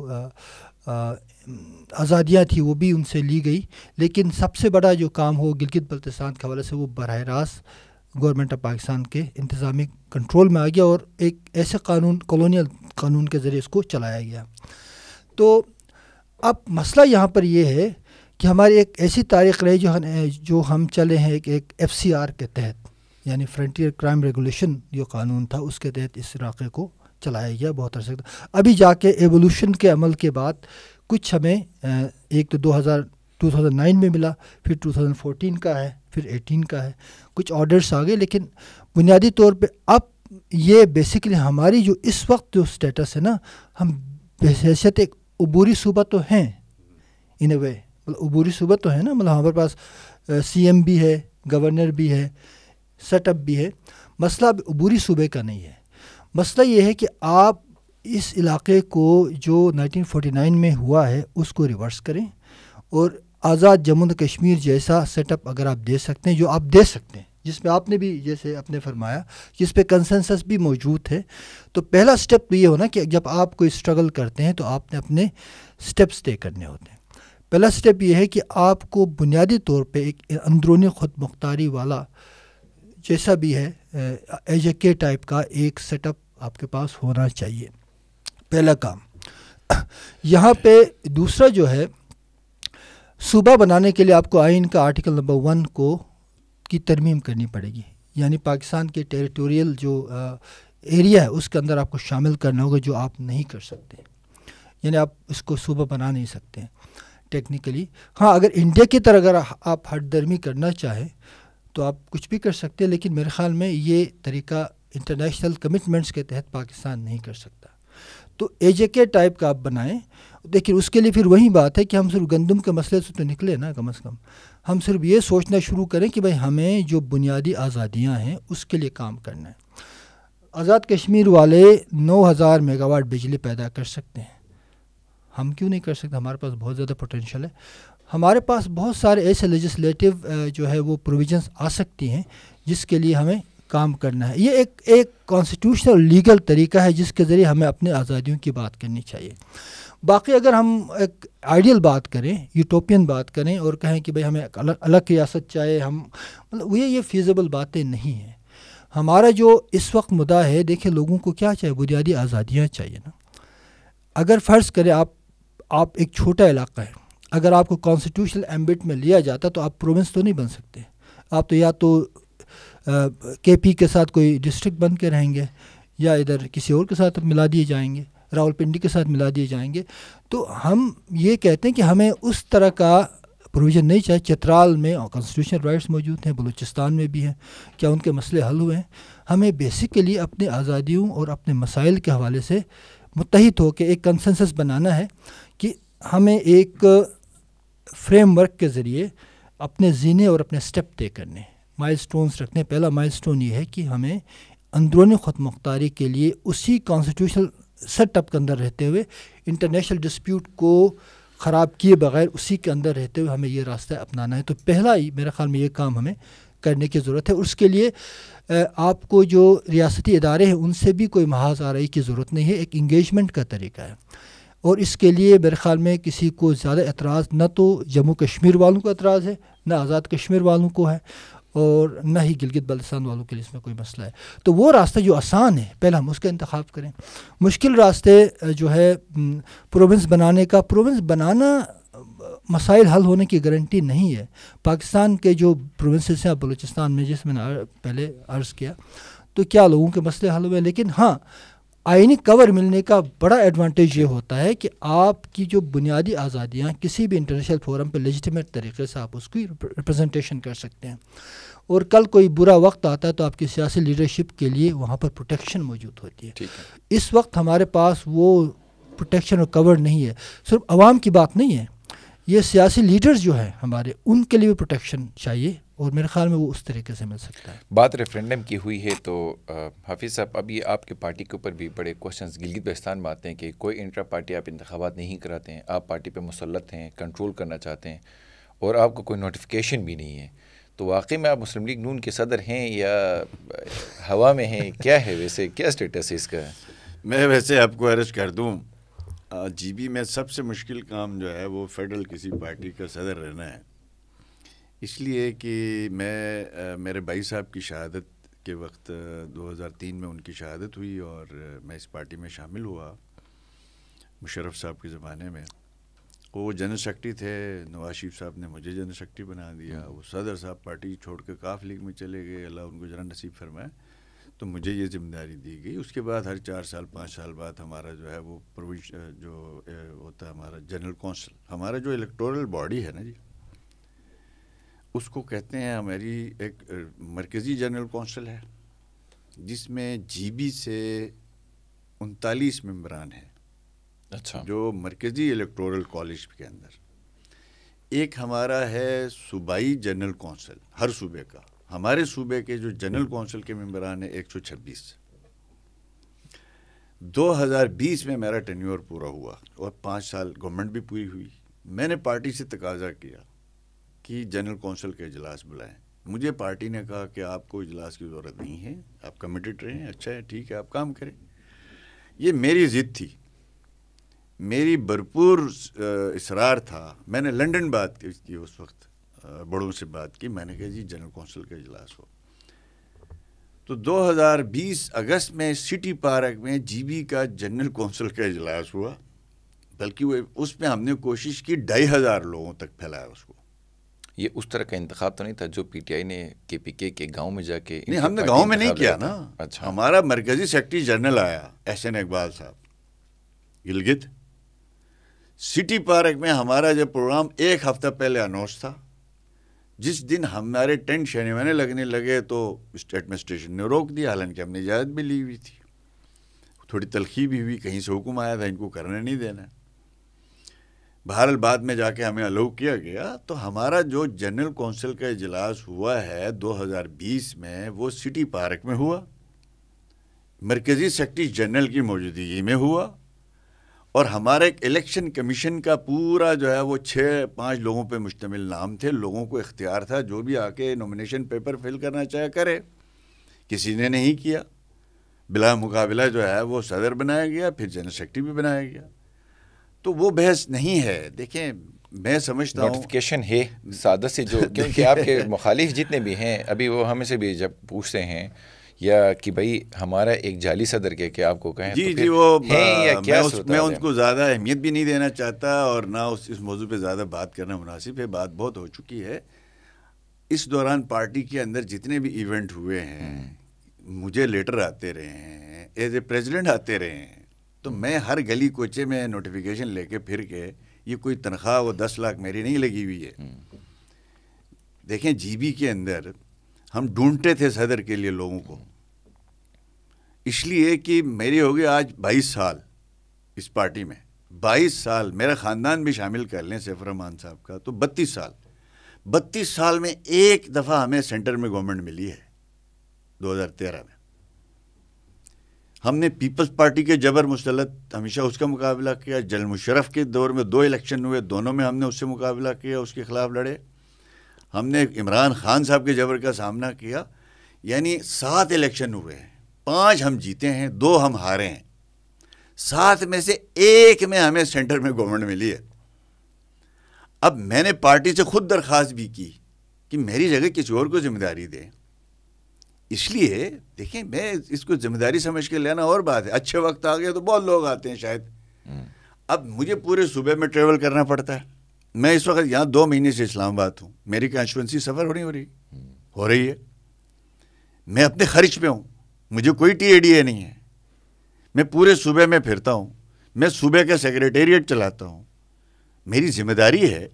[SPEAKER 3] आज़ादियाँ थी वो भी उनसे ली गई लेकिन सबसे बड़ा जो काम हो गिलगित बल्तिस्तान के हवाले से वो बरह रास्त गवर्नमेंट ऑफ पाकिस्तान के इंतज़ामी कंट्रोल में आ गया और एक ऐसे कानून कॉलोनियल कानून के ज़रिए इसको चलाया गया तो अब मसला यहाँ पर यह है कि हमारी एक ऐसी तारीख रही जो जो हम चले हैं एक, एक एफ सी आर के तहत यानी फ्रंटियर क्राइम रेगुलेशन जो कानून था उसके तहत इस इलाक़े को चलाया गया बहुत अरसे अभी जाके एवोल्यूशन के अमल के बाद कुछ हमें एक तो थाउजेंड नाइन में मिला फिर 2014 का है फिर एटीन का है कुछ ऑर्डर्स आ गए लेकिन बुनियादी तौर पे अब ये बेसिकली हमारी जो इस वक्त जो स्टेटस है ना हम बेहसीत एक अबूरी सूबा तो हैं इन ए वे मतलब अबूरी सूबा तो है ना मतलब हमारे पास सी एम भी है गवर्नर भी है सेटअप भी है मसला अब अबूरी सूबे का नहीं है मसला ये है कि आप इस इलाके को जो 1949 में हुआ है उसको रिवर्स करें और आज़ाद जम्मू कश्मीर जैसा सेटअप अगर आप दे सकते हैं जो आप दे सकते हैं जिसमें आपने भी जैसे आपने फरमाया जिस पर कंसेंसस भी मौजूद है तो पहला स्टेप तो ये होना कि जब आप कोई स्ट्रगल करते हैं तो आपने अपने स्टेप्स तय करने होते हैं पहला स्टेप ये है कि आपको बुनियादी तौर पे एक अंदरूनी खुद मुख्तारी वाला जैसा भी है एज ए के टाइप का एक सेटअप आपके पास होना चाहिए पहला काम यहाँ पे दूसरा जो है सूबा बनाने के लिए आपको आइन का आर्टिकल नंबर वन को की तरमीम करनी पड़ेगी यानी पाकिस्तान के टेरिटोरियल जो आ, एरिया है उसके अंदर आपको शामिल करना होगा जो आप नहीं कर सकते यानी आप इसको सूबा बना नहीं सकते टेक्निकली हाँ अगर इंडिया की तरह अगर आप हटदर्मी करना चाहें तो आप कुछ भी कर सकते हैं लेकिन मेरे ख्याल में ये तरीका इंटरनेशनल कमिटमेंट्स के तहत पाकिस्तान नहीं कर सकता तो ए टाइप का आप बनाएं देखिए उसके लिए फिर वही बात है कि हम सिर्फ गंदम के मसले से तो निकले ना कम अज़ कम हम सिर्फ ये सोचना शुरू करें कि भाई हमें जो बुनियादी आज़ादियाँ हैं उसके लिए काम करना है आज़ाद कश्मीर वाले 9000 मेगावाट बिजली पैदा कर सकते हैं हम क्यों नहीं कर सकते हमारे पास बहुत ज़्यादा पोटेंशल है हमारे पास बहुत सारे ऐसे लेजिस्लेटिव जो है वो प्रोविजंस आ सकती हैं जिसके लिए हमें काम करना है ये एक एक कॉन्स्टिट्यूशनल लीगल तरीका है जिसके ज़रिए हमें अपने आज़ादियों की बात करनी चाहिए बाकी अगर हम एक आइडियल बात करें यूटोपियन बात करें और कहें कि भाई हमें अलग अलग रियासत चाहे हम मतलब ये ये फीजबल बातें नहीं हैं हमारा जो इस वक्त मुद्दा है देखिए लोगों को क्या चाहिए बुनियादी आज़ादियाँ चाहिए ना अगर फ़र्ज़ करें आप आप एक छोटा इलाका है अगर आपको कॉन्स्टिट्यूशनल एम्बिट में लिया जाता तो आप प्रोविंस तो नहीं बन सकते आप तो या तो के पी के साथ कोई डिस्ट्रिक्ट बन के रहेंगे या इधर किसी और के साथ मिला दिए जाएंगे रावलपिंडी के साथ मिला दिए जाएंगे तो हम ये कहते हैं कि हमें उस तरह का प्रोविज़न नहीं चाहिए चित्राल में और कॉन्स्टिट्यूशनल राइट्स मौजूद हैं बलूचिस्तान में भी हैं क्या उनके मसले हल हुए हैं हमें बेसिकली अपने आज़ादियों और अपने मसाइल के हवाले से मुतहद होकर एक कंसेंसस बनाना है कि हमें एक फ्रेमवर्क के ज़रिए अपने जीने और अपने स्टेप तय करने माइल स्टोन्स रखने पहला माइल स्टोन ये है कि हमें अंदरूनी ख़ुद मुख्तारी के लिए उसी कॉन्स्टिट्यूशनल सेटअप के अंदर रहते हुए इंटरनेशनल डिस्प्यूट को ख़राब किए बगैर उसी के अंदर रहते हुए हमें ये रास्ता अपनाना है तो पहला ही मेरे ख्याल में ये काम हमें करने की ज़रूरत है उसके लिए आपको जो रियासती इदारे हैं उनसे भी कोई महाज आ रही की ज़रूरत नहीं है एक इंगेजमेंट का तरीका है और इसके लिए मेरे ख़्याल में किसी को ज़्यादा एतराज़ न तो जम्मू कश्मीर वालों को एतराज़ है ना आज़ाद कश्मीर वालों को है और न ही गिलगित बल्तिस्तान वालों के लिए इसमें कोई मसला है तो वो रास्ता जो आसान है पहले हम उसका इंतखब करें मुश्किल रास्ते जो है प्रोविंस बनाने का प्रोविंस बनाना मसाइल हल होने की गारंटी नहीं है पाकिस्तान के जो प्रोविंसेस हैं बलूचिस्तान में जिस मैंने पहले अर्ज़ किया तो क्या लोगों के मसले हल हुए लेकिन हाँ आइनी कवर मिलने का बड़ा एडवांटेज ये होता है कि आपकी जो बुनियादी आज़ादियाँ किसी भी इंटरनेशनल फोरम पर लेजिटमेट तरीके से आप उसकी रिप्रजेंटेशन कर सकते हैं और कल कोई बुरा वक्त आता है तो आपकी सियासी लीडरशिप के लिए वहाँ पर प्रोटेक्शन मौजूद होती है।, है इस वक्त हमारे पास वो प्रोटेक्शन और कवर नहीं है सिर्फ आवाम की बात नहीं है ये सियासी लीडर्स जो हैं हमारे उनके लिए भी प्रोटेक्शन चाहिए और मेरे ख्याल में वो उस तरीके से मिल सकता है
[SPEAKER 1] बात रेफरेंडम की हुई है तो हाफिज़ साहब अभी आपके पार्टी के ऊपर भी बड़े क्वेश्चन गिलगित बहस्तान में आते हैं कि कोई इंट्रा पार्टी आप इंतबात नहीं कराते हैं आप पार्टी पर मुसलत हैं कंट्रोल करना चाहते हैं और आपको कोई नोटिफिकेशन भी नहीं है तो वाकई में आप मुस्लिम लीग नून के सदर हैं या हवा में हैं क्या है वैसे क्या स्टेटस है इसका मैं वैसे आपको अरज कर दूँ जीबी में सबसे मुश्किल
[SPEAKER 2] काम जो है वो फेडरल किसी पार्टी का सदर रहना है इसलिए कि मैं मेरे भाई साहब की शहादत के वक्त 2003 में उनकी शहादत हुई और मैं इस पार्टी में शामिल हुआ मुशरफ साहब के ज़माने में वो जन शक्ति थे नवाज शरीफ साहब ने मुझे जन शक्ति बना दिया हम्म। वो सदर साहब पार्टी छोड़ कर काफ लीग में चले गए अल्लाह उनको जरा नसीब फरमाए तो मुझे ये जिम्मेदारी दी गई उसके बाद हर चार साल पाँच साल बाद हमारा जो है वो प्रोविंस जो होता है हमारा जनरल कौंसल हमारा जो इलेक्टोरल बॉडी है ना जी उसको कहते हैं हमारी एक मरकज़ी जनरल कौंसिल है जिसमें जीबी से उनतालीस मम्बरान हैं अच्छा जो मरकज़ी इलेक्टोरल कॉलेज के अंदर एक हमारा है सूबाई जनरल कौंसिल हर सूबे का हमारे सूबे के जो जनरल कौंसिल के मम्बरान हैं एक सौ छब्बीस 2020 में मेरा टेन्योर पूरा हुआ और पाँच साल गवर्नमेंट भी पूरी हुई मैंने पार्टी से तकाजा किया कि जनरल कौंसिल का इजलास बुलाएं मुझे पार्टी ने कहा कि आपको इजलास की ज़रूरत नहीं है आप कमिटेड रहें अच्छा है ठीक है आप काम करें ये मेरी ज़िद थी मेरी भरपूर इसरार था मैंने लंदन बात की उस वक्त बड़ों से बात की मैंने कहा जी जनरल कौंसिल का इजलास हो तो 2020 अगस्त में सिटी पार्क में जीबी का जनरल कौंसिल का इजलास हुआ बल्कि वो उसमें हमने कोशिश की ढाई हज़ार
[SPEAKER 1] लोगों तक फैलाया उसको ये उस तरह का इंतखा तो नहीं था जो पीटीआई ने के पी के, के गाँव में जाके नहीं हमने गाँव में नहीं किया ना अच्छा हमारा मरकजी सेक्रेटरी
[SPEAKER 2] जनरल आया एस एन इकबाल साहब गिलगित सिटी पार्क में हमारा जो प्रोग्राम एक हफ्ता पहले अनाउंस था जिस दिन हमारे टेंट शनिवाने लगने लगे तो एडमिनिस्ट्रेशन ने रोक दिया हालांकि हमने इजाज़त भी ली हुई थी थोड़ी तलखी भी हुई कहीं से हुक्म आया था इनको करने नहीं देना बहरहाल बाद में जाके हमें अलाउ किया गया तो हमारा जो जनरल काउंसिल का इजलास हुआ है 2020 में वो सिटी पार्क में हुआ मरकज़ी सेक्रटरी जनरल की मौजूदगी में हुआ और हमारे एक इलेक्शन कमीशन का पूरा जो है वो छः पाँच लोगों पे मुश्तमिल नाम थे लोगों को इख्तियार था जो भी आके नॉमिनेशन पेपर फिल करना चाहे करे किसी ने नहीं किया बिला मुकाबला जो है वो सदर बनाया गया फिर जनरल सेक्रटरी भी बनाया गया तो वो बहस नहीं है देखें
[SPEAKER 1] मैं समझता नोटिफिकेशन है सादत से जो *laughs* क्योंकि आपके मुखालिफ जितने भी हैं अभी वो हमें से भी जब पूछते हैं या कि भाई हमारा एक जाली सदर के कि आपको कहें जी तो जी वो या क्या मैं, उस, मैं उनको
[SPEAKER 2] ज़्यादा अहमियत भी नहीं देना चाहता और ना उस इस मौजू पे ज़्यादा बात करना मुनासिब है बात बहुत हो चुकी है इस दौरान पार्टी के अंदर जितने भी इवेंट हुए हैं हम्म। मुझे लेटर आते रहे हैं एज ए प्रेजिडेंट आते रहे हैं तो मैं हर गली कोचे में नोटिफिकेशन लेके फिर के ये कोई तनख्वाह वो दस लाख मेरी नहीं लगी हुई है हम्म। देखें जीबी के अंदर हम ढूंढते थे सदर के लिए लोगों को इसलिए कि मेरे हो गए आज बाईस साल इस पार्टी में बाईस साल मेरा ख़ानदान भी शामिल कर लें सैफ रहमान साहब का तो बत्तीस साल बत्तीस साल में एक दफ़ा हमें सेंटर में गवर्नमेंट मिली है 2013 में हमने पीपल्स पार्टी के जबर मुसलत हमेशा उसका मुकाबला किया जल मुशरफ के दौर में दो इलेक्शन हुए दोनों में हमने उससे मुकाबला किया उसके ख़िलाफ़ लड़े हमने इमरान खान साहब के जबर का सामना किया यानी सात इलेक्शन हुए हैं पाँच हम जीते हैं दो हम हारे हैं सात में से एक में हमें सेंटर में गवर्नमेंट मिली है अब मैंने पार्टी से खुद दरख्वास्त भी की कि मेरी जगह किसी और को जिम्मेदारी दें इसलिए देखिए मैं इसको जिम्मेदारी समझ के लेना और बात है अच्छे वक्त आ गया तो बहुत लोग आते हैं शायद हम्म। अब मुझे पूरे सूबे में ट्रेवल करना पड़ता है मैं इस वक्त यहाँ दो महीने से इस्लामाबाद हूँ मेरी कॉन्स्टिट्यूंसी सफ़र हो नहीं हो रही हम्म। हो रही है मैं अपने खर्च पे हूँ मुझे कोई टी ए नहीं है मैं पूरे सूबे में फिरता हूँ मैं सूबे का सेक्रेटेरिएट चलाता हूँ मेरी जिम्मेदारी है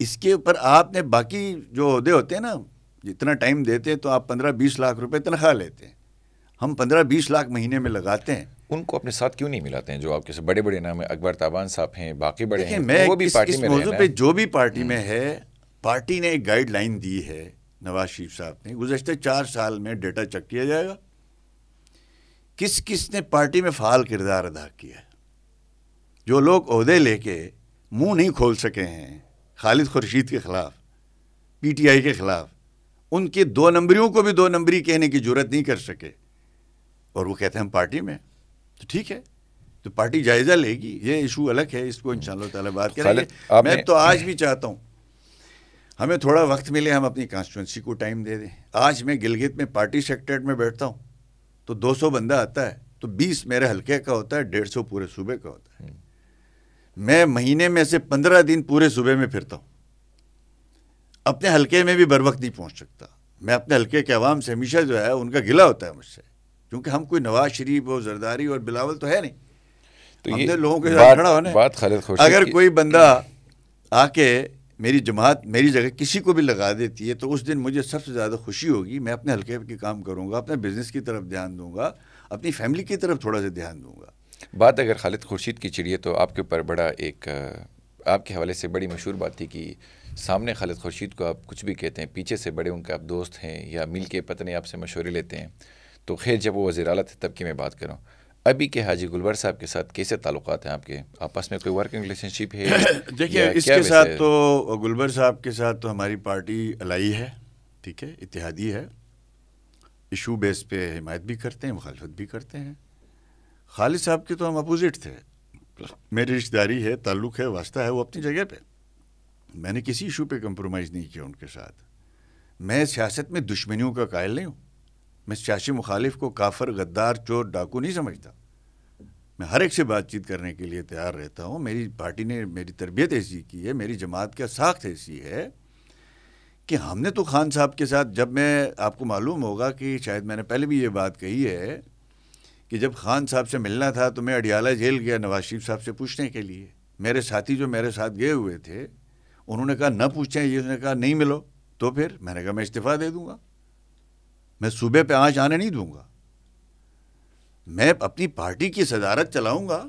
[SPEAKER 2] इसके ऊपर आपने बाकी जो अहदे होते हैं ना जितना टाइम देते हैं तो आप पंद्रह बीस लाख रुपए तनख्वाह लेते हैं हम पंद्रह बीस लाख महीने में लगाते
[SPEAKER 1] हैं उनको अपने साथ क्यों नहीं मिलाते हैं जो आपके से बड़े बड़े नाम है अकबर ताबान साहब हैं बाकी बड़े हैं मैं तो वो भी इस, पार्टी इस में पे जो भी पार्टी में हम्म। है पार्टी ने एक गाइडलाइन दी है नवाज
[SPEAKER 2] शरीफ साहब ने गुजशत चार साल में डेटा चेक किया जाएगा किस किस ने पार्टी में फाल किरदार अदा किया जो लोग अहदे लेके मुंह नहीं खोल सके हैं खालिद खुर्शीद के ख़िलाफ़ पीटीआई के ख़िलाफ़ उनके दो नंबरियों को भी दो नंबरी कहने की जरूरत नहीं कर सके और वो कहते हैं हम पार्टी में तो ठीक है तो पार्टी जायजा लेगी ये इशू अलग है इसको इन ताला बात तो करेंगे मैं तो आज भी चाहता हूँ हमें थोड़ा वक्त मिले हम अपनी कॉन्स्टिट्यूंसी को टाइम दे दें आज मैं गिलगित में पार्टी सेक्रेटरेट में बैठता हूँ तो 200 बंदा आता है तो 20 मेरे हलके का होता है डेढ़ पूरे सूबे का होता है हम्म। मैं महीने में से पंद्रह दिन पूरे सूबे में फिरता हूँ अपने हलके में भी बर वक्त नहीं पहुँच सकता मैं अपने हलके के अवाम से हमेशा जो है उनका गिला होता है मुझसे क्योंकि हम कोई नवाज शरीफ और जरदारी और बिलावल तो है नहीं तो ये लोगों के साथ खड़ा होने बात खालिद अगर कोई बंदा आके मेरी जमात मेरी जगह किसी को भी लगा देती है तो उस दिन मुझे सबसे ज़्यादा खुशी होगी मैं अपने हल्के के काम करूँगा अपने बिज़नेस की तरफ ध्यान दूँगा अपनी फैमिली की तरफ थोड़ा सा ध्यान
[SPEAKER 1] दूँगा बात अगर खालिद खुर्शीद की चिड़िए तो आपके ऊपर बड़ा एक आपके हवाले से बड़ी मशहूर बात थी कि सामने खालिद खुर्शीद को आप कुछ भी कहते हैं पीछे से बड़े उनके आप दोस्त हैं या मिल के पत्नी आपसे मशवरे लेते हैं तो खैर जब वो वजी अला थे तब की मैं बात करूँ अभी के हाजी गुलबर साहब के साथ कैसे ताल्लुक हैं आपके आपस में कोई वर्किंग रिलेशनशिप है *coughs* देखिए इसके साथ
[SPEAKER 2] तो गुलबर साहब के साथ तो हमारी पार्टी अलाई है ठीक है इतिहादी है इशू बेस पे हिमायत भी करते हैं मुखालफत भी करते हैं खालिद साहब के तो हम अपोजिट थे मेरी रिश्तेदारी है ताल्लुक़ है वास्ता है वो अपनी जगह पर मैंने किसी इशू पे कंप्रोमाइज़ नहीं किया उनके साथ मैं सियासत में दुश्मनियों का कायल नहीं हूँ मैं सियासी मुखालिफ को काफर गद्दार चोर डाकू नहीं समझता मैं हर एक से बातचीत करने के लिए तैयार रहता हूँ मेरी पार्टी ने मेरी तरबियत ऐसी की है मेरी जमात का साख्त ऐसी है कि हमने तो खान साहब के साथ जब मैं आपको मालूम होगा कि शायद मैंने पहले भी ये बात कही है कि जब खान साहब से मिलना था तो मैं अडियाला जेल गया नवाज शरीफ साहब से पूछने के लिए मेरे साथी जो मेरे साथ गए हुए थे उन्होंने कहा न पूछे ये उसने कहा नहीं मिलो तो फिर मैंने कहा मैं इस्तीफ़ा दे दूंगा मैं सूबे पे आज आने नहीं दूंगा मैं अपनी पार्टी की सदारत चलाऊंगा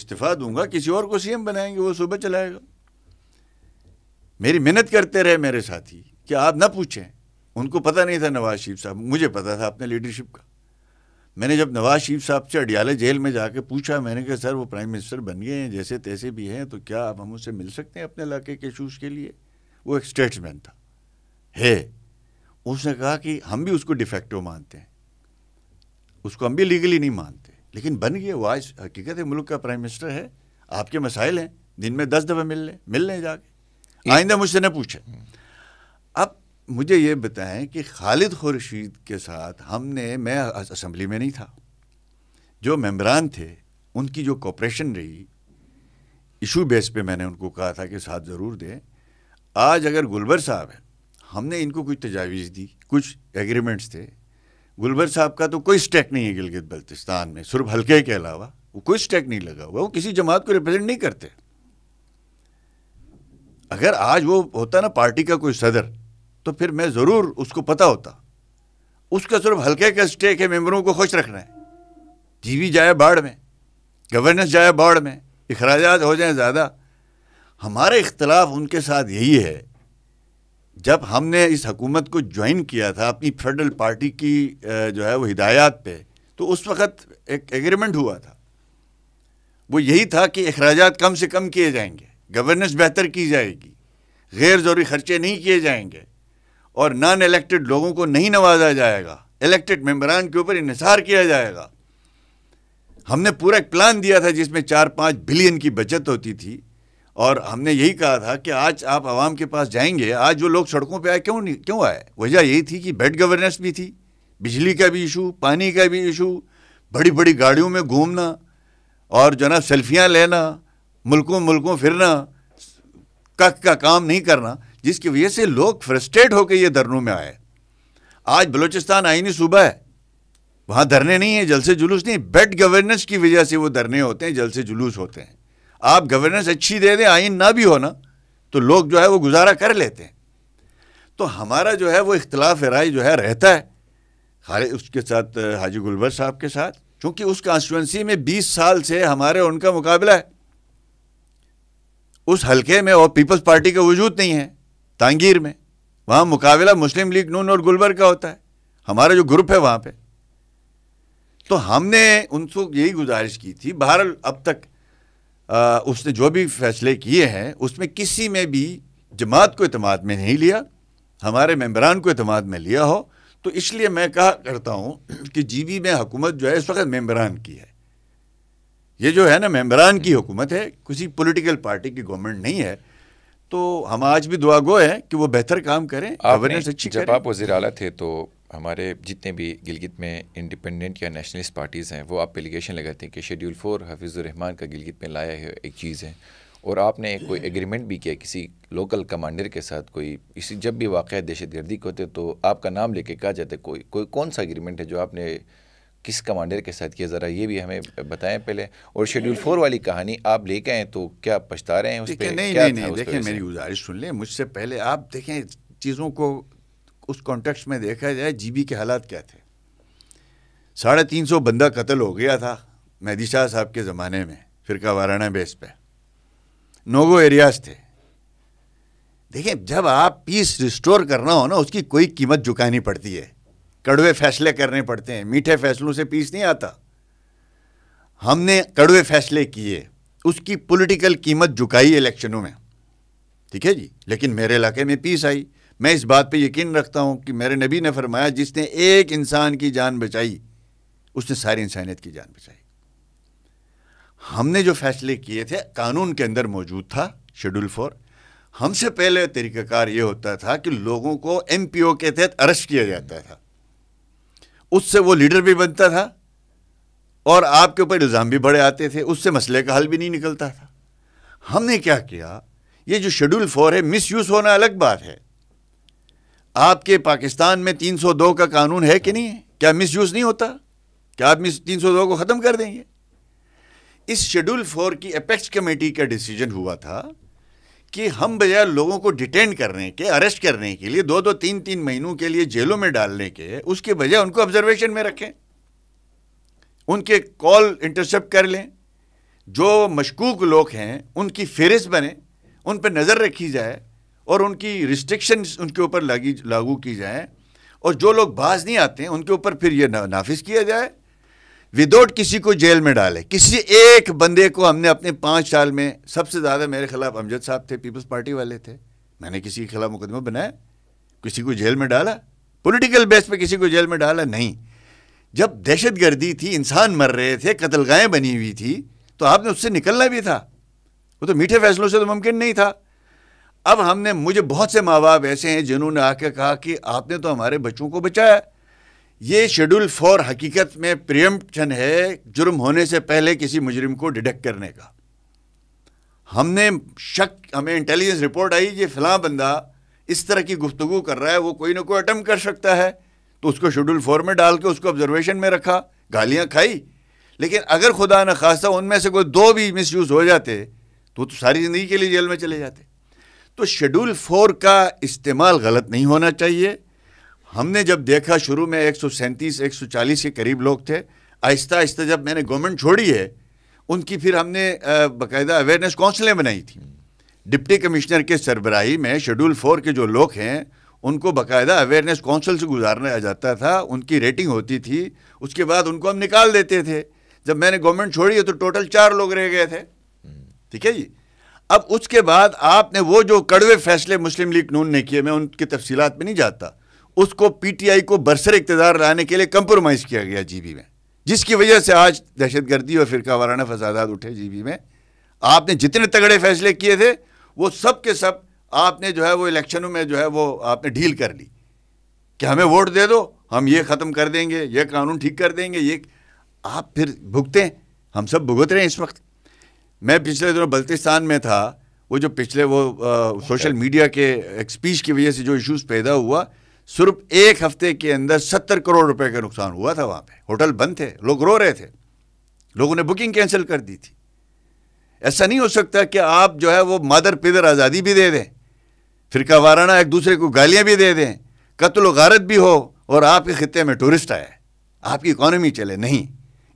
[SPEAKER 2] इस्तीफ़ा दूंगा किसी और को सीएम बनाएंगे वो सुबह चलाएगा मेरी मेहनत करते रहे मेरे साथी कि आप ना पूछें उनको पता नहीं था नवाज शरीफ साहब मुझे पता था अपने लीडरशिप का मैंने जब नवाज शरीफ साहब से अडियाले जेल में जाके पूछा मैंने कहा सर वो प्राइम मिनिस्टर बन गए हैं जैसे तैसे भी हैं तो क्या आप हम उससे मिल सकते हैं अपने इलाके के शूज़ के लिए वो एक स्टेट्समैन था है उसने कहा कि हम भी उसको डिफेक्टिव मानते हैं उसको हम भी लीगली नहीं मानते लेकिन बन गए वो आज हकीकत है मुल्क का प्राइम मिनिस्टर है आपके मसाइल हैं दिन में दस दफ़े मिल लें मिल लें जाके आइंदा मुझसे न पूछे अब मुझे ये बताएं कि खालिद खुर्शीद के साथ हमने मैं असम्बली में नहीं था जो मेम्बरान थे उनकी जो कॉपरेशन रही इशू बेस पे मैंने उनको कहा था कि साथ ज़रूर दें आज अगर गुलबर साहब हैं हमने इनको कुछ तजावीज़ दी कुछ एग्रीमेंट्स थे गुलबर साहब का तो कोई स्टैक नहीं है गिलगित बल्तिस्तान में सुरभ हल्के के अलावा वो कोई स्टैक नहीं लगा हुआ वो किसी जमात को रिप्रेजेंट नहीं करते अगर आज वो होता ना पार्टी का कोई सदर तो फिर मैं ज़रूर उसको पता होता उसका सिर्फ हल्के का स्टेक है मेम्बरों को खुश रखना है जीवी जाए बाढ़ में गवर्नेंस जाए बाढ़ में अखराज हो जाए ज़्यादा हमारा इख्तलाफ उनके साथ यही है जब हमने इस हकूमत को ज्वाइन किया था अपनी फेडरल पार्टी की जो है वो हिदायत पे तो उस वक़्त एक एग्रीमेंट हुआ था वो यही था कि अखराज कम से कम किए जाएंगे गवर्नेंस बेहतर की जाएगी गैर ज़रूरी ख़र्चे नहीं किए जाएंगे और नॉन इलेक्टेड लोगों को नहीं नवाजा जाएगा इलेक्टेड मेम्बरान के ऊपर इसार किया जाएगा हमने पूरा एक प्लान दिया था जिसमें चार पाँच बिलियन की बचत होती थी और हमने यही कहा था कि आज आप आवाम के पास जाएंगे आज जो लोग सड़कों पे आए क्यों नहीं क्यों आए वजह यही थी कि बेड गवर्नेंस भी थी बिजली का भी इशू पानी का भी इशू बड़ी बड़ी गाड़ियों में घूमना और जो ना सेल्फियाँ लेना मुल्कों मुल्कों फिरना कख का, का काम नहीं करना जिसकी वजह से लोग फ्रस्ट्रेट होकर ये धरनों में आए आज बलूचिस्तान आईनी सूबा है वहाँ धरने नहीं है जलसे जुलूस नहीं बेड गवर्नेंस की वजह से वो धरने होते हैं जलसे जुलूस होते हैं आप गवर्नेंस अच्छी दे दें आइन ना भी हो ना तो लोग जो है वो गुजारा कर लेते हैं तो हमारा जो है वो इख्तलाफ राय जो है रहता है खाली उसके साथ हाजी गुलबर साहब के साथ क्योंकि उस कॉन्स्टिटेंसी में बीस साल से हमारे उनका मुकाबला है उस हलके में और पीपल्स पार्टी का वजूद नहीं है तांगीर में वहाँ मुकाबला मुस्लिम लीग नून और गुलबर्ग का होता है हमारा जो ग्रुप है वहाँ पे तो हमने उनसे यही गुजारिश की थी बाहर अब तक आ, उसने जो भी फैसले किए हैं उसमें किसी में भी जमात को अतमाद में नहीं लिया हमारे मम्बरान को अतमाद में लिया हो तो इसलिए मैं कहा करता हूँ कि जीबी में हुकूमत जो है इस वक्त मम्बरान की है ये जो है ना मम्बरान की हुकूमत है किसी पोलिटिकल पार्टी की गवर्नमेंट नहीं है तो हम आज भी दुआ गो हैं कि वो बेहतर काम करें गवर्नेंस अच्छी जब करें। आप वजी
[SPEAKER 1] अला थे तो हमारे जितने भी गिलगित में इंडिपेंडेंट या नेशनलिस्ट पार्टीज़ हैं वो आप एलिगेशन लगाते हैं कि शेड्यूल फ़ोर हफीज़ुररहमान का गिलगित में लाया है एक चीज़ है और आपने कोई एग्रीमेंट भी किया किसी लोकल कमांडर के साथ कोई इसी जब भी वाक़ दहशत गर्दी के होते तो आपका नाम लेके कहा जाता है कोई कोई कौन सा एग्रीमेंट है जो आपने किस कमांडर के साथ किया ज़रा ये भी हमें बताएं पहले और शेड्यूल फोर वाली कहानी आप लेके आए तो क्या पछता रहे हैं उस पर नहीं क्या नहीं, नहीं देखें मेरी गुजारिश सुन लें मुझसे पहले आप
[SPEAKER 2] देखें चीज़ों को उस कॉन्टेक्स्ट में देखा जाए जीबी के हालात क्या थे साढ़े तीन सौ बंदा कत्ल हो गया था मेहदी शाह साहब के ज़माने में फिरका वाराना बेस पे नोगो एरियाज थे देखें जब आप पीस रिस्टोर करना हो ना उसकी कोई कीमत झुकानी पड़ती है कड़वे फैसले करने पड़ते हैं मीठे फैसलों से पीस नहीं आता हमने कड़वे फैसले किए उसकी पॉलिटिकल कीमत झुकाई इलेक्शनों में ठीक है जी लेकिन मेरे इलाके में पीस आई मैं इस बात पे यकीन रखता हूं कि मेरे नबी ने फरमाया जिसने एक इंसान की जान बचाई उसने सारी इंसानियत की जान बचाई हमने जो फैसले किए थे कानून के अंदर मौजूद था शेड्यूल फोर हमसे पहले तरीक़ाकार ये होता था कि लोगों को एम पी ओ के तहत अरेस्ट किया जाता था उससे वो लीडर भी बनता था और आपके ऊपर इल्ज़ाम भी बड़े आते थे उससे मसले का हल भी नहीं निकलता था हमने क्या किया ये जो शेड्यूल फोर है मिस यूज़ होना अलग बात है आपके पाकिस्तान में 302 का कानून है कि नहीं है क्या मिस यूज़ नहीं होता क्या आप मिस दो को ख़त्म कर देंगे इस शेड्यूल फोर की अपेक्स कमेटी का डिसीजन हुआ था कि हम बजाय लोगों को डिटेन करने के अरेस्ट करने के लिए दो दो तीन तीन महीनों के लिए जेलों में डालने के उसके बजाय उनको ऑब्जर्वेशन में रखें उनके कॉल इंटरसेप्ट कर लें जो मशकूक लोग हैं उनकी फहरिस्त बने उन पर नज़र रखी जाए और उनकी रिस्ट्रिक्शन उनके ऊपर लागू की जाए और जो लोग बाज नहीं आते हैं उनके ऊपर फिर ये नाफिज किया जाए विदाउट किसी को जेल में डाले किसी एक बंदे को हमने अपने पाँच साल में सबसे ज़्यादा मेरे खिलाफ अमजद साहब थे पीपल्स पार्टी वाले थे मैंने किसी के खिलाफ मुकदमा बनाया किसी को जेल में डाला पॉलिटिकल बेस पे किसी को जेल में डाला नहीं जब दहशत गर्दी थी इंसान मर रहे थे कतलगाहें बनी हुई थी तो आपने उससे निकलना भी था वो तो मीठे फैसलों से तो मुमकिन नहीं था अब हमने मुझे बहुत से माँ बाप ऐसे हैं जिन्होंने आके कहा कि आपने तो हमारे बच्चों को बचाया ये शेड्यूल फोर हकीकत में प्रियम्पन है जुर्म होने से पहले किसी मुजरिम को डिटेक्ट करने का हमने शक हमें इंटेलिजेंस रिपोर्ट आई ये फिलहाल बंदा इस तरह की गुफ्तगु कर रहा है वो कोई ना कोई अटम्प कर सकता है तो उसको शेड्यूल फोर में डाल के उसको ऑब्जर्वेशन में रखा गालियाँ खाई लेकिन अगर खुदा न खासा उनमें से कोई दो भी मिस यूज़ हो जाते तो तो सारी ज़िंदगी के लिए जेल में चले जाते तो शेड्यूल फोर का इस्तेमाल गलत नहीं होना चाहिए हमने जब देखा शुरू में एक सौ के करीब लोग थे आहिस्ता आहिस्ता जब मैंने गवर्नमेंट छोड़ी है उनकी फिर हमने बाकायदा अवेयरनेस काउंसिलें बनाई थी डिप्टी कमिश्नर के सरबराही में शेड्यूल फोर के जो लोग हैं उनको बाकायदा अवेयरनेस काउंसिल से गुजारना जाता था उनकी रेटिंग होती थी उसके बाद उनको हम निकाल देते थे जब मैंने गवर्नमेंट छोड़ी है तो टोटल चार लोग रह गए थे ठीक है जी अब उसके बाद आपने वो जो कड़वे फैसले मुस्लिम लीग नून ने किए मैं उनकी तफसीत में नहीं जाता उसको पीटीआई को बरसर इकतदार लाने के लिए कंप्रोमाइज़ किया गया जीबी में जिसकी वजह से आज दहशतगर्दी और फिरका वाराना फसादात उठे जीबी में आपने जितने तगड़े फैसले किए थे वो सब के सब आपने जो है वो इलेक्शनों में जो है वो आपने डील कर ली कि हमें वोट दे दो हम ये ख़त्म कर देंगे ये कानून ठीक कर देंगे ये आप फिर भुगते हैं हम सब भुगत रहे हैं इस वक्त मैं पिछले दिनों बल्तिस्तान में था वो जो पिछले वो आ, सोशल मीडिया के स्पीच की वजह से जो इश्यूज़ पैदा हुआ सिर्फ एक हफ्ते के अंदर सत्तर करोड़ रुपए का नुकसान हुआ था वहां पे होटल बंद थे लोग रो रहे थे लोगों ने बुकिंग कैंसिल कर दी थी ऐसा नहीं हो सकता कि आप जो है वो मादर पिदर आज़ादी भी दे दें फिरका वाराना एक दूसरे को गालियाँ भी दे दें कत्ल गारत भी हो और आपके खत्े में टूरिस्ट आए आपकी इकानमी चले नहीं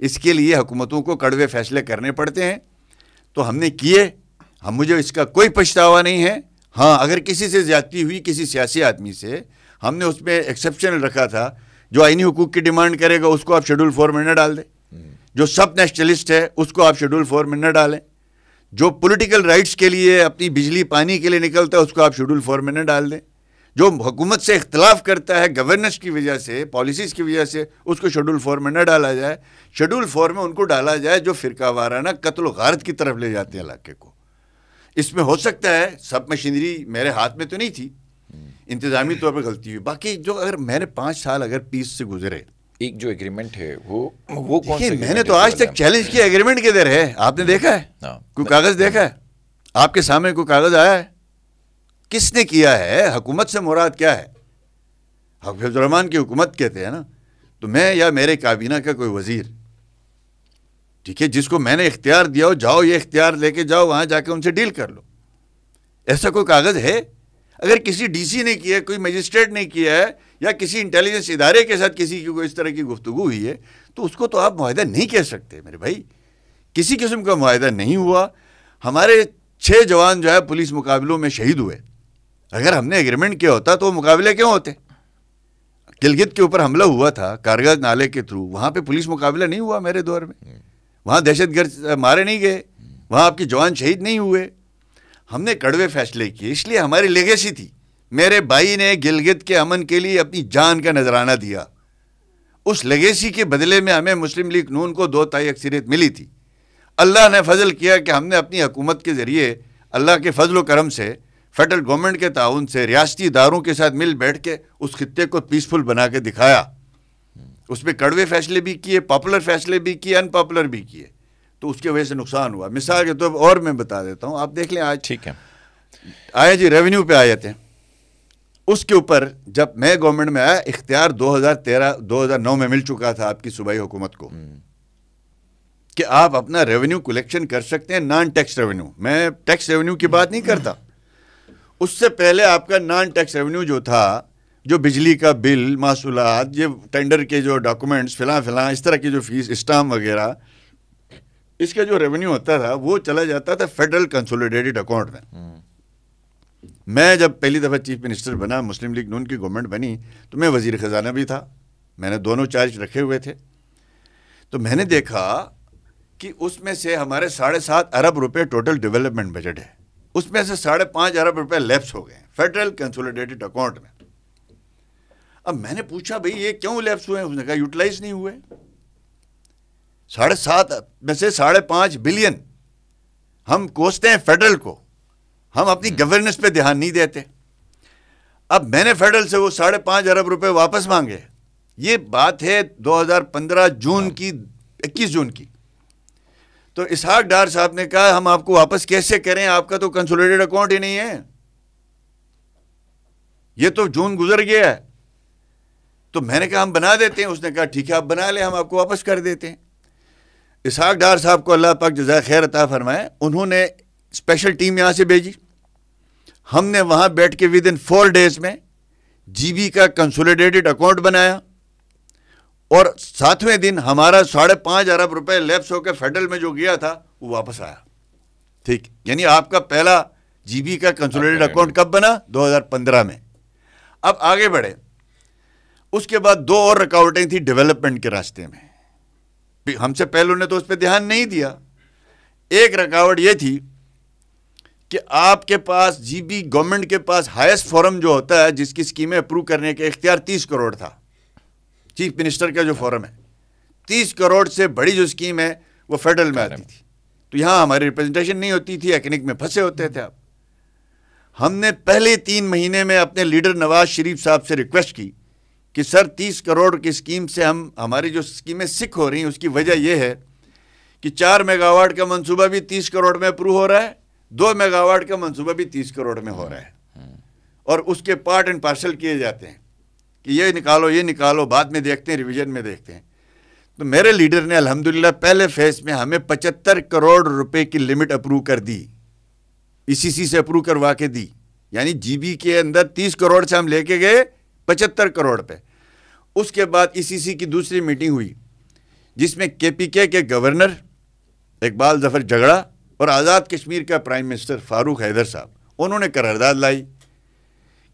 [SPEAKER 2] इसके लिए हुकूमतों को कड़वे फैसले करने पड़ते हैं तो हमने किए हम मुझे इसका कोई पछतावा नहीं है हाँ अगर किसी से ज्यादती हुई किसी सियासी आदमी से हमने उसमें एक्सेप्शन रखा था जो आइनी हुकूक की डिमांड करेगा उसको आप शेड्यूल फोर में न डाल दें जो सब नेशनलिस्ट है उसको आप शेड्यूल फोर में न डालें जो पॉलिटिकल राइट्स के लिए अपनी बिजली पानी के लिए निकलता है उसको आप शेड्यूल फोर में न डाल दें जो हुकूमत से इख्तलाफ करता है गवर्नेंस की वजह से पॉलिसीज़ की वजह से उसको शेड्यूल फोर में न डाला जाए शेड्यूल फोर में उनको डाला जाए जो फ़िरका वाराना कत्ल गारत की तरफ ले जाते हैं इलाके को इसमें हो सकता है सब मशीनरी मेरे हाथ में तो नहीं थी इंतजामी तौर पर गलती हुई बाकी जो अगर मैंने पाँच साल अगर पीस से गुजरे एक जो एग्रीमेंट है वो वो कौन सा मैंने तो आज तक चैलेंज किया एग्रीमेंट के देर है आपने हाँ। देखा है हाँ। कोई कागज देखा है आपके सामने कोई कागज आया है किसने किया है हुकूमत से मुराद क्या है हफीजुलरहमान की हुकूमत कहते हैं ना तो मैं या मेरे काबीना का कोई वजीर ठीक है जिसको मैंने इख्तियार दिया हो जाओ ये इख्तियार लेके जाओ वहां जाके उनसे डील कर लो ऐसा कोई कागज़ है अगर किसी डीसी ने किया है कोई मजिस्ट्रेट ने किया है या किसी इंटेलिजेंस इदारे के साथ किसी की कोई इस तरह की गुफ्तु हुई है तो उसको तो आप माहदा नहीं कह सकते मेरे भाई किसी किस्म का माहदा नहीं हुआ हमारे छः जवान जो है पुलिस मुकाबलों में शहीद हुए अगर हमने एग्रीमेंट किया होता तो वो मुकाबले क्यों होते गिलगित के ऊपर हमला हुआ था कारगर नाले के थ्रू वहाँ पे पुलिस मुकाबला नहीं हुआ मेरे दौर में वहाँ दहशतगर्द मारे नहीं गए वहाँ आपके जवान शहीद नहीं हुए हमने कड़वे फैसले किए इसलिए हमारी लेगेसी थी मेरे भाई ने गिलगित के अमन के लिए अपनी जान का नजराना दिया उस लेगेसी के बदले में हमें मुस्लिम लीग नून को दो ताई अक्सरियत मिली थी अल्लाह ने फजल किया कि हमने अपनी हुकूमत के ज़रिए अल्लाह के फजल करम से फेडरल गवर्नमेंट के ताउन से रियाती इदारों के साथ मिल बैठ के उस खत्े को पीसफुल बना के दिखाया उसमें कड़वे फैसले भी किए पॉपुलर फैसले भी किए अनपॉपुलर भी किए तो उसकी वजह से नुकसान हुआ मिसाल के तौर तो पर और मैं बता देता हूँ आप देख लें आज ठीक है आया जी रेवेन्यू पे आ जाते उसके ऊपर जब मैं गवर्नमेंट में आया इख्तियार 2013 2009 में मिल चुका था आपकी सूबाई हुकूमत को हम्म। कि आप अपना रेवेन्यू कलेक्शन कर सकते हैं नॉन टैक्स रेवेन्यू मैं टैक्स रेवेन्यू की बात नहीं करता उससे पहले आपका नॉन टैक्स रेवेन्यू जो था जो बिजली का बिल मासूलात ये टेंडर के जो डॉक्यूमेंट्स फिलहाल फिलहाल इस तरह की जो फीस स्टाम वगैरह इसका जो रेवेन्यू होता था वो चला जाता था फेडरल कंसोलिडेटेड अकाउंट में
[SPEAKER 3] हम्म।
[SPEAKER 2] मैं जब पहली दफ़ा चीफ मिनिस्टर बना मुस्लिम लीग नून की गवर्नमेंट बनी तो मैं वजीर ख़जाना भी था मैंने दोनों चार्ज रखे हुए थे तो मैंने देखा कि उसमें से हमारे साढ़े सात अरब रुपए टोटल डेवलपमेंट बजट है उसमें से साढ़े पाँच अरब रुपए लेप्स हो गए फेडरल कंसोलिडेटेड अकाउंट में अब मैंने पूछा भाई ये क्यों लेप्स हुए उसने कहा यूटिलाइज नहीं हुए साढ़े सात में से साढ़े पाँच बिलियन हम कोसते हैं फेडरल को हम अपनी गवर्नेंस हम्म। पे ध्यान नहीं देते अब मैंने फेडरल से वो साढ़े पाँच अरब रुपए वापस मांगे ये बात है 2015 जून हाँ। की 21 जून की तो इसहाक डार साहब ने कहा हम आपको वापस कैसे करें आपका तो कंसोलिडेटेड अकाउंट ही नहीं है ये तो जून गुजर गया है तो मैंने कहा हम बना देते हैं उसने कहा ठीक है आप बना ले हम आपको वापस कर देते हैं इसहाक डार साहब को अल्लाह पाक जजाय खैर अता फरमाए उन्होंने स्पेशल टीम यहाँ से भेजी हमने वहाँ बैठ के विद इन फोर डेज में जी का कंसोलिडेटेड अकाउंट बनाया और सातवें दिन हमारा साढ़े पाँच अरब रुपए लेप्स होकर फेडरल में जो गया था वो वापस आया ठीक यानी आपका पहला जी का कंसोलिडेटेड अकाउंट कब बना 2015 में अब आगे बढ़े उसके बाद दो और रुकावटें थी डेवलपमेंट के रास्ते में हमसे पहले ने तो उस पर ध्यान नहीं दिया एक रुकावट ये थी कि आपके पास जीबी गवर्नमेंट के पास हाईएस्ट फोरम जो होता है जिसकी स्कीमें अप्रूव करने के इख्तियार तीस करोड़ था चीफ मिनिस्टर का जो फोरम है तीस करोड़ से बड़ी जो स्कीम है वो फेडरल में आती थी तो यहाँ हमारी रिप्रेजेंटेशन नहीं होती थी एक्निक में फंसे होते थे आप हमने पहले तीन महीने में अपने लीडर नवाज शरीफ साहब से रिक्वेस्ट की कि सर तीस करोड़ की स्कीम से हम हमारी जो स्कीमें सिक हो रही हैं उसकी वजह यह है कि चार मेगावाट का मंसूबा भी तीस करोड़ में अप्रूव हो रहा है दो मेगावाट का मंसूबा भी तीस करोड़ में हो रहा है और उसके पार्ट एंड पार्सल किए जाते हैं कि ये निकालो ये निकालो बाद में देखते हैं रिविजन में देखते हैं तो मेरे लीडर ने अलहमदिल्ला पहले फेज में हमें पचहत्तर करोड़ रुपए की लिमिट अप्रूव कर दी ई e से अप्रूव करवा के दी यानी जीबी के अंदर तीस करोड़ से हम लेके गए पचहत्तर करोड़ पे उसके बाद ईसीसी e की दूसरी मीटिंग हुई जिसमें केपीके के गवर्नर इकबाल जफर झगड़ा और आज़ाद कश्मीर का प्राइम मिनिस्टर फारूक हैदर साहब उन्होंने करारदाद लाई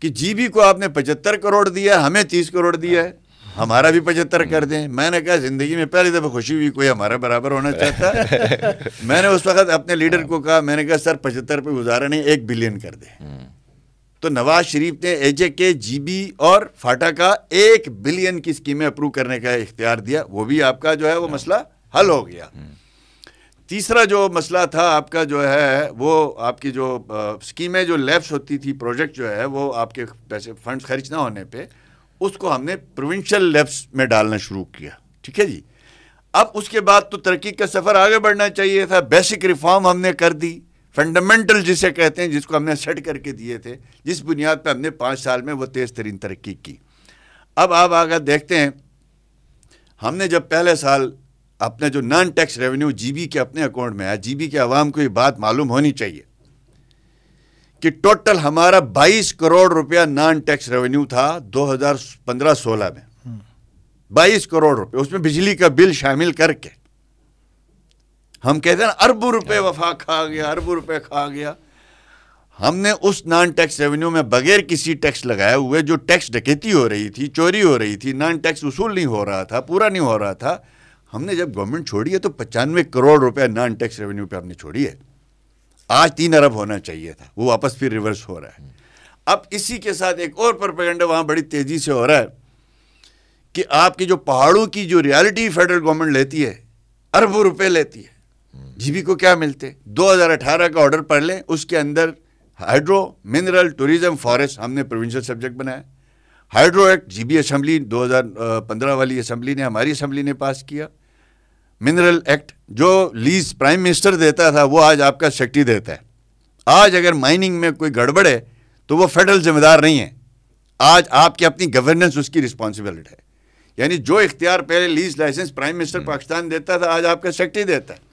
[SPEAKER 2] कि जीबी को आपने पचहत्तर करोड़ दिया हमें तीस करोड़ दिया है हमारा भी पचहत्तर कर दें मैंने कहा ज़िंदगी में पहली दफ़ा खुशी हुई कोई हमारा बराबर होना चाहता *laughs* मैंने उस वक्त अपने लीडर को कहा मैंने कहा सर पचहत्तर पे गुजारा नहीं एक बिलियन कर दे हम्म। तो नवाज शरीफ ने एजे के जीबी और फाटा का एक बिलियन की स्कीमें अप्रूव करने का इख्तियार दिया वो भी आपका जो है वो मसला हल हो गया हम्म। तीसरा जो मसला था आपका जो है वो आपकी जो स्कीमें जो लैब्स होती थी प्रोजेक्ट जो है वो आपके पैसे फंड खर्च ना होने पे उसको हमने प्रोविंशियल लैप्स में डालना शुरू किया ठीक है जी अब उसके बाद तो तरक्की का सफ़र आगे बढ़ना चाहिए था बेसिक रिफॉर्म हमने कर दी फंडामेंटल जिसे कहते हैं जिसको हमने सेट करके दिए थे जिस बुनियाद पर हमने पाँच साल में वो तेज़ तरीन तरक्की की अब आप अगर देखते हैं हमने जब पहले साल अपने जो नॉन टैक्स रेवेन्यू जीबी के अपने अकाउंट में आया जीबी के आवाम को ये बात मालूम होनी चाहिए कि टोटल हमारा 22 करोड़ रुपया नॉन टैक्स रेवेन्यू था 2015-16 में 22 करोड़ रुपए उसमें बिजली का बिल शामिल करके हम कहते हैं अरबों रुपए हाँ। वफा खा गया अरबों रुपए खा गया हमने उस नॉन टैक्स रेवेन्यू में बगैर किसी टैक्स लगाए हुए जो टैक्स डकैती हो रही थी चोरी हो रही थी नॉन टैक्स वसूल नहीं हो रहा था पूरा नहीं हो रहा था हमने जब गवर्नमेंट छोड़ी है तो पचानवे करोड़ रुपया नॉन टैक्स रेवेन्यू पे हमने छोड़ी है आज तीन अरब होना चाहिए था वो वापस फिर रिवर्स हो रहा है अब इसी के साथ एक और परपेगेंडा वहाँ बड़ी तेज़ी से हो रहा है कि आपकी जो पहाड़ों की जो रियलिटी फेडरल गवर्नमेंट लेती है अरबों रुपए लेती है जीबी को क्या मिलते 2018 का ऑर्डर पढ़ लें उसके अंदर हाइड्रो मिनरल टूरिज्म फॉरेस्ट हमने प्रोविंशियल सब्जेक्ट बनाया हाइड्रो एक्ट जीबी असम्बली 2015 वाली असम्बली ने हमारी असम्बली ने पास किया मिनरल एक्ट जो लीज प्राइम मिनिस्टर देता था वो आज आपका सेक्टी देता है आज अगर माइनिंग में कोई गड़बड़ है तो वो फेडरल जिम्मेदार नहीं है आज आपकी अपनी गवर्नेंस उसकी रिस्पॉन्सिबिलिटी है यानी जो इख्तियार पहले lease license prime minister Pakistan देता था आज आपका सेक्टी देता है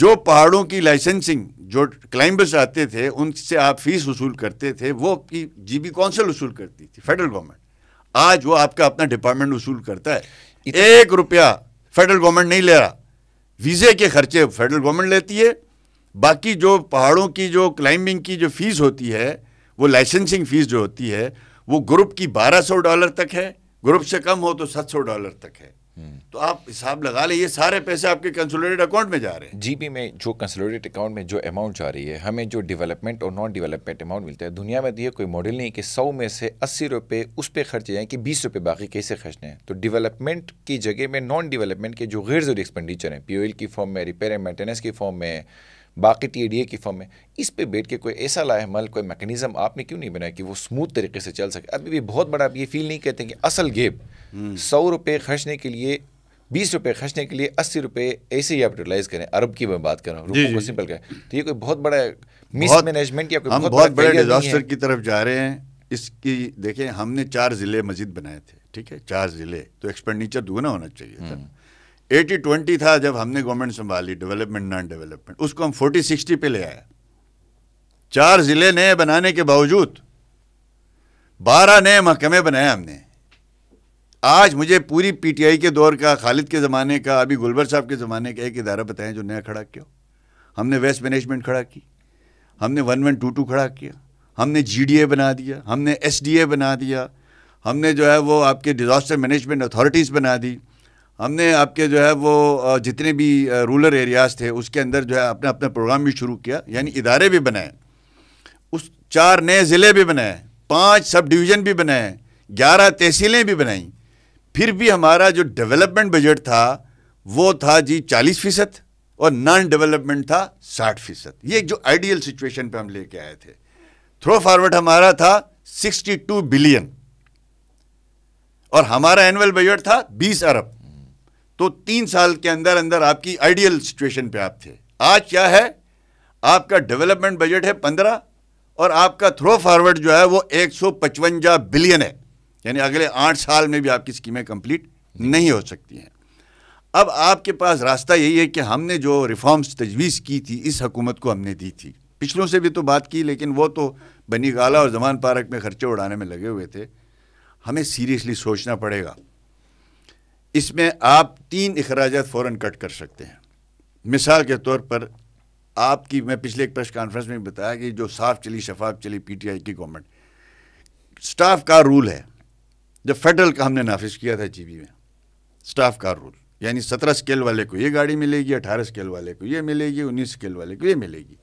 [SPEAKER 2] जो पहाड़ों की लाइसेंसिंग जो क्लाइंबर्स आते थे उनसे आप फीस वसूल करते थे वो आपकी जी बी कौंसिल वसूल करती थी फेडरल गवर्नमेंट आज वो आपका अपना डिपार्टमेंट वसूल करता है एक रुपया फेडरल गवर्नमेंट नहीं ले रहा वीज़े के खर्चे फेडरल गवर्नमेंट लेती है बाकी जो पहाड़ों की जो क्लाइंबिंग की जो फीस होती है वो लाइसेंसिंग फीस जो होती है वो ग्रुप की 1200 डॉलर तक है ग्रुप से कम हो तो 700 डॉलर तक है तो आप हिसाब लगा लीजिए सारे पैसे आपके कंसोलिडेट
[SPEAKER 1] अकाउंट में जा रहे हैं जीबी में जो कंसोलिडेट अकाउंट में जो अमाउंट जा रही है हमें जो डेवलपमेंट और नॉन डेवलपमेंट अमाउंट मिलता है दुनिया में ये कोई मॉडल नहीं कि सौ में से अस्सी रुपये उस पर खर्चे जाएँ कि बीस रुपये बाकी कैसे खर्चने हैं तो डेवलपमेंट की जगह में नॉन डेवलपमेंट के जो गैर जरूरी एक्सपेंडिचर हैं पी की फॉर्म में रिपेयर एंड मेंटेनेंस की फॉर्म में बाकी टी की फॉर्म में इस पर बैठ के कोई ऐसा लाहमल कोई मैकेनिज्म आपने क्यों नहीं बनाया कि वो स्मूथ तरीके से चल सके अभी भी बहुत बड़ा आप ये फील नहीं कहते कि असल गेप Hmm. सौ रुपये खर्चने के लिए बीस रुपये खर्चने के लिए अस्सी रुपये ऐसे ही आप यूटिलाइज करें अरब की मैं बात कर रहा हूँ को सिंपल करें तो ये कोई बहुत बड़ा मैनेजमेंट या कोई हम बहुत, बहुत बड़े डिजास्टर
[SPEAKER 2] की तरफ जा रहे हैं इसकी देखें हमने चार ज़िले मस्जिद बनाए थे ठीक है चार ज़िले तो एक्सपेंडिचर दोगुना होना चाहिए था hmm. एटी ट्वेंटी था जब हमने गवर्नमेंट संभाली डेवलपमेंट नॉन डेवलपमेंट उसको हम फोर्टी सिक्सटी पे ले आया चार ज़िले नए बनाने के बावजूद बारह नए महकमे बनाए हमने आज मुझे पूरी पीटीआई के दौर का खालिद के ज़माने का अभी गुलबर साहब के ज़माने का एक इदारा बताएं जो नया खड़ा किया हमने वेस्ट मैनेजमेंट खड़ा की हमने वन वन टू टू खड़ा किया हमने जीडीए बना दिया हमने एसडीए बना दिया हमने जो है वो आपके डिज़ास्टर मैनेजमेंट अथॉरिटीज़ बना दी हमने आपके जो है वो जितने भी रूरल एरियाज़ थे उसके अंदर जो है अपना अपना प्रोग्राम भी शुरू किया यानी इदारे भी बनाए उस चार नए ज़िले भी बनाए पाँच सब डिवीज़न भी बनाए ग्यारह तहसीलें भी बनाईं फिर भी हमारा जो डेवलपमेंट बजट था वो था जी चालीस फीसद और नॉन डेवलपमेंट था साठ फीसद ये जो आइडियल सिचुएशन पे हम लेके आए थे थ्रो फॉरवर्ड हमारा था सिक्सटी टू बिलियन और हमारा एनुअल बजट था बीस अरब तो तीन साल के अंदर अंदर आपकी आइडियल सिचुएशन पे आप थे आज क्या है आपका डेवलपमेंट बजट है पंद्रह और आपका थ्रो फॉरवर्ड जो है वो एक बिलियन है यानी अगले आठ साल में भी आपकी स्कीमें कंप्लीट नहीं हो सकती हैं अब आपके पास रास्ता यही है कि हमने जो रिफॉर्म्स तजवीज़ की थी इस हकूमत को हमने दी थी पिछलों से भी तो बात की लेकिन वो तो बनी गाला और जमान पार्क में खर्चे उड़ाने में लगे हुए थे हमें सीरियसली सोचना पड़ेगा इसमें आप तीन अखराज फ़ौर कट कर सकते हैं मिसाल के तौर पर आपकी मैं पिछले एक प्रेस कॉन्फ्रेंस में बताया कि जो साफ चली शफाफ चली पीटीआई की गवर्नमेंट स्टाफ का रूल है जब फेडरल का हमने नाफिज किया था जीबी में स्टाफ कार रूल यानी सत्रह स्केल वाले को ये गाड़ी मिलेगी अठारह स्केल वाले को ये मिलेगी उन्नीस स्केल वाले को ये मिलेगी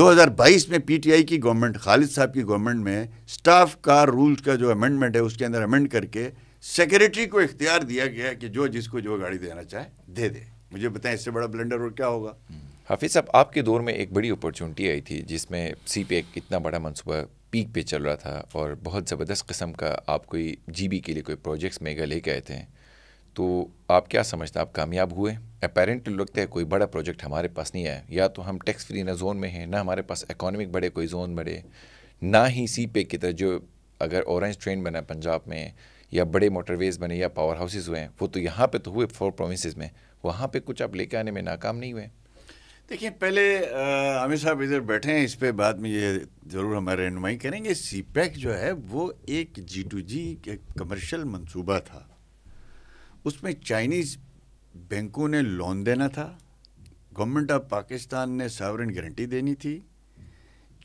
[SPEAKER 2] 2022 में पीटीआई की गवर्नमेंट खालिद साहब की गवर्नमेंट में स्टाफ कार रूल्स का जो अमेंडमेंट है उसके अंदर अमेंड करके सेक्रेटरी को इख्तियार दिया गया कि जो जिसको जो गाड़ी देना चाहे दे दे मुझे बताएं इससे बड़ा ब्लेंडर और क्या होगा
[SPEAKER 1] हाफिज़ साहब आपके दौर में एक बड़ी अपॉर्चुनिटी आई थी जिसमें सी पी इतना बड़ा मनसूबा पीक पे चल रहा था और बहुत ज़बरदस्त किस्म का आप कोई जीबी के लिए कोई प्रोजेक्ट्स मेगा लेके आए थे तो आप क्या समझते हैं आप कामयाब हुए अपेरेंटली लगता है कोई बड़ा प्रोजेक्ट हमारे पास नहीं आया या तो हम टैक्स फ्री ना जोन में हैं ना हमारे पास इकोनॉमिक बड़े कोई जोन बड़े ना ही सी पे की तरह जो अगर ऑरेंज ट्रेन बना पंजाब में या बड़े मोटरवेज़ बने या पावर हाउसेज हुए हैं वो तो यहाँ पर तो हुए फोर प्रोविंसेस में वहाँ पर कुछ आप लेके आने में नाकाम नहीं हुए
[SPEAKER 2] देखिए पहले आमिर साहब इधर बैठे हैं इस पर बाद में ये ज़रूर हमारे रहनुमाई करेंगे सी पैक e जो है वो एक जी टू जी कमर्शल मंसूबा था उसमें चाइनीज़ बैंकों ने लोन देना था गवर्नमेंट ऑफ पाकिस्तान ने सावरन गारंटी देनी थी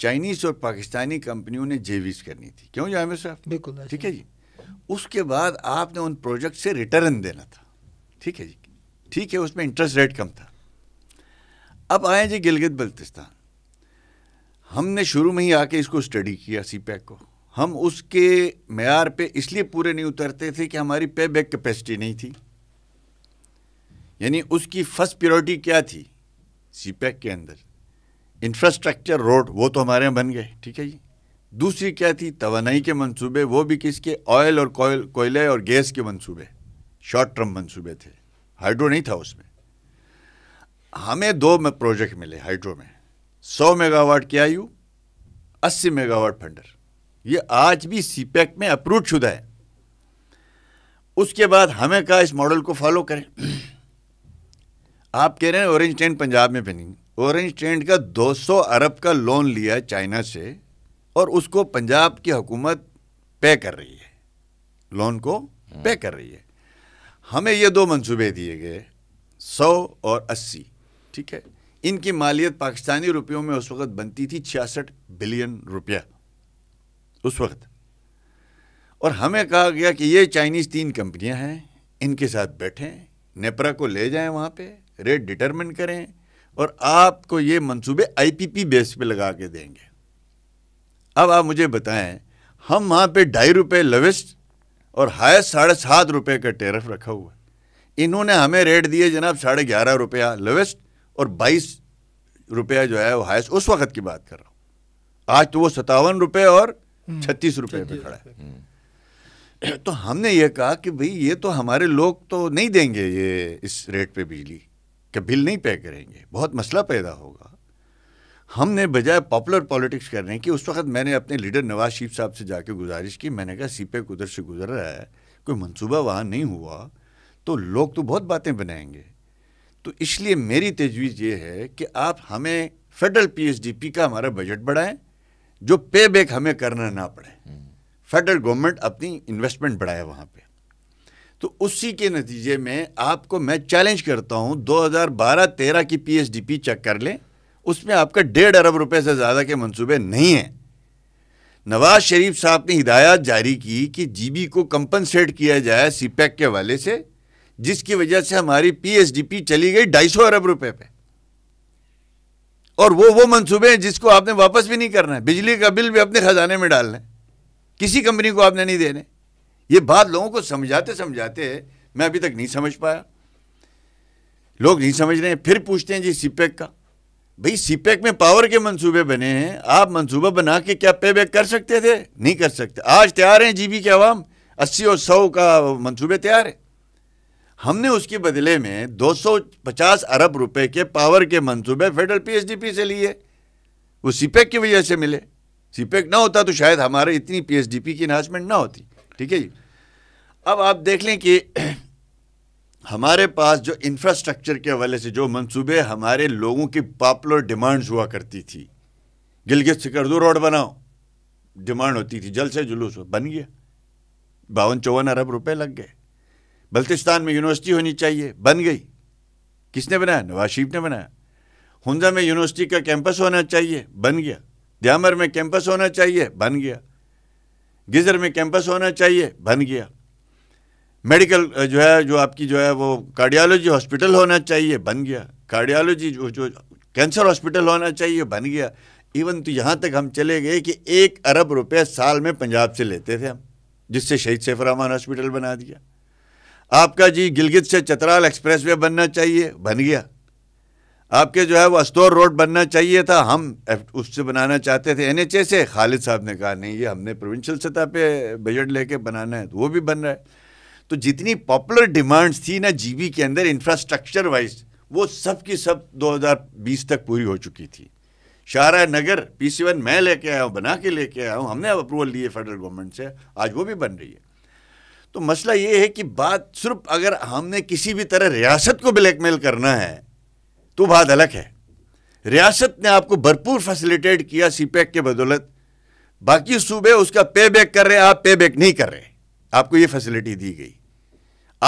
[SPEAKER 2] चाइनीज़ और पाकिस्तानी कंपनियों ने जेवीज करनी थी क्यों जी आमिर साहब बिल्कुल ठीक है जी उसके बाद आपने उन प्रोजेक्ट से रिटर्न देना था ठीक है जी ठीक है उसमें इंटरेस्ट रेट कम था अब आए जी गिलगित बल्तिस्तान हमने शुरू में ही आके इसको स्टडी किया सी पैक e को हम उसके मैार पे इसलिए पूरे नहीं उतरते थे कि हमारी पे बैक कैपेसिटी नहीं थी यानी उसकी फर्स्ट प्योरिटी क्या थी सी पैक e के अंदर इंफ्रास्ट्रक्चर रोड वो तो हमारे बन गए ठीक है जी दूसरी क्या थी तोनाई के मंसूबे वो भी किसके ऑयल और कोयल कोयले और गैस के मंसूबे शॉर्ट टर्म मंसूबे थे हाइड्रो नहीं था उसमें हमें दो में प्रोजेक्ट मिले हाइड्रो में सौ मेगावाट के आयु अस्सी मेगावाट फंडर ये आज भी सीपैक में अप्रूव शुदा है उसके बाद हमें कहा इस मॉडल को फॉलो करें आप कह रहे हैं ऑरेंज ट्रेंड पंजाब में बनी ऑरेंज ट्रेंड का 200 अरब का लोन लिया चाइना से और उसको पंजाब की हुकूमत पे कर रही है लोन को पे हम्म। कर रही है हमें ये दो मंसूबे दिए गए सौ और अस्सी ठीक है इनकी मालियत पाकिस्तानी रुपयों में उस वक्त बनती थी छियासठ बिलियन रुपया उस वक्त और हमें कहा गया कि ये चाइनीज़ तीन कंपनियां हैं इनके साथ बैठें नेपरा को ले जाएं वहां पे रेट डिटरमिन करें और आपको ये मंसूबे आईपीपी बेस पे लगा के देंगे अब आप मुझे बताएं हम वहां पे ढाई रुपये लवेस्ट और हाइस्ट साढ़े सात रुपये का टेरफ रखा हुआ इन्होंने हमें रेट दिए जनाब साढ़े ग्यारह रुपया लवेस्ट और बाईस रुपया जो है वो हाइस्ट उस वक्त की बात कर रहा हूं आज तो वो सतावन रुपये और हम्म, छत्तीस रुपये पे खड़ा है तो हमने ये कहा कि भाई ये तो हमारे लोग तो नहीं देंगे ये इस रेट पे बिजली के बिल नहीं पे करेंगे बहुत मसला पैदा होगा हमने बजाय पॉपुलर पॉलिटिक्स करने की उस वक्त मैंने अपने लीडर नवाज शरीफ साहब से जाके गुजारिश की मैंने कहा सी पे उधर से गुजर रहा है कोई मंसूबा वहाँ नहीं हुआ तो लोग तो बहुत बातें बनाएंगे तो इसलिए मेरी तजवीज़ ये है कि आप हमें फेडरल पीएचडीपी का हमारा बजट बढ़ाएं जो पे बैक हमें करना ना पड़े फेडरल गवर्नमेंट अपनी इन्वेस्टमेंट बढ़ाए वहाँ पे तो उसी के नतीजे में आपको मैं चैलेंज करता हूँ 2012-13 की पीएचडीपी चेक कर लें उसमें आपका डेढ़ अरब रुपए से ज़्यादा के मंसूबे नहीं हैं नवाज शरीफ साहब ने हिदायत जारी की कि जीबी को कंपनसेट किया जाए सीपैक के वाले से जिसकी वजह से हमारी पीएसडीपी चली गई ढाई सौ अरब रुपए पे और वो वो मंसूबे हैं जिसको आपने वापस भी नहीं करना है बिजली का बिल भी अपने खजाने में डालना है किसी कंपनी को आपने नहीं देने ये बात लोगों को समझाते समझाते मैं अभी तक नहीं समझ पाया लोग नहीं समझ रहे हैं फिर पूछते हैं जी सीपैक e का भाई सीपैक e में पावर के मंसूबे बने हैं आप मंसूबा बना के क्या पे बैक कर सकते थे नहीं कर सकते आज तैयार हैं जीबी के आवाम अस्सी और सौ का मंसूबे तैयार है हमने उसके बदले में 250 अरब रुपए के पावर के मंसूबे फेडरल पीएचडीपी से लिए वो सीपेक e की वजह से मिले सीपेक e ना होता तो शायद हमारे इतनी पीएचडीपी की इन्हासमेंट ना होती ठीक है जी अब आप देख लें कि *clears throat* हमारे पास जो इंफ्रास्ट्रक्चर के हवाले से जो मंसूबे हमारे लोगों की पॉपुलर डिमांड्स हुआ करती थी गिलगित सिकरदू रोड बनाओ डिमांड होती थी जल से जुलूस बन गया बावन चौवन अरब रुपए लग गए बल्तिस्तान में यूनिवर्सिटी होनी चाहिए बन गई किसने बनाया नवाज शरीफ ने बनाया हुंजा में यूनिवर्सिटी का कैंपस होना चाहिए बन गया द्यामर में कैंपस होना चाहिए बन गया गिजर में कैंपस होना चाहिए बन गया मेडिकल जो है जो आपकी जो है वो कार्डियोलॉजी हॉस्पिटल होना चाहिए बन गया कार्डियोलॉजी जो जो कैंसर हॉस्पिटल होना चाहिए बन गया इवन तो यहाँ तक हम चले गए कि एक अरब रुपए साल में पंजाब से लेते थे हम जिससे शहीद सैफ रहमान हॉस्पिटल बना दिया आपका जी गिलगित से चतराल एक्सप्रेसवे बनना चाहिए बन गया आपके जो है वो अस्तौर रोड बनना चाहिए था हम उससे बनाना चाहते थे एन से खालिद साहब ने कहा नहीं ये हमने प्रोविंशियल सतह पे बजट लेके बनाना है तो वो भी बन रहा है तो जितनी पॉपुलर डिमांड्स थी ना जीबी के अंदर इंफ्रास्ट्रक्चर वाइज वो सब की सब 2020 तक पूरी हो चुकी थी शाहरा नगर पी सी वन मैं लेके आया हूँ बना के लेके आया हूँ हमने अब अप्रूवल लिए फेडरल गवर्नमेंट से आज वो भी बन रही है तो मसला ये है कि बात सिर्फ अगर हमने किसी भी तरह रियासत को ब्लैकमेल करना है तो बात अलग है रियासत ने आपको भरपूर फैसिलिटेट किया सीपैक के बदौलत बाकी सूबे उसका पे बैक कर रहे आप पे बैक नहीं कर रहे आपको ये फैसिलिटी दी गई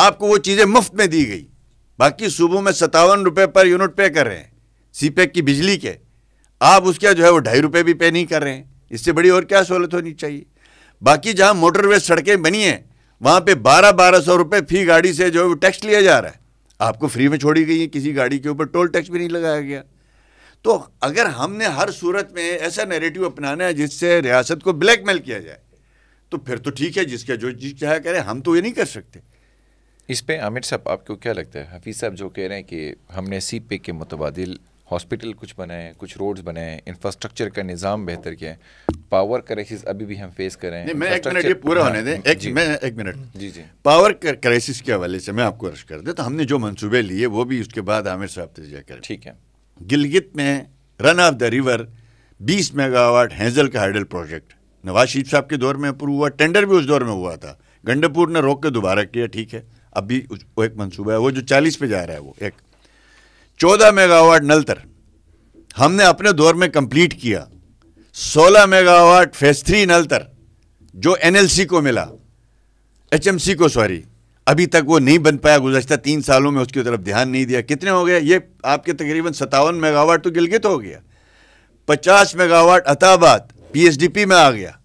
[SPEAKER 2] आपको वो चीज़ें मुफ्त में दी गई बाकी सूबों में सतावन रुपये पर यूनिट पे कर रहे हैं सीपैक की बिजली के आप उसका जो है वो ढाई रुपये भी पे नहीं कर रहे हैं इससे बड़ी और क्या सहूलत होनी चाहिए बाकी जहाँ मोटरवे सड़कें बनी हैं वहां पे बारह बारह सौ रुपए फी गाड़ी से जो है वो टैक्स लिया जा रहा है आपको फ्री में छोड़ी गई है किसी गाड़ी के ऊपर टोल टैक्स भी नहीं लगाया गया तो अगर हमने हर सूरत में ऐसा नेरेटिव अपनाना है जिससे
[SPEAKER 1] रियासत को ब्लैकमेल किया जाए तो फिर तो ठीक है जिसका जो चीज चाहे करें हम तो ये नहीं कर सकते इस पे आमिर साहब आपको क्या लगता है हफीज साहब जो कह रहे हैं कि हमने सी पे के मुतबाद हॉस्पिटल कुछ बनाए कुछ रोड्स बनाए इंफ्रास्ट्रक्चर का निज़ाम बेहतर किया है पावर क्राइसिस अभी भी हम फेस कर रहे हैं मैं एक मिनट ये पूरा होने दें हाँ, एक मैं एक मिनट जी जी पावर
[SPEAKER 2] क्राइसिस के हवाले से मैं आपको अर्श कर तो हमने जो मंसूबे लिए वो भी उसके बाद आमिर साहब तजिया कर ठीक है गिलगित में रन ऑफ द रिवर बीस मेगावाट हैंजल का हाइडल प्रोजेक्ट नवाज शरीफ साहब के दौर में अप्रूव हुआ टेंडर भी उस दौर में हुआ था गंडापुर ने रोक के दोबारा किया ठीक है अभी वो एक मंसूबा है वो जो चालीस पे जा रहा है वो एक चौदह मेगावाट नलतर हमने अपने दौर में कंप्लीट किया सोलह मेगावाट फेज थ्री नलतर जो एनएलसी को मिला एचएमसी को सॉरी अभी तक वो नहीं बन पाया गुजशत तीन सालों में उसकी तरफ ध्यान नहीं दिया कितने हो गए ये आपके तकरीबन सतावन मेगावाट तो गिलगित हो गया पचास मेगावाट अताबाद पी में आ गया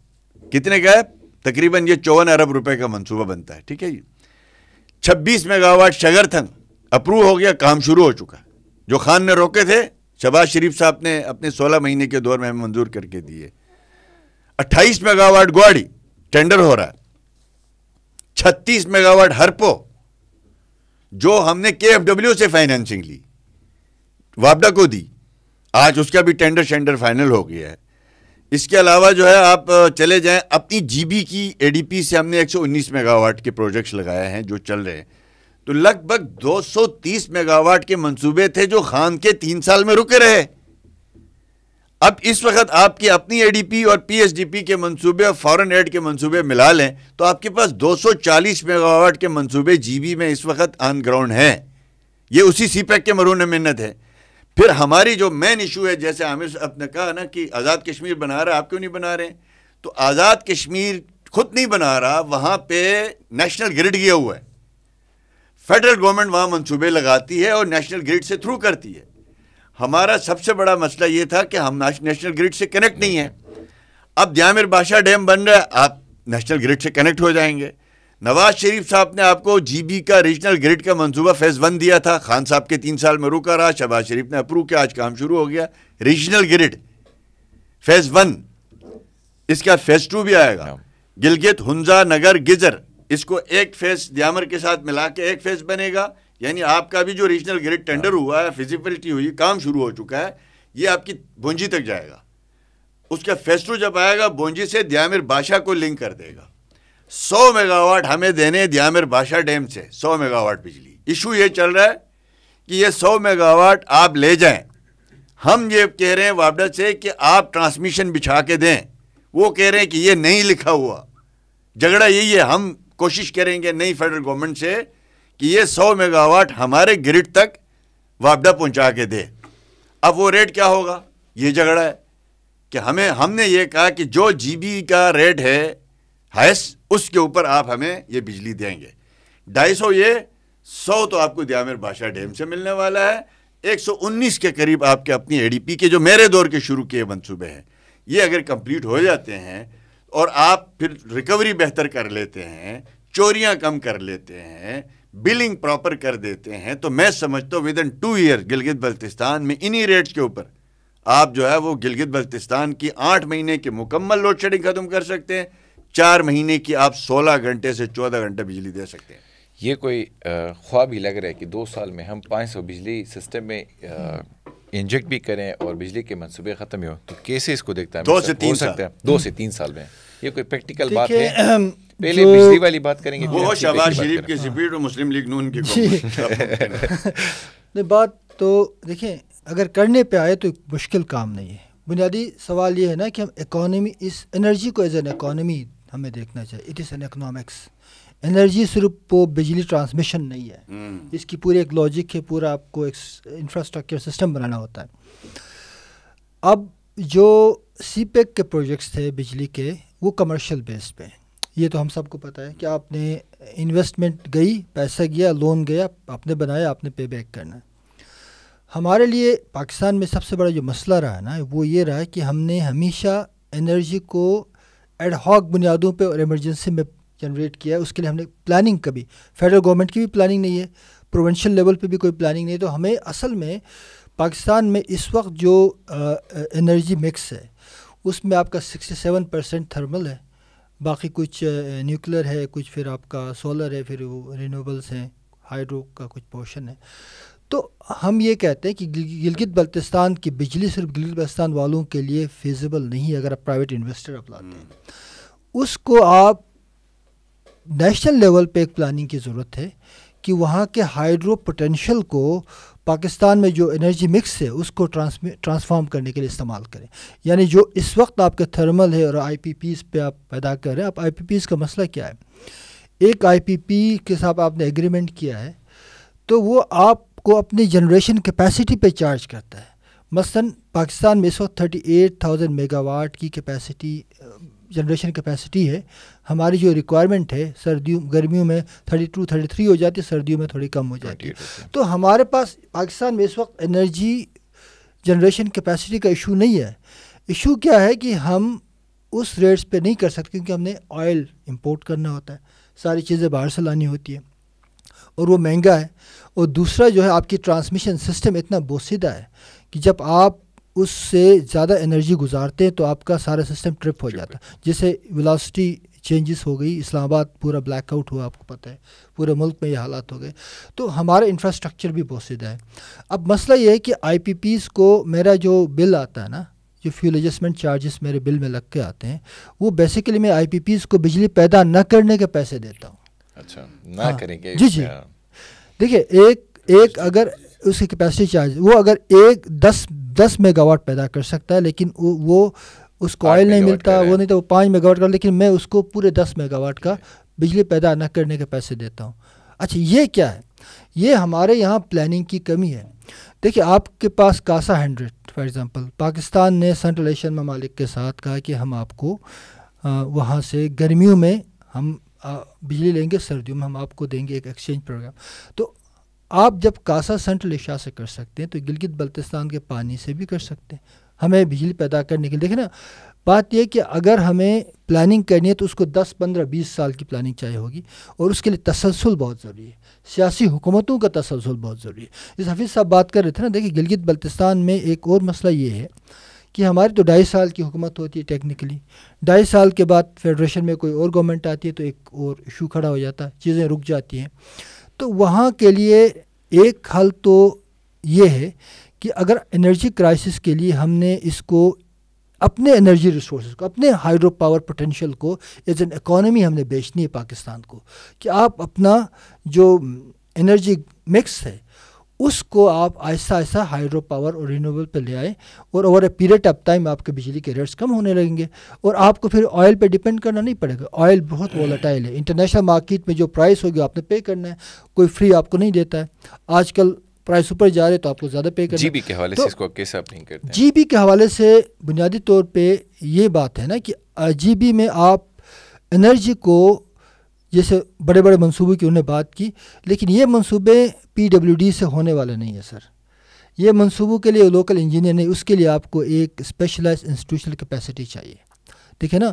[SPEAKER 2] कितने का है तकरीबन ये चौवन अरब रुपए का मंसूबा बनता है ठीक है जी छब्बीस मेगावाट शगरथन अप्रूव हो गया काम शुरू हो चुका है जो खान ने रोके थे शबाज शरीफ साहब ने अपने 16 महीने के दौर में हमें मंजूर करके दिए 28 मेगावाट गुआड़ी टेंडर हो रहा है 36 मेगावाट हरपो जो हमने के से फाइनेंसिंग ली वापडा को दी आज उसका भी टेंडर शेंडर फाइनल हो गया है इसके अलावा जो है आप चले जाएं अपनी जीबी की एडीपी से हमने 119 मेगावाट के प्रोजेक्ट्स लगाए हैं जो चल रहे हैं तो लगभग 230 मेगावाट के मंसूबे थे जो खान के तीन साल में रुके रहे अब इस वक्त आपकी अपनी एडीपी और पीएचडीपी के मंसूबे और फॉरेन एड के मंसूबे मिला लें तो आपके पास 240 मेगावाट के मंसूबे जीबी में इस वक्त ऑन ग्राउंड हैं ये उसी सीपैक e के मरून मिन्नत है फिर हमारी जो मेन इशू है जैसे आमिर साहब ने कहा ना कि आज़ाद कश्मीर बना रहा आप क्यों नहीं बना रहे तो आज़ाद कश्मीर खुद नहीं बना रहा वहाँ पर नेशनल ग्रिड गया हुआ है फेडरल गवर्नमेंट वहाँ मंसूबे लगाती है और नेशनल ग्रिड से थ्रू करती है हमारा सबसे बड़ा मसला ये था कि हम नेशनल ग्रिड से कनेक्ट नहीं है अब जामिर बादशाह डैम बन रहा है आप नेशनल ग्रिड से कनेक्ट हो जाएंगे नवाज शरीफ साहब ने आपको जीबी का रीजनल ग्रिड का मंसूबा फेज वन दिया था खान साहब के तीन साल में रुका रहा शहबाज शरीफ ने अप्रूव किया आज काम शुरू हो गया रीजनल ग्रिड फेज वन इसका फेज टू भी आएगा हाँ। गिलगित हुंजा नगर गिजर इसको एक फेस दियामर के साथ मिला के एक फेस बनेगा यानी आपका भी जो रीजनल ग्रिड टेंडर हुआ है फिजिबिलिटी हुई काम शुरू हो चुका है ये आपकी बोंजी तक जाएगा उसका फेस्टो जब आएगा बोंजी से दियामिर बादशाह को लिंक कर देगा 100 मेगावाट हमें देने दियामिर बादशाह डैम से 100 मेगावाट बिजली इशू ये चल रहा है कि ये 100 मेगावाट आप ले जाएं हम ये कह रहे हैं वापडा से कि आप ट्रांसमिशन बिछा के दें वो कह रहे हैं कि ये नहीं लिखा हुआ झगड़ा यही है हम कोशिश करेंगे नई फेडरल गवर्नमेंट से कि ये 100 मेगावाट हमारे ग्रिड तक वापदा पहुंचा के दे अब वो रेट क्या होगा ये झगड़ा है कि हमें हमने ये कहा कि जो जीबी का रेट है हाइस्ट उसके ऊपर आप हमें ये बिजली देंगे ढाई सौ ये सौ तो आपको दयामेर बादशाह डैम से मिलने वाला है 119 के करीब आपके अपनी एडीपी के जो मेरे दौर के शुरू किए मनसूबे हैं ये अगर कंप्लीट हो जाते हैं और आप फिर रिकवरी बेहतर कर लेते हैं चोरियां कम कर लेते हैं बिलिंग प्रॉपर कर देते हैं तो मैं समझता हूँ within two year Gilgit Baltistan में इन्हीं रेट्स के ऊपर आप जो है वो गिलगित बल्तिस्तान की आठ महीने की मुकम्मल लोड शेडिंग ख़त्म कर सकते हैं चार महीने की आप सोलह घंटे से चौदह घंटे बिजली दे सकते
[SPEAKER 1] हैं ये कोई ख्वाब ही लग रहा है कि दो साल में हम पाँच सौ बिजली सिस्टम में इंजेक्ट भी करें और बिजली के मनसूबे ख़त्म हो तो कैसे इसको देखता है दो से तीन सकते हैं दो से तीन साल में ये कोई प्रैक्टिकल बात है पहले बिजली वाली बात करेंगे शरीफ की हाँ। मुस्लिम लीग नून की
[SPEAKER 3] *laughs* बात तो देखें अगर करने पे आए तो मुश्किल काम नहीं है बुनियादी सवाल ये है ना कि हम इकोनॉमी इस एनर्जी को एज एन इकोनॉमी हमें देखना चाहिए it is an economics energy सिर्फ वो बिजली ट्रांसमिशन नहीं है हम्म। इसकी पूरी एक लॉजिक है पूरा आपको एक इंफ्रास्ट्रक्चर सिस्टम बनाना होता है अब जो सी e के प्रोजेक्ट्स थे बिजली के वो कमर्शियल बेस पे ये तो हम सबको पता है कि आपने इन्वेस्टमेंट गई पैसा गया लोन गया आपने बनाया आपने पे बैक करना है हमारे लिए पाकिस्तान में सबसे बड़ा जो मसला रहा है ना वो ये रहा है कि हमने हमेशा एनर्जी को एडहॉक बुनियादों पे और इमरजेंसी में जनरेट किया है उसके लिए हमने प्लानिंग कभी फेडरल गवर्नमेंट की भी प्लानिंग नहीं है प्रोवेंशल लेवल पे भी कोई प्लानिंग नहीं है तो हमें असल में पाकिस्तान में इस वक्त जो एनर्जी मिक्स है उसमें आपका 67 परसेंट थर्मल है बाकी कुछ न्यूक्लियर है कुछ फिर आपका सोलर है फिर वो रिनोबल्स हैं हाइड्रो का कुछ पोर्शन है तो हम ये कहते हैं कि गिलगित बल्तिस्तान की बिजली सिर्फ गिलगित बल्तिस्तान वालों के लिए फिजिबल नहीं है अगर आप प्राइवेट इन्वेस्टर अपनाते हैं हम्म। उसको आप नेशनल लेवल पे एक प्लानिंग की ज़रूरत है कि वहाँ के हाइड्रो पोटेंशियल को पाकिस्तान में जो एनर्जी मिक्स है उसको ट्रांसफॉर्म करने के लिए इस्तेमाल करें यानी जो इस वक्त आपके थर्मल है और आई पी पीज़ पर आप पैदा कर रहे हैं आप आई पी पीज़ का मसला क्या है एक आई पी पी के साथ आपने एग्रीमेंट किया है तो वो आपको अपनी जनरेशन कैपेसिटी पे चार्ज करता है मसलन पाकिस्तान में इस वक्त थर्टी एट थाउजेंड मेगावाट की कैपेसिटी जनरेशन कैपेसिटी है हमारी जो रिक्वायरमेंट है सर्दियों गर्मियों में थर्टी टू थर्टी थ्री हो जाती है सर्दियों में थोड़ी कम हो जाती है तो हमारे पास पाकिस्तान में इस वक्त एनर्जी जनरेशन कैपेसिटी का इशू नहीं है इशू क्या है कि हम उस रेट्स पे नहीं कर सकते क्योंकि हमने ऑयल इंपोर्ट करना होता है सारी चीज़ें बाहर से लानी होती है और वो महंगा है और दूसरा जो है आपकी ट्रांसमिशन सिस्टम इतना बोसीदा है कि जब आप उससे ज़्यादा एनर्जी गुजारते हैं तो आपका सारा सिस्टम ट्रिप हो जाता है जिसे विलासिटी चेंजेस हो गई इस्लामाबाद पूरा ब्लैकआउट हुआ आपको पता है पूरे मुल्क में ये हालात हो गए तो हमारा इंफ्रास्ट्रक्चर भी बहुत सीधा है अब मसला ये है कि आई को मेरा जो बिल आता है ना जो फ्यूल एडजस्टमेंट चार्जेस मेरे बिल में लग के आते हैं वो बेसिकली मैं आई को बिजली पैदा न करने के पैसे देता हूँ
[SPEAKER 1] अच्छा ना हाँ, करेंगे जी जी
[SPEAKER 3] देखिए एक एक अगर उसकी कैपेसिटी चार्ज वो अगर एक दस दस मेगावाट पैदा कर सकता है लेकिन वो, वो उसको ऑयल नहीं मिलता वो नहीं तो वो पाँच मेगावाट का लेकिन मैं उसको पूरे दस मेगावाट का बिजली पैदा न करने के पैसे देता हूँ अच्छा ये क्या है ये हमारे यहाँ प्लानिंग की कमी है देखिए आपके पास CASA hundred for example Pakistan ने सेंट्रल एशियन ममालिक के साथ कहा कि हम आपको वहाँ से गर्मियों में हम बिजली लेंगे सर्दियों में हम आपको देंगे एक एक्सचेंज प्रोग्राम तो आप जब कासा सेंट्रल एशिया से कर सकते हैं तो गिलगित बल्तिस्तान के पानी से भी कर सकते हैं हमें बिजली पैदा करने के लिए देखें ना बात यह कि अगर हमें प्लानिंग करनी है तो उसको 10, 15, 20 साल की प्लानिंग चाहिए होगी और उसके लिए तसलसल बहुत ज़रूरी है सियासी हुकूमतों का तसलसल बहुत ज़रूरी है जिस हफीज़ साहब बात कर रहे थे ना देखिए गिलगित बल्तिस्तान में एक और मसला ये है कि हमारी तो ढाई साल की हुकूमत होती है टेक्निकली ढाई साल के बाद फेडरेशन में कोई और गवर्नमेंट आती है तो एक और इशू खड़ा हो जाता है चीज़ें रुक जाती हैं तो वहाँ के लिए एक हल तो ये है कि अगर एनर्जी क्राइसिस के लिए हमने इसको अपने एनर्जी रिसोर्स को अपने हाइड्रो पावर पोटेंशियल को एज एन इकोनॉमी हमने बेचनी है पाकिस्तान को कि आप अपना जो एनर्जी मिक्स है उसको आप आहिस्ता आहिस्ता हाइड्रो पावर और रिन्यूएबल पर ले आए और over a period of time आपके बिजली के रेट्स कम होने लगेंगे और आपको फिर ऑयल पे डिपेंड करना नहीं पड़ेगा ऑयल बहुत वॉलेटाइल है इंटरनेशनल मार्केट में जो प्राइस होगी आपने पे करना है कोई फ्री आपको नहीं देता है आजकल प्राइस ऊपर जा रहे तो आपको ज़्यादा पे करना जीबी के हवाले तो से
[SPEAKER 1] इसको कैसे आप नहीं करते
[SPEAKER 3] जीबी के हवाले से बुनियादी तौर पे ये बात है ना कि जीबी में आप एनर्जी को जैसे बड़े बड़े मंसूबे की उन्होंने बात की लेकिन ये मंसूबे पी से होने वाले नहीं है सर ये मंसूबों के लिए लोकल इंजीनियर नहीं उसके लिए आपको एक स्पेशलाइज इंस्टीट्यूशनल कैपेसिटी चाहिए ठीक है ना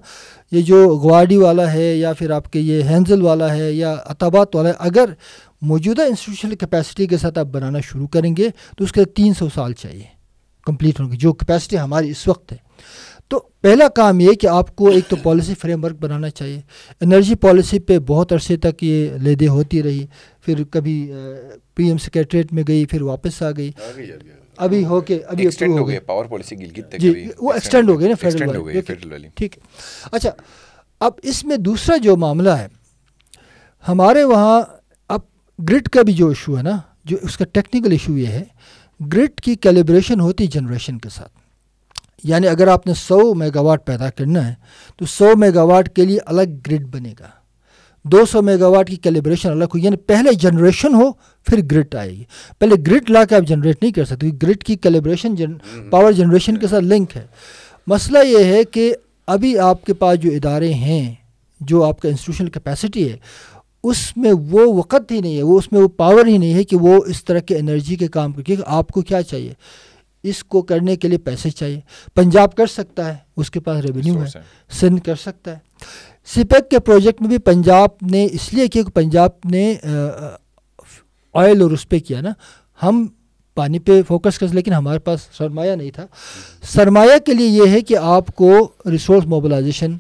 [SPEAKER 3] ये जो ग्वाडी वाला है या फिर आपके ये हैंजल वाला है या अताबात वाला है अगर मौजूदा इंस्टीट्यूशनल कैपेसिटी के साथ आप बनाना शुरू करेंगे तो उसके तीन सौ साल चाहिए कंप्लीट होने की जो कैपेसिटी हमारी इस वक्त है तो पहला काम ये कि आपको एक तो पॉलिसी फ्रेमवर्क बनाना चाहिए एनर्जी पॉलिसी पे बहुत अरसे तक ये लेदे होती रही फिर कभी पीएम सेक्रेटरीट में गई फिर वापस आ गई अभी हो के अभी एक्सटेंड हो गई पावर पॉलिसी गिलगित तक जी वो एक्सटेंड हो गई ना फेडरल ठीक है अच्छा अब इसमें दूसरा जो मामला है हमारे वहाँ ग्रिड का भी जो इशू है ना जो उसका टेक्निकल इशू ये है ग्रिड की कैलिब्रेशन होती है जनरेशन के साथ यानी अगर आपने 100 मेगावाट पैदा करना है तो 100 मेगावाट के लिए अलग ग्रिड बनेगा 200 मेगावाट की कैलिब्रेशन अलग हो यानी पहले जनरेशन हो फिर ग्रिड आएगी पहले ग्रिड ला आप जनरेट नहीं कर सकते ग्रिड की कैलिब्रेशन जन, पावर जनरेशन के साथ लिंक है मसला ये है कि अभी आपके पास जो इदारे हैं जो आपका इंस्टीट्यूशन कैपेसिटी है उसमें वो वक़्त ही नहीं है वो उसमें वो पावर ही नहीं है कि वो इस तरह के एनर्जी के काम करके आपको क्या चाहिए इसको करने के लिए पैसे चाहिए पंजाब कर सकता है उसके पास रेवेन्यू है सिंध कर सकता है सिपेक के प्रोजेक्ट में भी पंजाब ने इसलिए किया पंजाब ने ऑयल और उस पर किया ना हम पानी पे फोकस कर लेकिन हमारे पास सरमाया नहीं था सरमाया के लिए ये है कि आपको रिसोर्स मोबलाइजेशन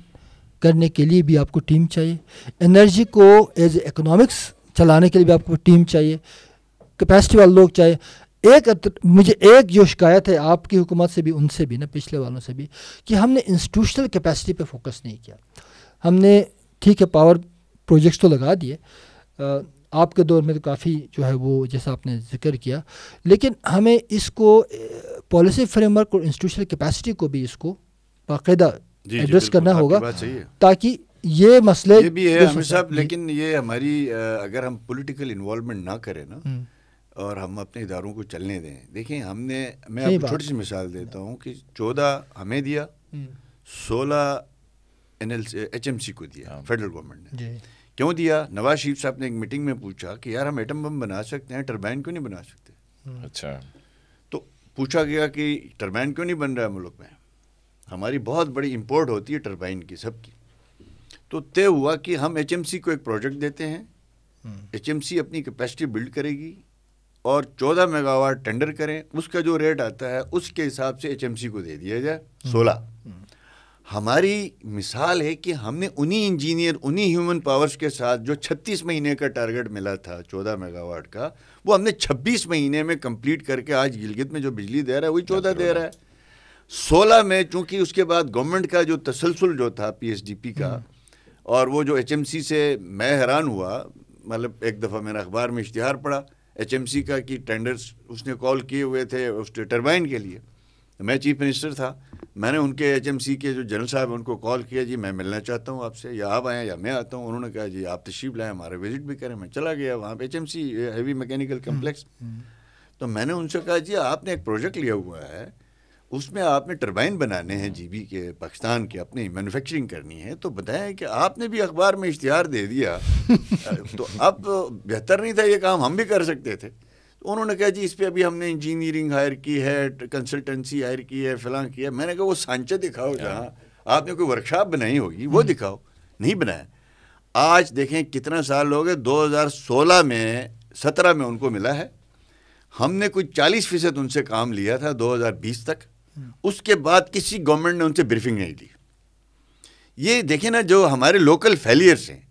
[SPEAKER 3] करने के लिए भी आपको टीम चाहिए एनर्जी को एज इकोनॉमिक्स चलाने के लिए भी आपको टीम चाहिए कैपेसिटी वाले लोग चाहिए एक मुझे एक जो शिकायत है आपकी हुकूमत से भी उनसे भी ना पिछले वालों से भी कि हमने इंस्टीट्यूशनल कैपेसिटी पे फोकस नहीं किया हमने ठीक है पावर प्रोजेक्ट्स तो लगा दिए आपके दौर में तो काफ़ी जो है वो जैसा आपने जिक्र किया लेकिन हमें इसको पॉलिसी फ्रेमवर्क और इंस्टीट्यूशनल कैपेसिटी को भी इसको बाकायदा एड्रेस करना होगा ताकि ये मसले ये भी है साहब
[SPEAKER 2] लेकिन ये हमारी अगर हम पॉलिटिकल इन्वॉल्वमेंट ना करें ना हम्म। और हम अपने इदारों को चलने दें देखें हमने मैं आपको छोटी सी मिसाल देता हूँ कि चौदह हमें दिया हम्म। सोलह N L H M C को दिया फेडरल हाँ। गवर्नमेंट ने क्यों दिया नवाज शरीफ साहब ने एक मीटिंग में पूछा कि यार हम एटम बम बना सकते हैं टर्बाइन क्यों नहीं बना सकते हम्म। अच्छा तो पूछा गया कि टर्बाइन क्यों नहीं बन रहा है मुल्क में हमारी बहुत बड़ी इम्पोर्ट होती है टर्बाइन की सबकी तो तय हुआ कि हम एच को एक प्रोजेक्ट देते हैं एच हम्म। अपनी कैपेसिटी बिल्ड करेगी और 14 मेगावाट टेंडर करें उसका जो रेट आता है उसके हिसाब से एच को दे दिया जाए 16 हम्म। हम्म। हमारी मिसाल है कि हमने उन्हीं इंजीनियर उन्हीं ह्यूमन पावर्स के साथ जो 36 महीने का टारगेट मिला था 14 मेगावाट का वो हमने 26 महीने में कंप्लीट करके आज गिलगित में जो बिजली दे रहा है वही 14 दे रहा है सोलह में चूंकि उसके बाद गवर्नमेंट का जो तसलसल जो था पी का हम्म। और वो जो एचएमसी से मैं हैरान हुआ मतलब एक दफ़ा मेरा अखबार में इश्तहार पड़ा एचएमसी का कि टेंडर्स उसने कॉल किए हुए थे उस टर्बाइन के लिए मैं चीफ मिनिस्टर था मैंने उनके एचएमसी के जो जनरल साहब उनको कॉल किया जी मैं मिलना चाहता हूँ आपसे या आप आएँ या मैं आता हूँ उन्होंने कहा जी आप तशीफ लाएँ हमारे विजिट भी करें मैं चला गया वहाँ M C heavy mechanical complex तो मैंने उनसे कहा जी आपने एक प्रोजेक्ट लिया हुआ है उसमें आपने टरबाइन बनाने हैं जीबी के पाकिस्तान के अपने मैन्युफैक्चरिंग करनी है तो बताएं कि आपने भी अखबार में इश्तहार दे दिया *laughs* तो अब बेहतर नहीं था ये काम हम भी कर सकते थे तो उन्होंने कहा जी इस पर अभी हमने इंजीनियरिंग हायर की है कंसल्टेंसी हायर की है फिलहाल किया है मैंने कहा वो सांचे दिखाओ हाँ। जहाँ आपने कोई वर्कशॉप बनाई होगी वो हम्म। दिखाओ नहीं बनाया आज देखें कितना साल हो गए दो में सत्रह में उनको मिला है हमने कुछ चालीस फीसद उनसे काम लिया था 2020 तक उसके बाद किसी गवर्नमेंट ने उनसे ब्रीफिंग नहीं ली ये देखें ना जो हमारे लोकल फेलियर्स हैं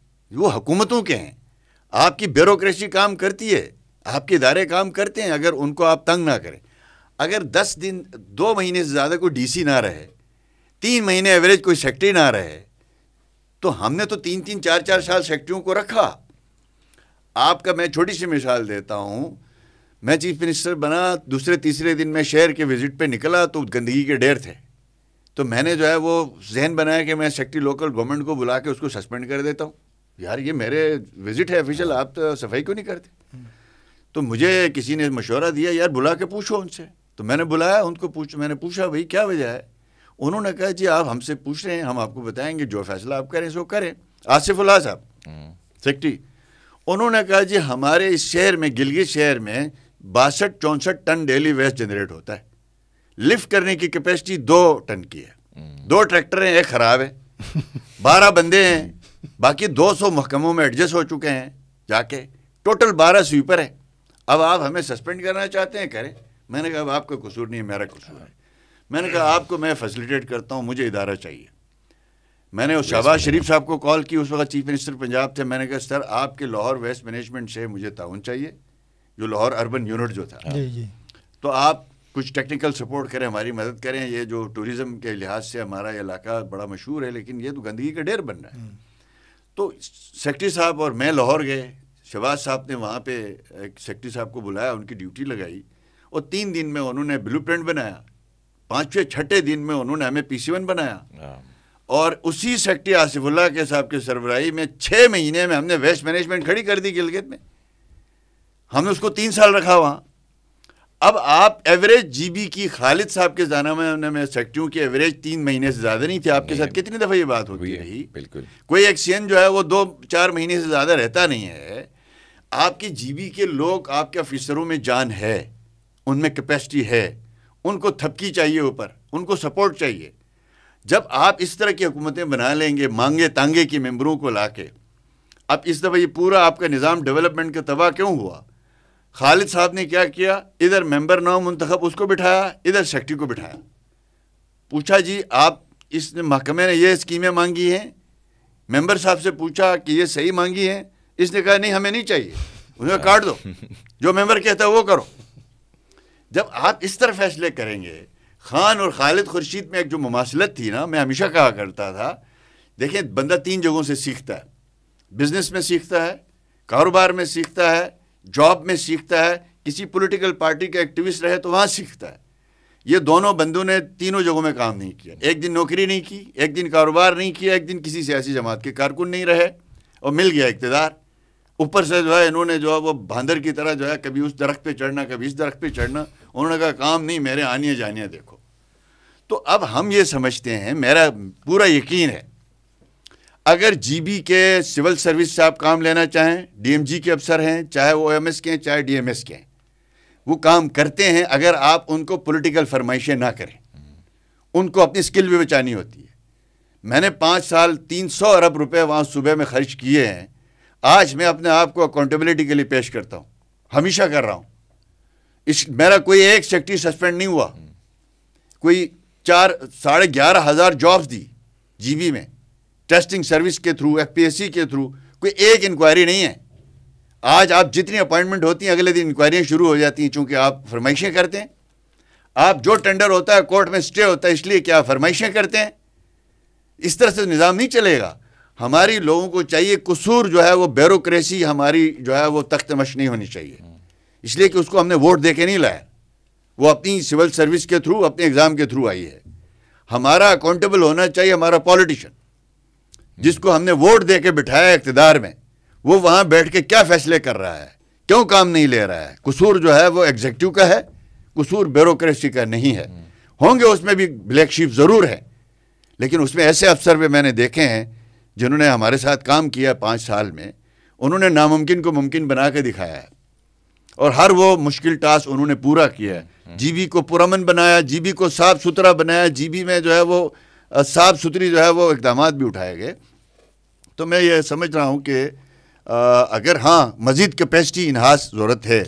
[SPEAKER 2] वो हुकूमतों के हैं आपकी ब्यूरोक्रेसी काम करती है आपके इदारे काम करते हैं अगर उनको आप तंग ना करें अगर दस दिन दो महीने से ज़्यादा कोई डीसी ना रहे तीन महीने एवरेज कोई सेक्ट्री ना रहे तो हमने तो तीन तीन चार चार साल सेक्ट्रियों को रखा आपका मैं छोटी सी मिसाल देता हूँ मैं चीफ मिनिस्टर बना दूसरे तीसरे दिन मैं शहर के विजिट पे निकला तो गंदगी के ढेर थे तो मैंने जो है वो जहन बनाया कि मैं सेक्टरी लोकल गवर्नमेंट को बुला के उसको सस्पेंड कर देता हूँ यार ये मेरे विजिट है ऑफिशियल आप तो सफाई क्यों नहीं करते तो मुझे किसी ने मशवरा दिया यार बुला के पूछो उनसे तो मैंने बुलाया उनको पूछ मैंने पूछा भाई क्या वजह है उन्होंने कहा जी आप हमसे पूछ रहे हैं हम आपको बताएंगे जो फैसला आप करें सो करें उल्ला साहब हम्म। सेक्टरी उन्होंने कहा जी हमारे इस शहर में गिलगित शहर में बासठ चौंसठ टन डेली वेस्ट जनरेट होता है लिफ्ट करने की कैपेसिटी दो टन की है हम्म। दो ट्रैक्टर हैं एक खराब है बारह बंदे हैं बाकी दो सौ महकमों में एडजस्ट हो चुके हैं जाके टोटल बारह स्वीपर है अब आप हमें सस्पेंड करना चाहते हैं करें मैंने कहा अब आपका कसूर नहीं है मेरा कसूर है मैंने कहा आपको मैं फैसिलिटेट करता हूँ मुझे इदारा चाहिए मैंने उस शहबाज शरीफ साहब को कॉल की उस वक्त चीफ मिनिस्टर पंजाब थे मैंने कहा सर आपके लाहौर वेस्ट मैनेजमेंट से मुझे ताउन चाहिए जो लाहौर अर्बन यूनिट जो था जी जी तो आप कुछ टेक्निकल सपोर्ट करें हमारी मदद करें ये जो टूरिज़्म के लिहाज से हमारा इलाका बड़ा मशहूर है लेकिन ये तो गंदगी का ढेर बन रहा है हम्म। तो सेक्रेटरी साहब और मैं लाहौर गए शहबाज साहब ने वहाँ पे एक सेक्रेटरी साहब को बुलाया उनकी ड्यूटी लगाई और तीन दिन में उन्होंने ब्लू प्रिंट बनाया पाँचवें छठे दिन में उन्होंने हमें पी सी वन बनाया हाँ। और उसी सेक्टरी आसिफुल्ला के साहब के सरबराही में छः महीने में हमने वेस्ट मैनेजमेंट खड़ी कर दी गिलगित में हमने उसको तीन साल रखा वहां अब आप एवरेज जीबी की खालिद साहब के जाना में हूँ की एवरेज तीन महीने से ज्यादा नहीं थी आपके नहीं साथ कितनी दफा ये बात होती रही बिल्कुल कोई एक्सचेंज जो है वो दो चार महीने से ज्यादा रहता नहीं है आपके जीबी के लोग आपके ऑफिसरों में जान है उनमें कैपेसिटी है उनको थपकी चाहिए ऊपर उनको सपोर्ट चाहिए जब आप इस तरह की हुकूमतें बना लेंगे मांगे तांगे के मेम्बरों को लाके अब इस दफ़ा ये पूरा आपका निज़ाम डेवलपमेंट का तबाह क्यों हुआ खालिद साहब ने क्या किया इधर मेंबर नाम मंतखब उसको बिठाया इधर सेक्रेटरी को बिठाया पूछा जी आप इस महकमे ने ये स्कीमें मांगी हैं मेंबर साहब से पूछा कि ये सही मांगी हैं इसने कहा नहीं हमें नहीं चाहिए उन्हें काट दो जो मेंबर कहता है वो करो जब आप इस तरह फैसले करेंगे खान और खालिद खुर्शीद में एक जो मुमासलत थी ना मैं हमेशा कहा करता था देखें बंदा तीन जगहों से सीखता है बिजनेस में सीखता है कारोबार में सीखता है जॉब में सीखता है किसी पॉलिटिकल पार्टी का एक्टिविस्ट रहे तो वहाँ सीखता है ये दोनों बंधु ने तीनों जगहों में काम नहीं किया एक दिन नौकरी नहीं की एक दिन कारोबार नहीं किया एक दिन किसी सियासी जमात के कारकुन नहीं रहे और मिल गया इकतदार ऊपर से जो है इन्होंने जो है वो बंदर की तरह जो है कभी उस दरख्त पे चढ़ना कभी इस दरख्त पे चढ़ना उन्होंने कहा काम नहीं मेरे आनिए जानिया देखो तो अब हम ये समझते हैं मेरा पूरा यकीन है अगर जीबी के सिविल सर्विस से आप काम लेना चाहें डीएमजी के अफसर हैं चाहे वो एमएस के हैं चाहे डीएमएस के हैं वो काम करते हैं अगर आप उनको पॉलिटिकल फरमाइशें ना करें उनको अपनी स्किल भी बचानी होती है मैंने पाँच साल तीन सौ अरब रुपए वहाँ सूबे में खर्च किए हैं आज मैं अपने आप को अकाउंटेबिलिटी के लिए पेश करता हूँ हमेशा कर रहा हूँ इस मेरा कोई एक सेक्टरी सस्पेंड नहीं हुआ कोई चार साढ़े ग्यारह हज़ार जॉब्स दी जीबी में टेस्टिंग सर्विस के थ्रू एफपीएससी के थ्रू कोई एक इंक्वायरी नहीं है आज आप जितनी अपॉइंटमेंट होती हैं अगले दिन इंक्वायरियाँ शुरू हो जाती हैं चूँकि आप फरमाइशें करते हैं आप जो टेंडर होता है कोर्ट में स्टे होता है इसलिए क्या फरमाइशें करते हैं इस तरह से निज़ाम नहीं चलेगा हमारी लोगों को चाहिए कसूर जो है वो बेरोक्रेसी हमारी जो है वो तख्त मश नहीं होनी चाहिए इसलिए कि उसको हमने वोट दे के नहीं लाया वो अपनी सिविल सर्विस के थ्रू अपने एग्ज़ाम के थ्रू आई है हमारा अकाउंटेबल होना चाहिए हमारा पॉलिटिशन जिसको हमने वोट दे के बिठाया इकतदार में वो वहाँ बैठ के क्या फैसले कर रहा है क्यों काम नहीं ले रहा है कसूर जो है वो एग्जेक्टिव का है कसूर ब्यूरोक्रेसी का नहीं है होंगे उसमें भी ब्लैक शीप ज़रूर है लेकिन उसमें ऐसे अफसर भी मैंने देखे हैं जिन्होंने हमारे साथ काम किया पाँच साल में उन्होंने नामुमकिन को मुमकिन बना के दिखाया है और हर वो मुश्किल टास्क उन्होंने पूरा किया है हम्म, हम्म। जीबी को पुरमन बनाया जीबी को साफ सुथरा बनाया जीबी में जो है वो साफ सुथरी जो है वो इकदाम भी उठाए गए तो मैं ये समझ रहा हूँ कि अगर हाँ मजीद कैपेसिटी इन्हास ज़रूरत है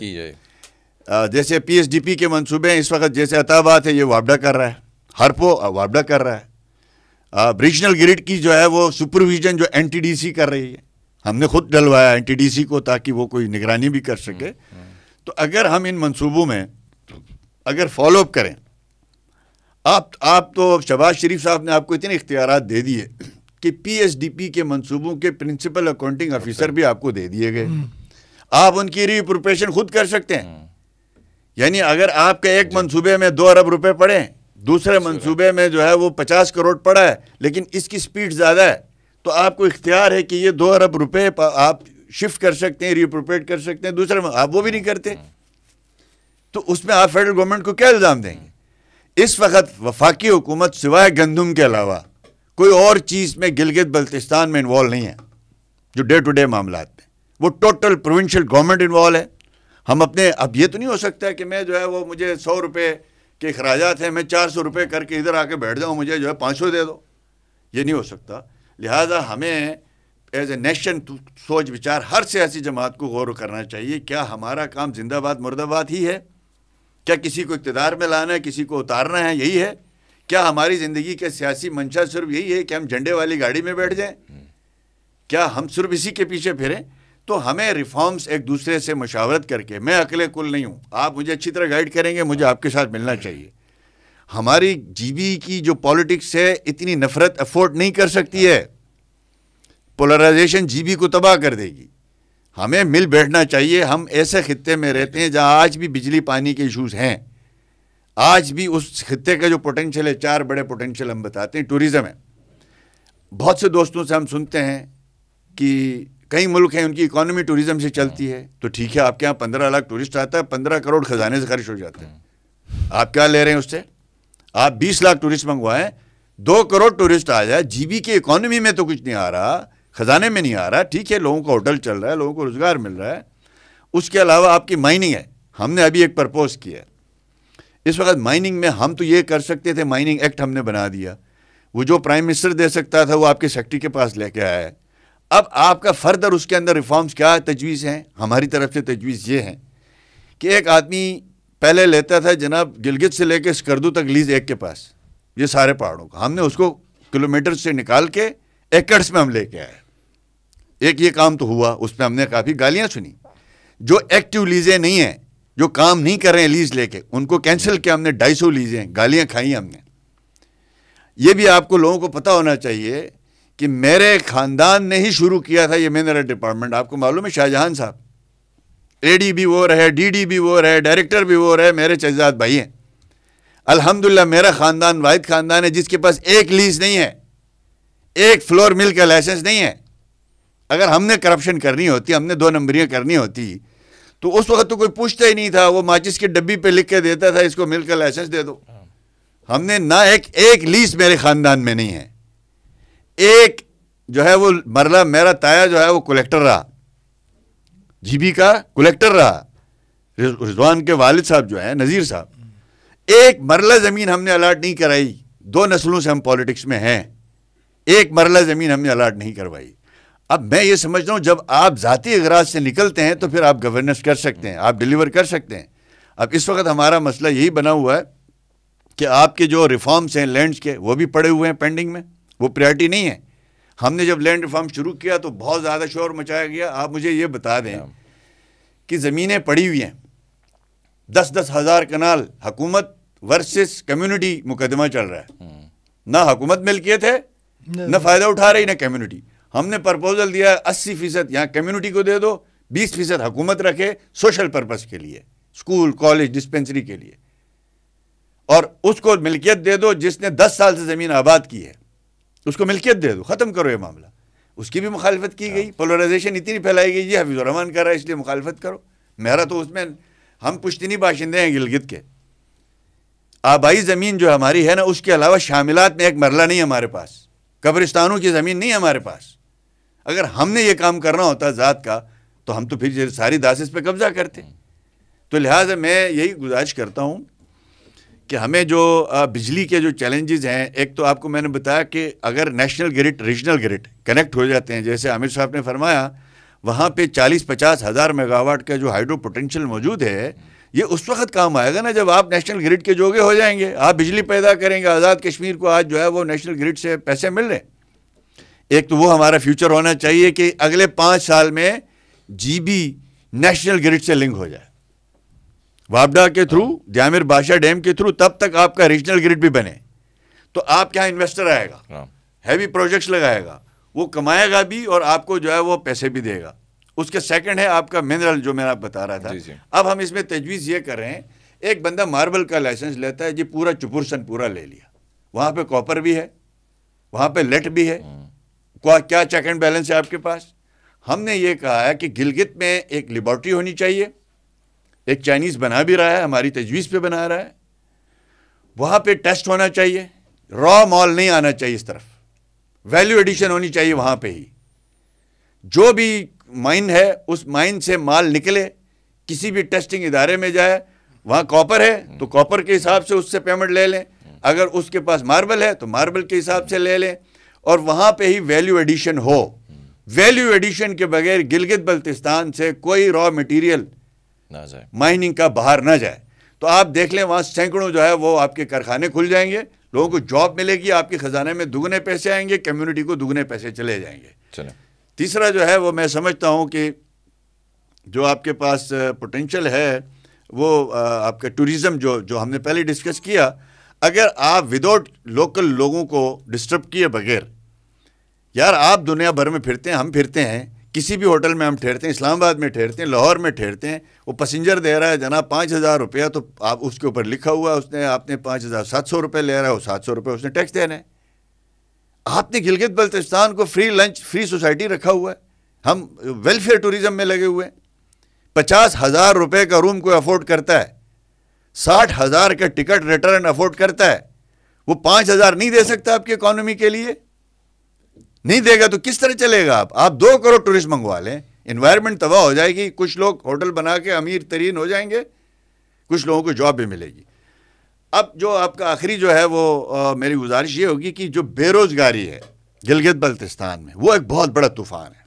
[SPEAKER 2] जैसे पी एस डी पी के मनसूबे इस वक्त जैसे अताबात है ये वापडा कर रहा है हरपो वापडा कर रहा है रीजनल ग्रिड की जो है वो सुपरविजन जो एन टी डी सी कर रही है हमने खुद डलवाया एन टी डी सी को ताकि वो कोई निगरानी भी कर सके हम्म, हम्म। तो अगर हम इन मनसूबों में अगर फॉलोअप करें आप आप तो शबाज शरीफ साहब ने आपको इतने इख्तियार दे दिए कि पीएचडीपी के मंसूबों के प्रिंसिपल अकाउंटिंग ऑफिसर भी आपको दे दिए गए हम्म। आप उनकी री प्रिपरेशन खुद कर सकते हैं यानी अगर आपके एक मंसूबे में दो अरब रुपए पड़े दूसरे मंसूबे में जो है वो पचास करोड़ पड़ा है लेकिन इसकी स्पीड ज़्यादा है तो आपको इख्तियार है कि ये दो अरब रुपए आप शिफ्ट कर सकते हैं रिप्रोपेट कर सकते हैं दूसरे आप वो भी नहीं करते हम्म। तो उसमें आप फेडरल गवर्नमेंट को क्या इल्ज़ाम देंगे इस वक्त वफाकी हुकूमत सिवाय गंदम के अलावा कोई और चीज़ में गिलगित बल्तिस्तान में इन्वॉल्व नहीं है जो डे टू डे मामला में वो टोटल प्रोविंशियल गवर्नमेंट इन्वॉल्व है हम अपने अब ये तो नहीं हो सकता है कि मैं जो है वो मुझे सौ रुपये के अखराज हैं मैं चार सौ रुपये करके इधर आके बैठ जाऊँ मुझे जो है पाँच सौ दे दो ये नहीं हो सकता लिहाजा हमें एज ए नेशन तो सोच विचार हर सियासी जमात को गौर करना चाहिए क्या हमारा काम जिंदाबाद मुर्दाबाद ही है क्या किसी को इकतदार में लाना है किसी को उतारना है यही है क्या हमारी ज़िंदगी के सियासी मंशा सिर्फ यही है कि हम झंडे वाली गाड़ी में बैठ जाएं हम्म। क्या हम सिर्फ इसी के पीछे फिरें तो हमें रिफॉर्म्स एक दूसरे से मशावरत करके मैं अकेले कुल नहीं हूँ आप मुझे अच्छी तरह गाइड करेंगे मुझे आपके साथ मिलना चाहिए हमारी जीबी की जो पॉलिटिक्स है इतनी नफरत अफोर्ड नहीं कर सकती है पोलराइजेशन जीबी को तबाह कर देगी हमें मिल बैठना चाहिए हम ऐसे खत्े में रहते हैं जहाँ आज भी बिजली पानी के इशूज़ हैं आज भी उस खत्े का जो पोटेंशियल है चार बड़े पोटेंशियल हम बताते हैं टूरिज़म है बहुत से दोस्तों से हम सुनते हैं कि कई मुल्क हैं उनकी इकोनॉमी टूरिज्म से चलती है तो ठीक है आपके यहाँ पंद्रह लाख टूरिस्ट आता है पंद्रह करोड़ खजाने से खर्च हो जाते हैं आप क्या ले रहे हैं उससे आप बीस लाख टूरिस्ट मंगवाएं दो करोड़ टूरिस्ट आ जाए जीबी की इकोनॉमी में तो कुछ नहीं आ रहा खजाने में नहीं आ रहा ठीक है लोगों को होटल चल रहा है लोगों को रोजगार मिल रहा है उसके अलावा आपकी माइनिंग है हमने अभी एक प्रपोज किया इस वक्त माइनिंग में हम तो ये कर सकते थे माइनिंग एक्ट हमने बना दिया वो जो प्राइम मिनिस्टर दे सकता था वो आपके सेक्रेटरी के पास लेके आया है अब आपका फर्दर उसके अंदर रिफॉर्म्स क्या तजवीज़ हैं हमारी तरफ से तजवीज़ ये हैं कि एक आदमी पहले लेता था जनाब गिलगित से लेकर स्कर्दू तक लीज एक के पास ये सारे पहाड़ों का हमने उसको किलोमीटर से निकाल के एकड़स में हम लेके आए एक ये काम तो हुआ उसमें हमने काफ़ी गालियां सुनी जो एक्टिव लीजें नहीं हैं जो काम नहीं कर रहे हैं लीज लेके उनको कैंसिल किया हमने ढाई सौ लीजें गालियां खाई हमने ये भी आपको लोगों को पता होना चाहिए कि मेरे ख़ानदान ने ही शुरू किया था ये मिनरल डिपार्टमेंट आपको मालूम है शाहजहां साहब एडी भी वो रहे डीडी भी वो रहे डायरेक्टर भी वो रहे मेरे शहजाद भाई हैं अल्हम्दुलिल्लाह मेरा ख़ानदान वाहिद ख़ानदान है जिसके पास एक लीज नहीं है एक फ्लोर मिल का लाइसेंस नहीं है अगर हमने करप्शन करनी होती हमने दो नंबरियाँ करनी होती तो उस वक्त तो कोई पूछता ही नहीं था वो माचिस की डब्बी पे लिख के देता था इसको मिलकर लाइसेंस दे दो हमने ना एक एक लीस मेरे ख़ानदान में नहीं है एक जो है वो मरला मेरा ताया जो है वो कलेक्टर रहा जीबी का कलेक्टर रहा रिजवान के वालिद साहब जो है नज़ीर साहब एक मरला ज़मीन हमने अलाट नहीं कराई दो नस्लों से हम पॉलिटिक्स में हैं एक मरला ज़मीन हमने अलाट नहीं करवाई अब मैं ये समझता हूँ जब आप ज़ाती अगराज से निकलते हैं तो फिर आप गवर्नेंस कर सकते हैं आप डिलीवर कर सकते हैं अब इस वक्त हमारा मसला यही बना हुआ है कि आपके जो रिफॉर्म्स हैं लैंड्स के वो भी पड़े हुए हैं पेंडिंग में वो प्रायोरिटी नहीं है हमने जब लैंड रिफॉर्म शुरू किया तो बहुत ज़्यादा शोर मचाया गया आप मुझे ये बता दें कि ज़मीनें पड़ी हुई हैं दस दस हज़ार कनाल हकूमत वर्सेस कम्युनिटी मुकदमा चल रहा है hmm. ना हुकूमत मिल्कियत है ना फ़ायदा उठा रही ना कम्युनिटी हमने प्रपोजल दिया अस्सी फीसद यहाँ कम्युनिटी को दे दो बीस फीसद हुकूमत रखे सोशल पर्पज़ के लिए स्कूल कॉलेज डिस्पेंसरी के लिए और उसको मिल्कियत दे दो जिसने दस साल से ज़मीन आबाद की है उसको मिल्कियत दे दो ख़त्म करो ये मामला उसकी भी मुखालफत की गई पोलराइजेशन हाँ। इतनी फैलाई गई ये हफीज़ुररहमान कर रहा है इसलिए मुखालफत करो मेरा तो उसमें हम पुश्तनी बाशिंदे हैं गिलगित के आबाई ज़मीन जो हमारी है ना उसके अलावा शामिलात में एक मरला नहीं हमारे पास कब्रिस्तानों की ज़मीन नहीं हमारे पास अगर हमने ये काम करना होता ज़ात का तो हम तो फिर सारी दासिस पे कब्जा करते तो लिहाजा मैं यही गुजारिश करता हूँ कि हमें जो बिजली के जो चैलेंजेस हैं एक तो आपको मैंने बताया कि अगर national grid regional grid connect हो जाते हैं जैसे आमिर साहब ने फरमाया वहाँ पे चालीस पचास हज़ार मेगावाट का जो हाइड्रो पोटेंशियल मौजूद है ये उस वक्त काम आएगा ना जब आप नेशनल ग्रिड के जोगे हो जाएंगे आप बिजली पैदा करेंगे आज़ाद कश्मीर को आज जो है वो नेशनल ग्रिड से पैसे मिल रहे हैं एक तो वो हमारा फ्यूचर होना चाहिए कि अगले पांच साल में जीबी नेशनल ग्रिड से लिंक हो जाए वापडा के थ्रू हाँ। जामिर बादशाह डैम के थ्रू तब तक आपका रीजनल ग्रिड भी बने तो आप क्या इन्वेस्टर आएगा हैवी हाँ। प्रोजेक्ट्स लगाएगा वो कमाएगा भी और आपको जो है वो पैसे भी देगा उसके सेकंड है आपका मिनरल जो मैं आप बता रहा था जी जी। अब हम इसमें तजवीज़ ये कर रहे हैं एक बंदा मार्बल का लाइसेंस लेता है जी पूरा चुपुरसन पूरा ले लिया वहां पे कॉपर भी है वहां पे लेट भी है हाँ। क्या चेक एंड बैलेंस है आपके पास हमने ये कहा है कि गिलगित में एक लेबॉर्ट्री होनी चाहिए एक चाइनीज़ बना भी रहा है हमारी तजवीज़ पे बना रहा है वहां पे टेस्ट होना चाहिए रॉ मॉल नहीं आना चाहिए इस तरफ वैल्यू एडिशन होनी चाहिए वहां पे ही जो भी माइन है उस माइन से माल निकले किसी भी टेस्टिंग इदारे में जाए वहाँ कॉपर है तो कॉपर के हिसाब से उससे पेमेंट ले लें अगर उसके पास मार्बल है तो मार्बल के हिसाब से ले लें और वहां पे ही वैल्यू एडिशन हो वैल्यू एडिशन के बगैर गिलगित बल्तिस्तान से कोई रॉ मटेरियल ना जाए माइनिंग का बाहर ना जाए तो आप देख लें वहां सैकड़ों जो है वो आपके कारखाने खुल जाएंगे लोगों को जॉब मिलेगी आपके खजाने में दुगने पैसे आएंगे कम्युनिटी को दुगने पैसे चले जाएंगे तीसरा जो है वो मैं समझता हूं कि जो आपके पास पोटेंशल है वो आपका टूरिज्म जो जो हमने पहले डिस्कस किया अगर आप विदाउट लोकल लोगों को डिस्टर्ब किए बगैर यार आप दुनिया भर में फिरते हैं हम फिरते हैं किसी भी होटल में हम ठहरते हैं इस्लामाबाद में ठहरते हैं लाहौर में ठहरते हैं वो पसेंजर दे रहा है जनाब पाँच हज़ार रुपया तो आप उसके ऊपर लिखा हुआ उसने आपने पाँच हज़ार सात सौ रुपये ले रहा है वो सात सौ रुपये उसने टैक्स देना है आपने गिलगित बल्तिस्तान को फ्री लंच फ्री सोसाइटी रखा हुआ है हम वेलफेयर टूरिज़म में लगे हुए हैं पचास हज़ार रुपये का रूम कोई अफोर्ड करता है साठ हज़ार का टिकट रिटर्न अफोर्ड करता है वो पाँच हज़ार नहीं दे सकता आपकी इकोनॉमी के लिए नहीं देगा तो किस तरह चलेगा आप आप दो करोड़ टूरिस्ट मंगवा लें इन्वायरमेंट तबाह हो जाएगी कुछ लोग होटल बना के अमीर तरीन हो जाएंगे कुछ लोगों को जॉब भी मिलेगी अब जो आपका आखिरी जो है वो आ, मेरी गुजारिश ये होगी कि जो बेरोज़गारी है गिलगित बल्तिस्तान में वो एक बहुत बड़ा तूफ़ान है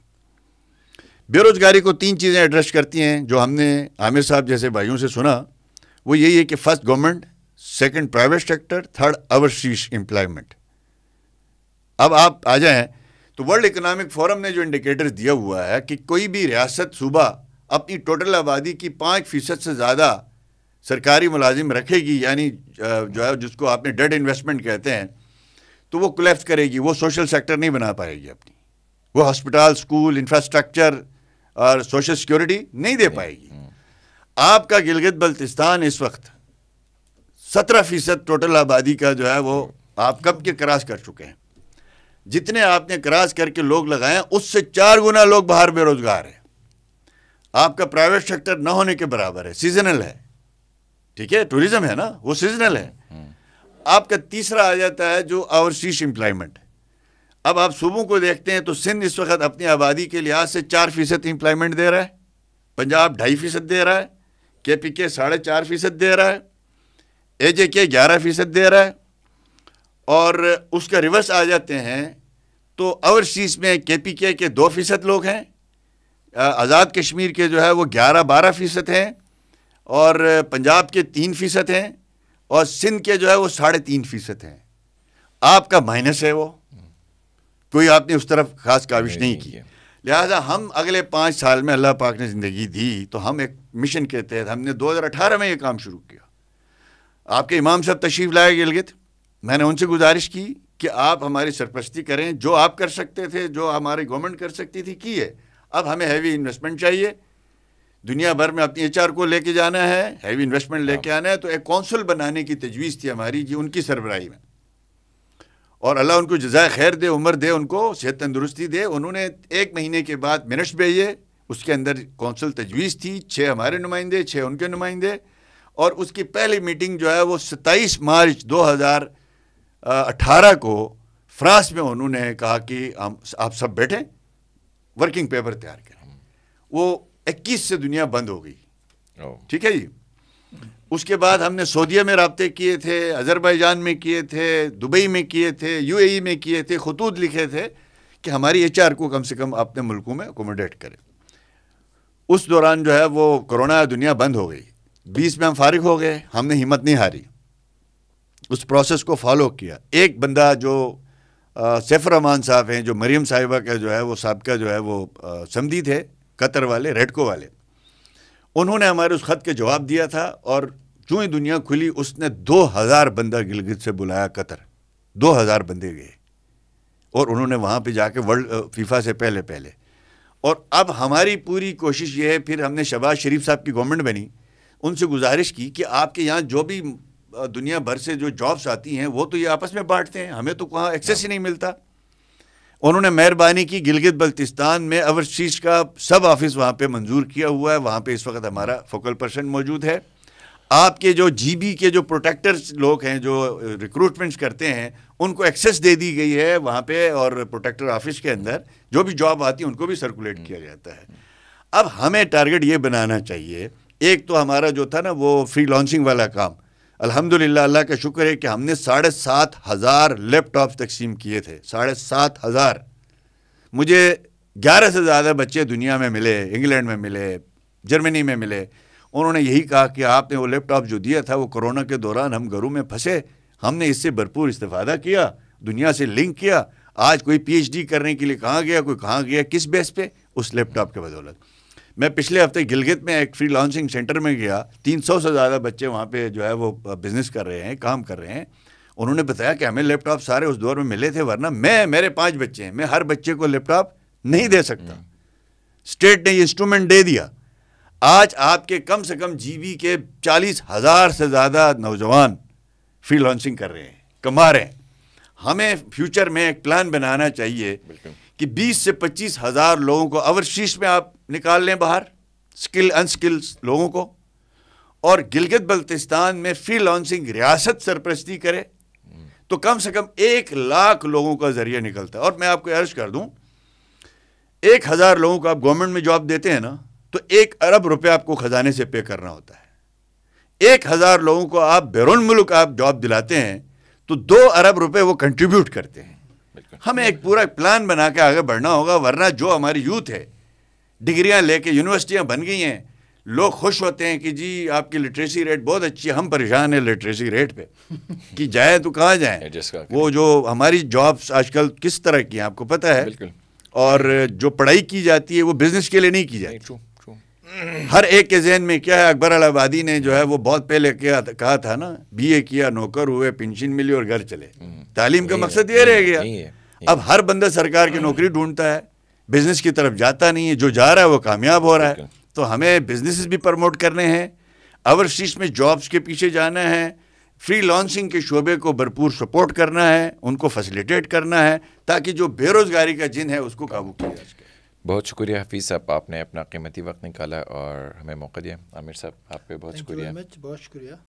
[SPEAKER 2] बेरोज़गारी को तीन चीज़ें एड्रेस करती हैं जो हमने आमिर साहब जैसे भाइयों से सुना वो यही है कि first government second private sector third अवरशीश एम्प्लॉयमेंट अब आप आ जाएं तो वर्ल्ड इकोनॉमिक फोरम ने जो इंडिकेटर दिया हुआ है कि कोई भी रियासत सूबा अपनी टोटल आबादी की पाँच फ़ीसद से ज़्यादा सरकारी मुलाजिम रखेगी यानी जो है जिसको आपने डेड इन्वेस्टमेंट कहते हैं तो वो क्लेफ्ट करेगी वो सोशल सेक्टर नहीं बना पाएगी अपनी वो हॉस्पिटल स्कूल इंफ्रास्ट्रक्चर और सोशल सिक्योरिटी नहीं दे पाएगी हम्म। आपका गिलगित बल्तिस्तान इस वक्त सत्रह फीसद टोटल आबादी का जो है वो आप कब के क्रॉस कर चुके हैं जितने आपने क्रॉस करके लोग लगाए उससे चार गुना लोग बाहर बेरोजगार हैं आपका प्राइवेट सेक्टर न होने के बराबर है सीजनल है ठीक है टूरिज्म है ना वो सीजनल है आपका तीसरा आ जाता है जो ओवरसीज एम्प्लॉयमेंट अब आप सुबह को देखते हैं तो सिंध इस वक्त अपनी आबादी के लिहाज से चार फीसद एम्प्लॉयमेंट दे रहा है पंजाब ढाई फीसद दे रहा है के पी के साढ़े चार फीसद दे रहा है ए जे के ग्यारह फीसद दे रहा है और उसका रिवर्स आ जाते हैं तो ओवरसीज़ में के पी के के दो फ़ीसद लोग हैं आज़ाद कश्मीर के जो है वो ग्यारह बारह फ़ीसद हैं और पंजाब के तीन फ़ीसद हैं और सिंध के जो है वो साढ़े तीन फ़ीसद हैं आपका माइनस है वो कोई आपने उस तरफ खास काविश नहीं की लिहाजा हम अगले पाँच साल में अल्लाह पाक ने ज़िंदगी दी तो हम एक मिशन के तहत हमने 2018 में ये काम शुरू किया आपके इमाम साहब तशरीफ़ लाए गिलगित मैंने उनसे गुजारिश की कि आप हमारी सरपस्ती करें जो आप कर सकते थे जो हमारी गवर्नमेंट कर सकती थी की है अब हमें हैवी इन्वेस्टमेंट चाहिए दुनिया भर में अपनी एच को लेके जाना है हैवी इन्वेस्टमेंट लेके हाँ। आना है तो एक कौंसिल बनाने की तजवीज़ थी हमारी जी उनकी सरबराही में और अल्लाह उनको जजाय खैर दे उम्र दे उनको सेहत तंदुरुस्ती दे उन्होंने एक महीने के बाद मिनट भेजे उसके अंदर कौंसिल तजवीज़ थी छः हमारे नुमाइंदे छः उनके नुमाइंदे और उसकी पहली मीटिंग जो है वो सत्ताईस मार्च दो हज़ार अट्ठारह को फ्रांस में उन्होंने कहा कि हम आप सब बैठे वर्किंग पेपर तैयार करें हम्म। वो इक्कीस से दुनिया बंद हो गई ठीक है जी उसके बाद हमने सऊदीया में रबते किए थे अजरबैजान में किए थे दुबई में किए थे यूएई e में किए थे खतूत लिखे थे कि हमारी एच को कम से कम अपने मुल्कों में अकोमोडेट करें उस दौरान जो है वो कोरोना दुनिया बंद हो गई बीस में हम फारिग हो गए हमने हिम्मत नहीं हारी उस प्रोसेस को फॉलो किया एक बंदा जो सैफ रहमान साहब हैं जो मरीम साहिबा का जो है वो साहब का जो है वो समदी थे कतर वाले रेडको वाले उन्होंने हमारे उस ख़त के जवाब दिया था और जो ही दुनिया खुली उसने दो हज़ार बंदा गिलगित से बुलाया कतर दो हज़ार बंदे गए और उन्होंने वहाँ पे जाके वर्ल्ड फीफा से पहले पहले और अब हमारी पूरी कोशिश ये है फिर हमने शबाज शरीफ साहब की गवर्नमेंट बनी उनसे गुजारिश की कि आपके यहाँ जो भी दुनिया भर से जो जॉब्स आती हैं वो तो ये आपस में बांटते हैं हमें तो कहाँ एक्सेस हाँ। ही नहीं मिलता उन्होंने मेहरबानी की गिलगित बल्तिस्तान में अवरशीष का सब ऑफिस वहाँ पे मंजूर किया हुआ है वहाँ पे इस वक्त हमारा फोकल पर्सन मौजूद है आपके जो जीबी के जो प्रोटेक्टर्स लोग हैं जो रिक्रूटमेंट्स करते हैं उनको एक्सेस दे दी गई है वहाँ पे और प्रोटेक्टर ऑफिस के अंदर जो भी जॉब आती है उनको भी सर्कुलेट हम्म। किया जाता है अब हमें टारगेट ये बनाना चाहिए एक तो हमारा जो था ना वो फ्री लॉन्चिंग वाला काम अल्हम्दुलिल्लाह अल्लाह का शुक्र है कि हमने साढ़े सात हज़ार लैपटॉप तकसीम किए थे साढ़े सात हज़ार मुझे ग्यारह से ज़्यादा बच्चे दुनिया में मिले इंग्लैंड में मिले जर्मनी में मिले उन्होंने यही कहा कि आपने वो लैपटॉप जो दिया था वो कोरोना के दौरान हम घरों में फंसे हमने इससे भरपूर इस्तेफादा किया दुनिया से लिंक किया आज कोई पी करने के लिए कहाँ गया कोई कहाँ गया किस बेस पर उस लैपटॉप के बदौलत मैं पिछले हफ्ते गिलगित में एक फ्री लॉन्चिंग सेंटर में गया 300 से ज़्यादा बच्चे वहाँ पे जो है वो बिज़नेस कर रहे हैं काम कर रहे हैं उन्होंने बताया कि हमें लैपटॉप सारे उस दौर में मिले थे वरना मैं मेरे पाँच बच्चे हैं मैं हर बच्चे को लैपटॉप नहीं दे सकता हम्म। स्टेट ने इंस्ट्रूमेंट दे दिया आज आपके कम से कम जीबी के चालीस हज़ार से ज़्यादा नौजवान फ्री लॉन्चिंग कर रहे हैं कमा रहे हैं हमें फ्यूचर में एक प्लान बनाना चाहिए कि 20 से पच्चीस हज़ार लोगों को अवशीष में आप निकाल लें बाहर स्किल अनस्किल लोगों को और गिलगित बल्तिस्तान में फ्री लॉन्सिंग रियासत सरप्रस्ती करे तो कम से कम एक लाख लोगों का जरिया निकलता है और मैं आपको अर्ज कर दूं एक हज़ार लोगों को आप गवर्नमेंट में जॉब देते हैं ना तो एक अरब रुपये आपको ख़जाने से पे करना होता है एक हज़ार लोगों को आप बैरून मुल्क आप जॉब दिलाते हैं तो दो अरब रुपए वो कंट्रीब्यूट करते हैं हमें एक पूरा प्लान बना के आगे बढ़ना होगा वरना जो हमारी यूथ है डिग्रियां लेके यूनिवर्सिटियां बन गई हैं लोग खुश होते हैं कि जी आपकी लिटरेसी रेट बहुत अच्छी है हम परेशान हैं लिटरेसी रेट पे *laughs* कि जाए तो कहाँ जाए वो जो हमारी जॉब्स आजकल किस तरह की हैं आपको पता है और जो पढ़ाई की जाती है वो बिजनेस के लिए नहीं की जाती हर एक के जहन में क्या है अकबर अलाबादी ने जो है वो बहुत पहले किया कहा था ना बीए किया नौकर हुए पेंशन मिली और घर चले हम्म। तालीम का मकसद ये रह गया अब हर बंदा सरकार की हम्म। नौकरी ढूंढता है बिजनेस की तरफ जाता नहीं है जो जा रहा है वो कामयाब हो रहा है तो हमें बिजनेस भी प्रमोट करने हैं अवर में जॉब्स के पीछे जाना है फ्री लॉन्सिंग के शोबे को भरपूर सपोर्ट करना है उनको फैसिलिटेट करना है ताकि जो बेरोज़गारी का जिन है उसको
[SPEAKER 1] काबू किया जा सके बहुत शुक्रिया हफीज़ साहब आपने अपना कीमती वक्त निकाला और हमें मौका दिया आमिर साहब आप पे बहुत शुक्रिया
[SPEAKER 3] बहुत शुक्रिया